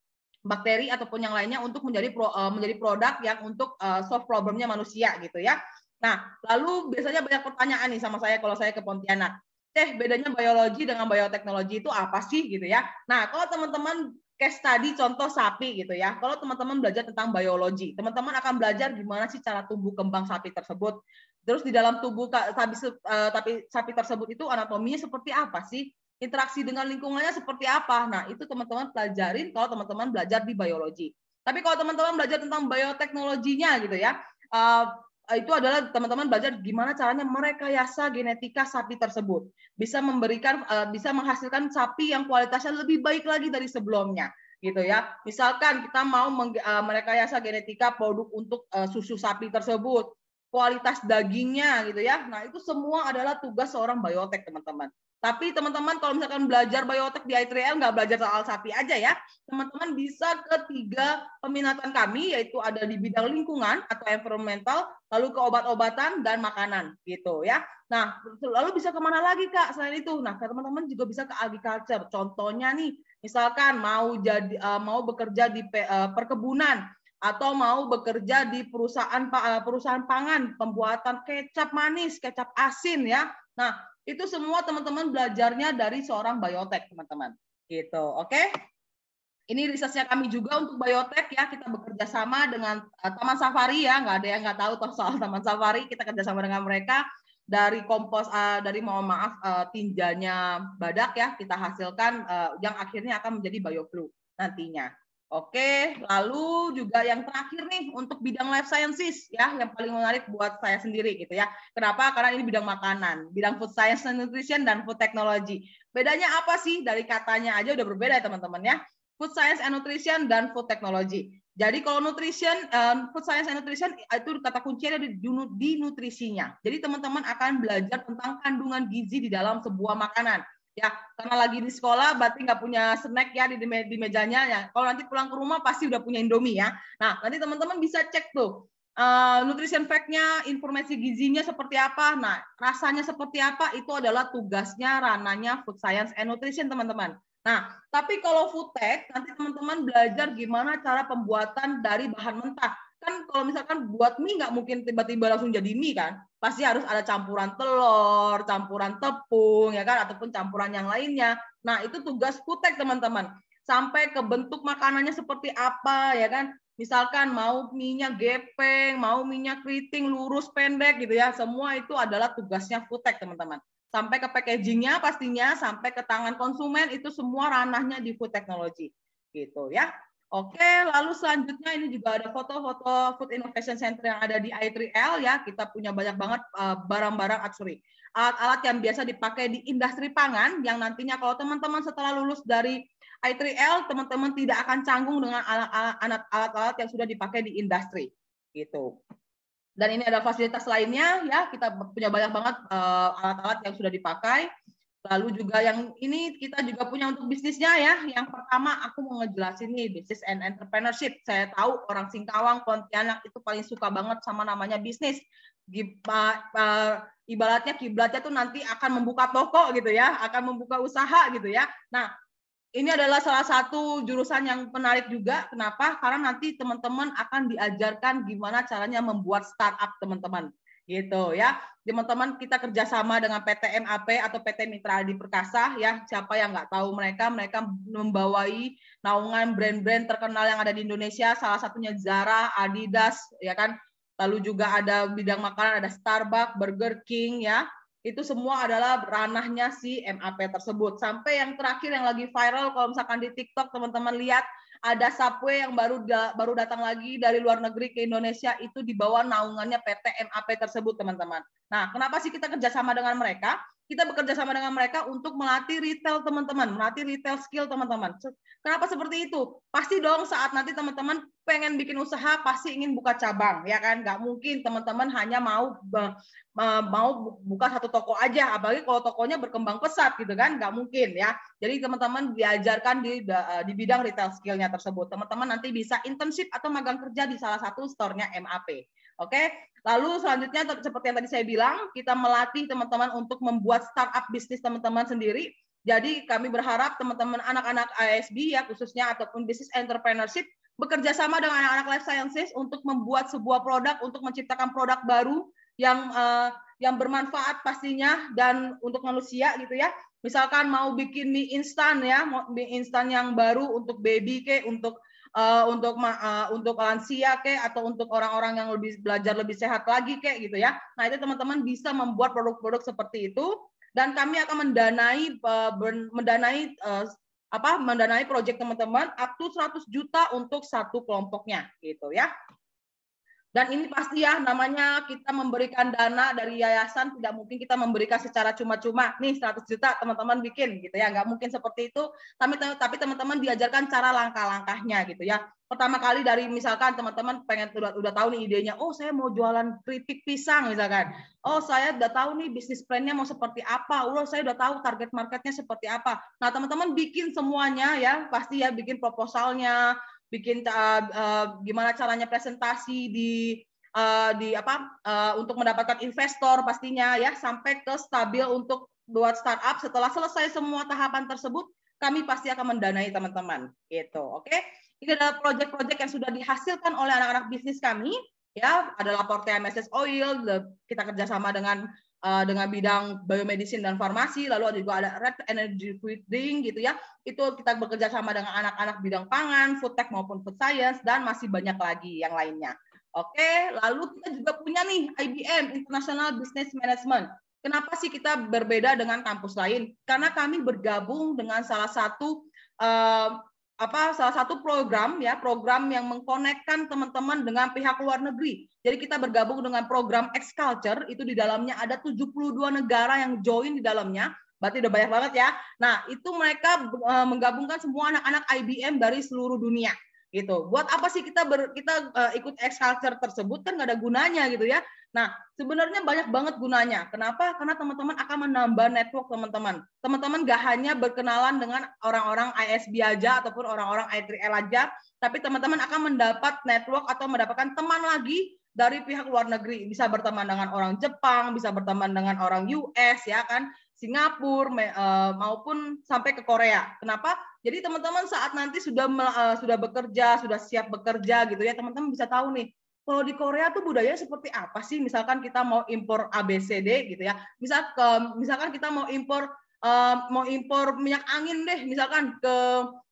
bakteri ataupun yang lainnya untuk menjadi pro, eh, menjadi produk yang untuk eh, solve problemnya manusia gitu ya. Nah, lalu biasanya banyak pertanyaan nih sama saya kalau saya ke Pontianak. Teh, bedanya biologi dengan bioteknologi itu apa sih gitu ya? Nah, kalau teman-teman case tadi contoh sapi gitu ya. Kalau teman-teman belajar tentang biologi, teman-teman akan belajar gimana sih cara tumbuh kembang sapi tersebut. Terus di dalam tubuh sapi, eh, tapi sapi tersebut itu anatominya seperti apa sih? Interaksi dengan lingkungannya seperti apa? Nah, itu teman-teman pelajarin kalau teman-teman belajar di biologi. Tapi kalau teman-teman belajar tentang bioteknologinya gitu ya, eh, Eh, itu adalah teman-teman belajar gimana caranya merekayasa genetika sapi tersebut bisa memberikan eh, bisa menghasilkan sapi yang kualitasnya lebih baik lagi dari sebelumnya gitu ya misalkan kita mau eh, merekayasa genetika produk untuk susu sapi tersebut kualitas dagingnya gitu ya. Nah, itu semua adalah tugas seorang biotek, teman-teman. Tapi teman-teman kalau misalkan belajar biotek di I3L nggak belajar soal sapi aja ya. Teman-teman bisa ke tiga peminatan kami yaitu ada di bidang lingkungan atau environmental, lalu ke obat-obatan dan makanan gitu ya. Nah, lalu bisa kemana lagi Kak selain itu? Nah, teman-teman juga bisa ke agriculture. Contohnya nih, misalkan mau jadi eh, mau bekerja di eh, perkebunan, atau mau bekerja di perusahaan eh, perusahaan pangan pembuatan kecap manis, kecap asin ya. Nah, itu semua teman-teman belajarnya dari seorang biotek, teman-teman. Gitu, oke? Okay? Ini risetnya kami juga untuk biotek ya, kita bekerja sama dengan eh, Taman Safari ya, nggak ada yang nggak tahu toh soal [laughs] Taman Safari, kita kerjasama dengan mereka dari kompos eh, dari mohon maaf tinjanya badak ya kita hasilkan yang akhirnya akan menjadi bioflu nantinya Oke, lalu juga yang terakhir nih untuk bidang life sciences ya, yang paling menarik buat saya sendiri gitu ya. Kenapa? Karena ini bidang makanan, bidang food science and nutrition dan food technology. Bedanya apa sih? Dari katanya aja udah berbeda ya teman-teman ya. Food science and nutrition dan food technology. Jadi kalau nutrition, food science and nutrition eh, itu kata kuncinya di, di nutrisinya. Jadi teman-teman akan belajar tentang kandungan gizi di dalam sebuah makanan ya karena lagi di sekolah berarti nggak punya snack ya di, di mejanya ya kalau nanti pulang ke rumah pasti udah punya indomie ya nah nanti teman-teman bisa cek tuh uh, nutrition fact informasi gizinya seperti apa nah rasanya seperti apa itu adalah tugasnya rananya food science and nutrition teman-teman nah tapi kalau food tech nanti teman-teman belajar gimana cara pembuatan dari bahan mentah kan kalau misalkan buat mie nggak mungkin tiba-tiba langsung jadi mie kan pasti harus ada campuran telur, campuran tepung ya kan ataupun campuran yang lainnya. Nah, itu tugas putek teman-teman. Sampai ke bentuk makanannya seperti apa ya kan? Misalkan mau minyak gepeng, mau minyak keriting lurus pendek gitu ya. Semua itu adalah tugasnya putek teman-teman. Sampai ke packagingnya pastinya, sampai ke tangan konsumen itu semua ranahnya di food technology gitu ya. Oke, lalu selanjutnya ini juga ada foto-foto Food Innovation Center yang ada di I3L ya. Kita punya banyak banget eh, barang-barang, uh, alat-alat yang biasa dipakai di industri pangan yang nantinya kalau teman-teman setelah lulus dari I3L, teman-teman tidak akan canggung dengan alat-alat yang sudah dipakai di industri. Gitu. Dan ini ada fasilitas lainnya ya, kita punya banyak banget eh, alat-alat yang sudah dipakai. Lalu juga yang ini kita juga punya untuk bisnisnya ya. Yang pertama aku mau ngejelasin nih bisnis and entrepreneurship. Saya tahu orang Singkawang, Pontianak itu paling suka banget sama namanya bisnis. Ibaratnya kiblatnya tuh nanti akan membuka toko gitu ya, akan membuka usaha gitu ya. Nah, ini adalah salah satu jurusan yang menarik juga. Kenapa? Karena nanti teman-teman akan diajarkan gimana caranya membuat startup teman-teman gitu ya teman-teman kita kerjasama dengan PT MAP atau PT Mitra Adi Perkasa ya siapa yang nggak tahu mereka mereka membawai naungan brand-brand terkenal yang ada di Indonesia salah satunya Zara Adidas ya kan lalu juga ada bidang makanan ada Starbucks Burger King ya itu semua adalah ranahnya si MAP tersebut sampai yang terakhir yang lagi viral kalau misalkan di TikTok teman-teman lihat ada Subway yang baru baru datang lagi dari luar negeri ke Indonesia itu di bawah naungannya PT MAP tersebut teman-teman. Nah, kenapa sih kita kerjasama dengan mereka? kita bekerja sama dengan mereka untuk melatih retail teman-teman, melatih retail skill teman-teman. Kenapa seperti itu? Pasti dong saat nanti teman-teman pengen bikin usaha pasti ingin buka cabang, ya kan? Gak mungkin teman-teman hanya mau mau buka satu toko aja, apalagi kalau tokonya berkembang pesat gitu kan? Gak mungkin ya. Jadi teman-teman diajarkan di eh, di bidang retail skillnya tersebut. Teman-teman nanti bisa internship atau magang kerja di salah satu store-nya MAP. Oke, lalu selanjutnya seperti yang tadi saya bilang, kita melatih teman-teman untuk membuat startup bisnis teman-teman sendiri. Jadi kami berharap teman-teman anak-anak ASB ya khususnya ataupun bisnis entrepreneurship bekerja sama dengan anak-anak life sciences untuk membuat sebuah produk untuk menciptakan produk baru yang uh, yang bermanfaat pastinya dan untuk manusia gitu ya. Misalkan mau bikin mie instan ya, mie instan yang baru untuk baby ke untuk uh, untuk uh, untuk lansia kek atau untuk orang-orang yang lebih belajar lebih sehat lagi kek gitu ya. Nah, itu teman-teman bisa membuat produk-produk seperti itu dan kami akan mendanai uh, mendanai uh, apa mendanai proyek teman-teman up to 100 juta untuk satu kelompoknya gitu ya. Dan ini pasti ya namanya kita memberikan dana dari yayasan tidak mungkin kita memberikan secara cuma-cuma nih 100 juta teman-teman bikin gitu ya nggak mungkin seperti itu tapi tapi teman-teman diajarkan cara langkah-langkahnya gitu ya pertama kali dari misalkan teman-teman pengen udah udah tahu nih idenya oh saya mau jualan keripik pisang misalkan oh saya udah tahu nih bisnis plannya mau seperti apa oh saya udah tahu target marketnya seperti apa nah teman-teman bikin semuanya ya pasti ya bikin proposalnya bikin uh, uh, gimana caranya presentasi di uh, di apa uh, untuk mendapatkan investor pastinya ya sampai ke stabil untuk buat startup setelah selesai semua tahapan tersebut kami pasti akan mendanai teman-teman gitu oke okay? ini adalah proyek-proyek yang sudah dihasilkan oleh anak-anak bisnis kami ya ada laporan TMSS Oil kita kerjasama dengan Eh, dengan bidang biomedicine dan farmasi, lalu ada juga ada red energy feeding gitu ya. Itu kita bekerja sama dengan anak-anak bidang pangan, food tech maupun food science dan masih banyak lagi yang lainnya. Oke, lalu kita juga punya nih IBM International Business Management. Kenapa sih kita berbeda dengan kampus lain? Karena kami bergabung dengan salah satu eh, apa salah satu program ya program yang mengkonekkan teman-teman dengan pihak luar negeri. Jadi kita bergabung dengan program X Culture itu di dalamnya ada 72 negara yang join di dalamnya. Berarti udah banyak banget ya. Nah, itu mereka e, menggabungkan semua anak-anak IBM dari seluruh dunia gitu. Buat apa sih kita ber, kita e, ikut X culture tersebut kan nggak ada gunanya gitu ya. Nah, sebenarnya banyak banget gunanya. Kenapa? Karena teman-teman akan menambah network teman-teman. Teman-teman gak hanya berkenalan dengan orang-orang ISB aja ataupun orang-orang I3L aja, tapi teman-teman akan mendapat network atau mendapatkan teman lagi dari pihak luar negeri. Bisa berteman dengan orang Jepang, bisa berteman dengan orang US ya kan, Singapura eh, maupun sampai ke Korea. Kenapa? Jadi teman-teman saat nanti sudah eh, sudah bekerja, sudah siap bekerja gitu ya, teman-teman bisa tahu nih kalau di Korea tuh budaya seperti apa sih? Misalkan kita mau impor ABCD gitu ya. Misal ke, misalkan kita mau impor uh, mau impor minyak angin deh misalkan ke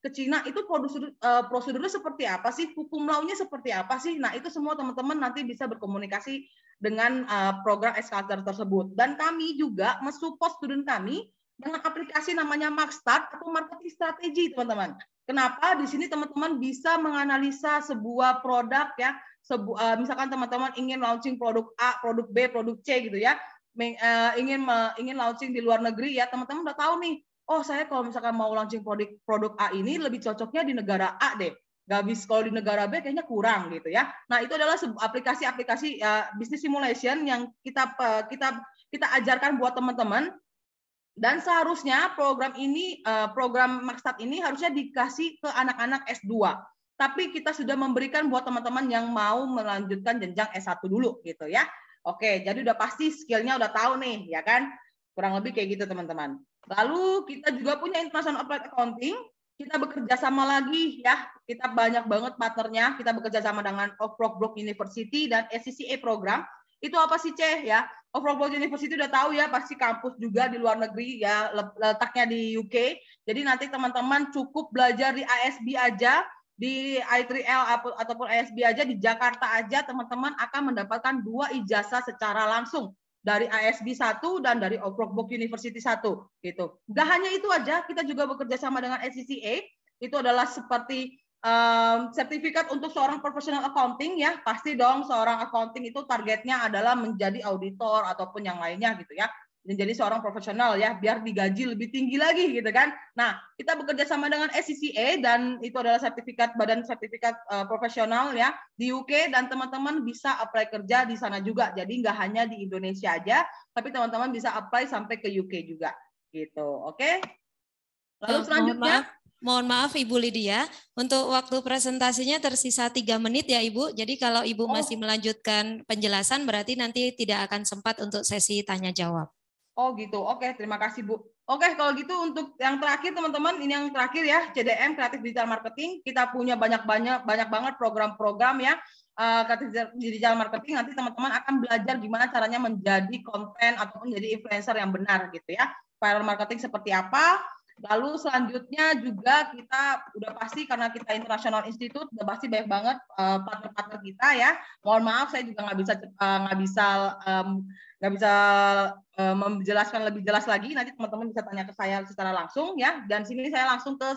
ke Cina itu prosedur uh, eh, prosedurnya seperti apa sih? Hukum launya seperti apa sih? Nah, itu semua teman-teman nanti bisa berkomunikasi dengan uh, program eskalator tersebut. Dan kami juga mensupport student kami dengan aplikasi namanya Markstart atau marketing strategi, teman-teman. Kenapa di sini teman-teman bisa menganalisa sebuah produk ya, sebu uh, misalkan teman-teman ingin launching produk A, produk B, produk C gitu ya, Men, uh, eh, ingin ingin launching di luar negeri ya, teman-teman udah tahu nih, oh saya kalau misalkan mau launching produk produk A ini lebih cocoknya di negara A deh. bisa kalau di negara B kayaknya kurang gitu ya. Nah itu adalah aplikasi-aplikasi uh, bisnis simulation yang kita uh, kita kita ajarkan buat teman-teman dan seharusnya program ini, eh, program Maksat ini harusnya dikasih ke anak-anak S2. Tapi kita sudah memberikan buat teman-teman yang mau melanjutkan jenjang S1 dulu gitu ya. Oke, jadi udah pasti skillnya udah tahu nih, ya kan? Kurang lebih kayak gitu teman-teman. Lalu kita juga punya International Applied Accounting. Kita bekerja sama lagi ya, kita banyak banget partnernya. Kita bekerja sama dengan Oak Brook University dan SCCA program itu apa sih, Ceh? Ya, Overall University udah tahu ya, pasti kampus juga di luar negeri ya, letaknya di UK. Jadi nanti teman-teman cukup belajar di ASB aja, di I3L ataupun ASB aja di Jakarta aja teman-teman akan mendapatkan dua ijazah secara langsung dari ASB 1 dan dari Obrokbok University 1 gitu. Gak hanya itu aja, kita juga bekerja sama dengan SCCA. Itu adalah seperti um, sertifikat untuk seorang profesional accounting ya pasti dong seorang accounting itu targetnya adalah menjadi auditor ataupun yang lainnya gitu ya menjadi seorang profesional ya biar digaji lebih tinggi lagi gitu kan nah kita bekerja sama dengan SCCA dan itu adalah sertifikat badan sertifikat uh, profesional ya di UK dan teman-teman bisa apply kerja di sana juga jadi nggak hanya di Indonesia aja tapi teman-teman bisa apply sampai ke UK juga gitu oke okay? lalu selanjutnya Mohon maaf Ibu Lydia, untuk waktu presentasinya tersisa tiga menit ya Ibu. Jadi kalau Ibu oh. masih melanjutkan penjelasan berarti nanti tidak akan sempat untuk sesi tanya jawab. Oh gitu, oke terima kasih Bu. Oke kalau gitu untuk yang terakhir teman-teman, ini yang terakhir ya CDM Kreatif Digital Marketing. Kita punya banyak-banyak banyak banget program-program ya kreatif eh, digital marketing. Nanti teman-teman akan belajar gimana caranya menjadi konten ataupun menjadi influencer yang benar gitu ya. Viral marketing seperti apa, Lalu selanjutnya juga kita udah pasti karena kita internasional institute udah pasti banyak banget eh, partner-partner uh, kita ya. Mohon maaf saya juga nggak bisa eh, nggak uh, bisa nggak um, bisa uh, menjelaskan lebih jelas lagi. Nanti teman-teman bisa tanya ke saya secara langsung ya. Dan sini saya langsung ke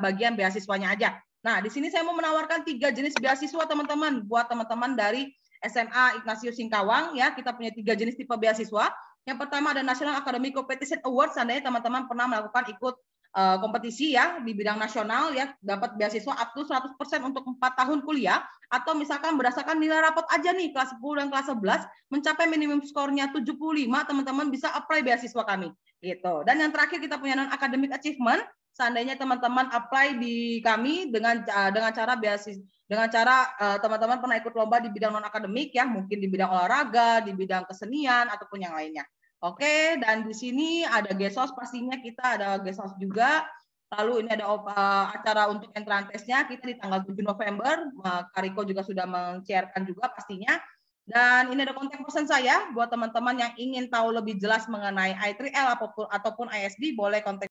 bagian beasiswanya aja. Nah di sini saya mau menawarkan tiga jenis beasiswa teman-teman buat teman-teman dari SMA Ignatius Singkawang ya. Kita punya tiga jenis tipe beasiswa. Yang pertama ada National Academic Competition Award seandainya teman-teman pernah melakukan ikut uh, kompetisi ya di bidang nasional ya dapat beasiswa up to 100% untuk 4 tahun kuliah atau misalkan berdasarkan nilai rapot aja nih kelas 10 dan kelas 11 mencapai minimum skornya 75 teman-teman bisa apply beasiswa kami gitu. Dan yang terakhir kita punya non academic achievement seandainya teman-teman apply di kami dengan eh, dengan cara beasiswa dengan cara eh, teman-teman uh, pernah ikut lomba di bidang non akademik ya mungkin di bidang olahraga di bidang kesenian ataupun yang lainnya Oke, dan di sini ada gesos pastinya kita ada gesos juga. Lalu ini ada eh, acara untuk entrantesnya kita di tanggal 7 November. Kariko juga sudah men juga pastinya. Dan ini ada konten pesan saya buat teman-teman yang ingin tahu lebih jelas mengenai I3L ataupun, ataupun ISB, boleh konten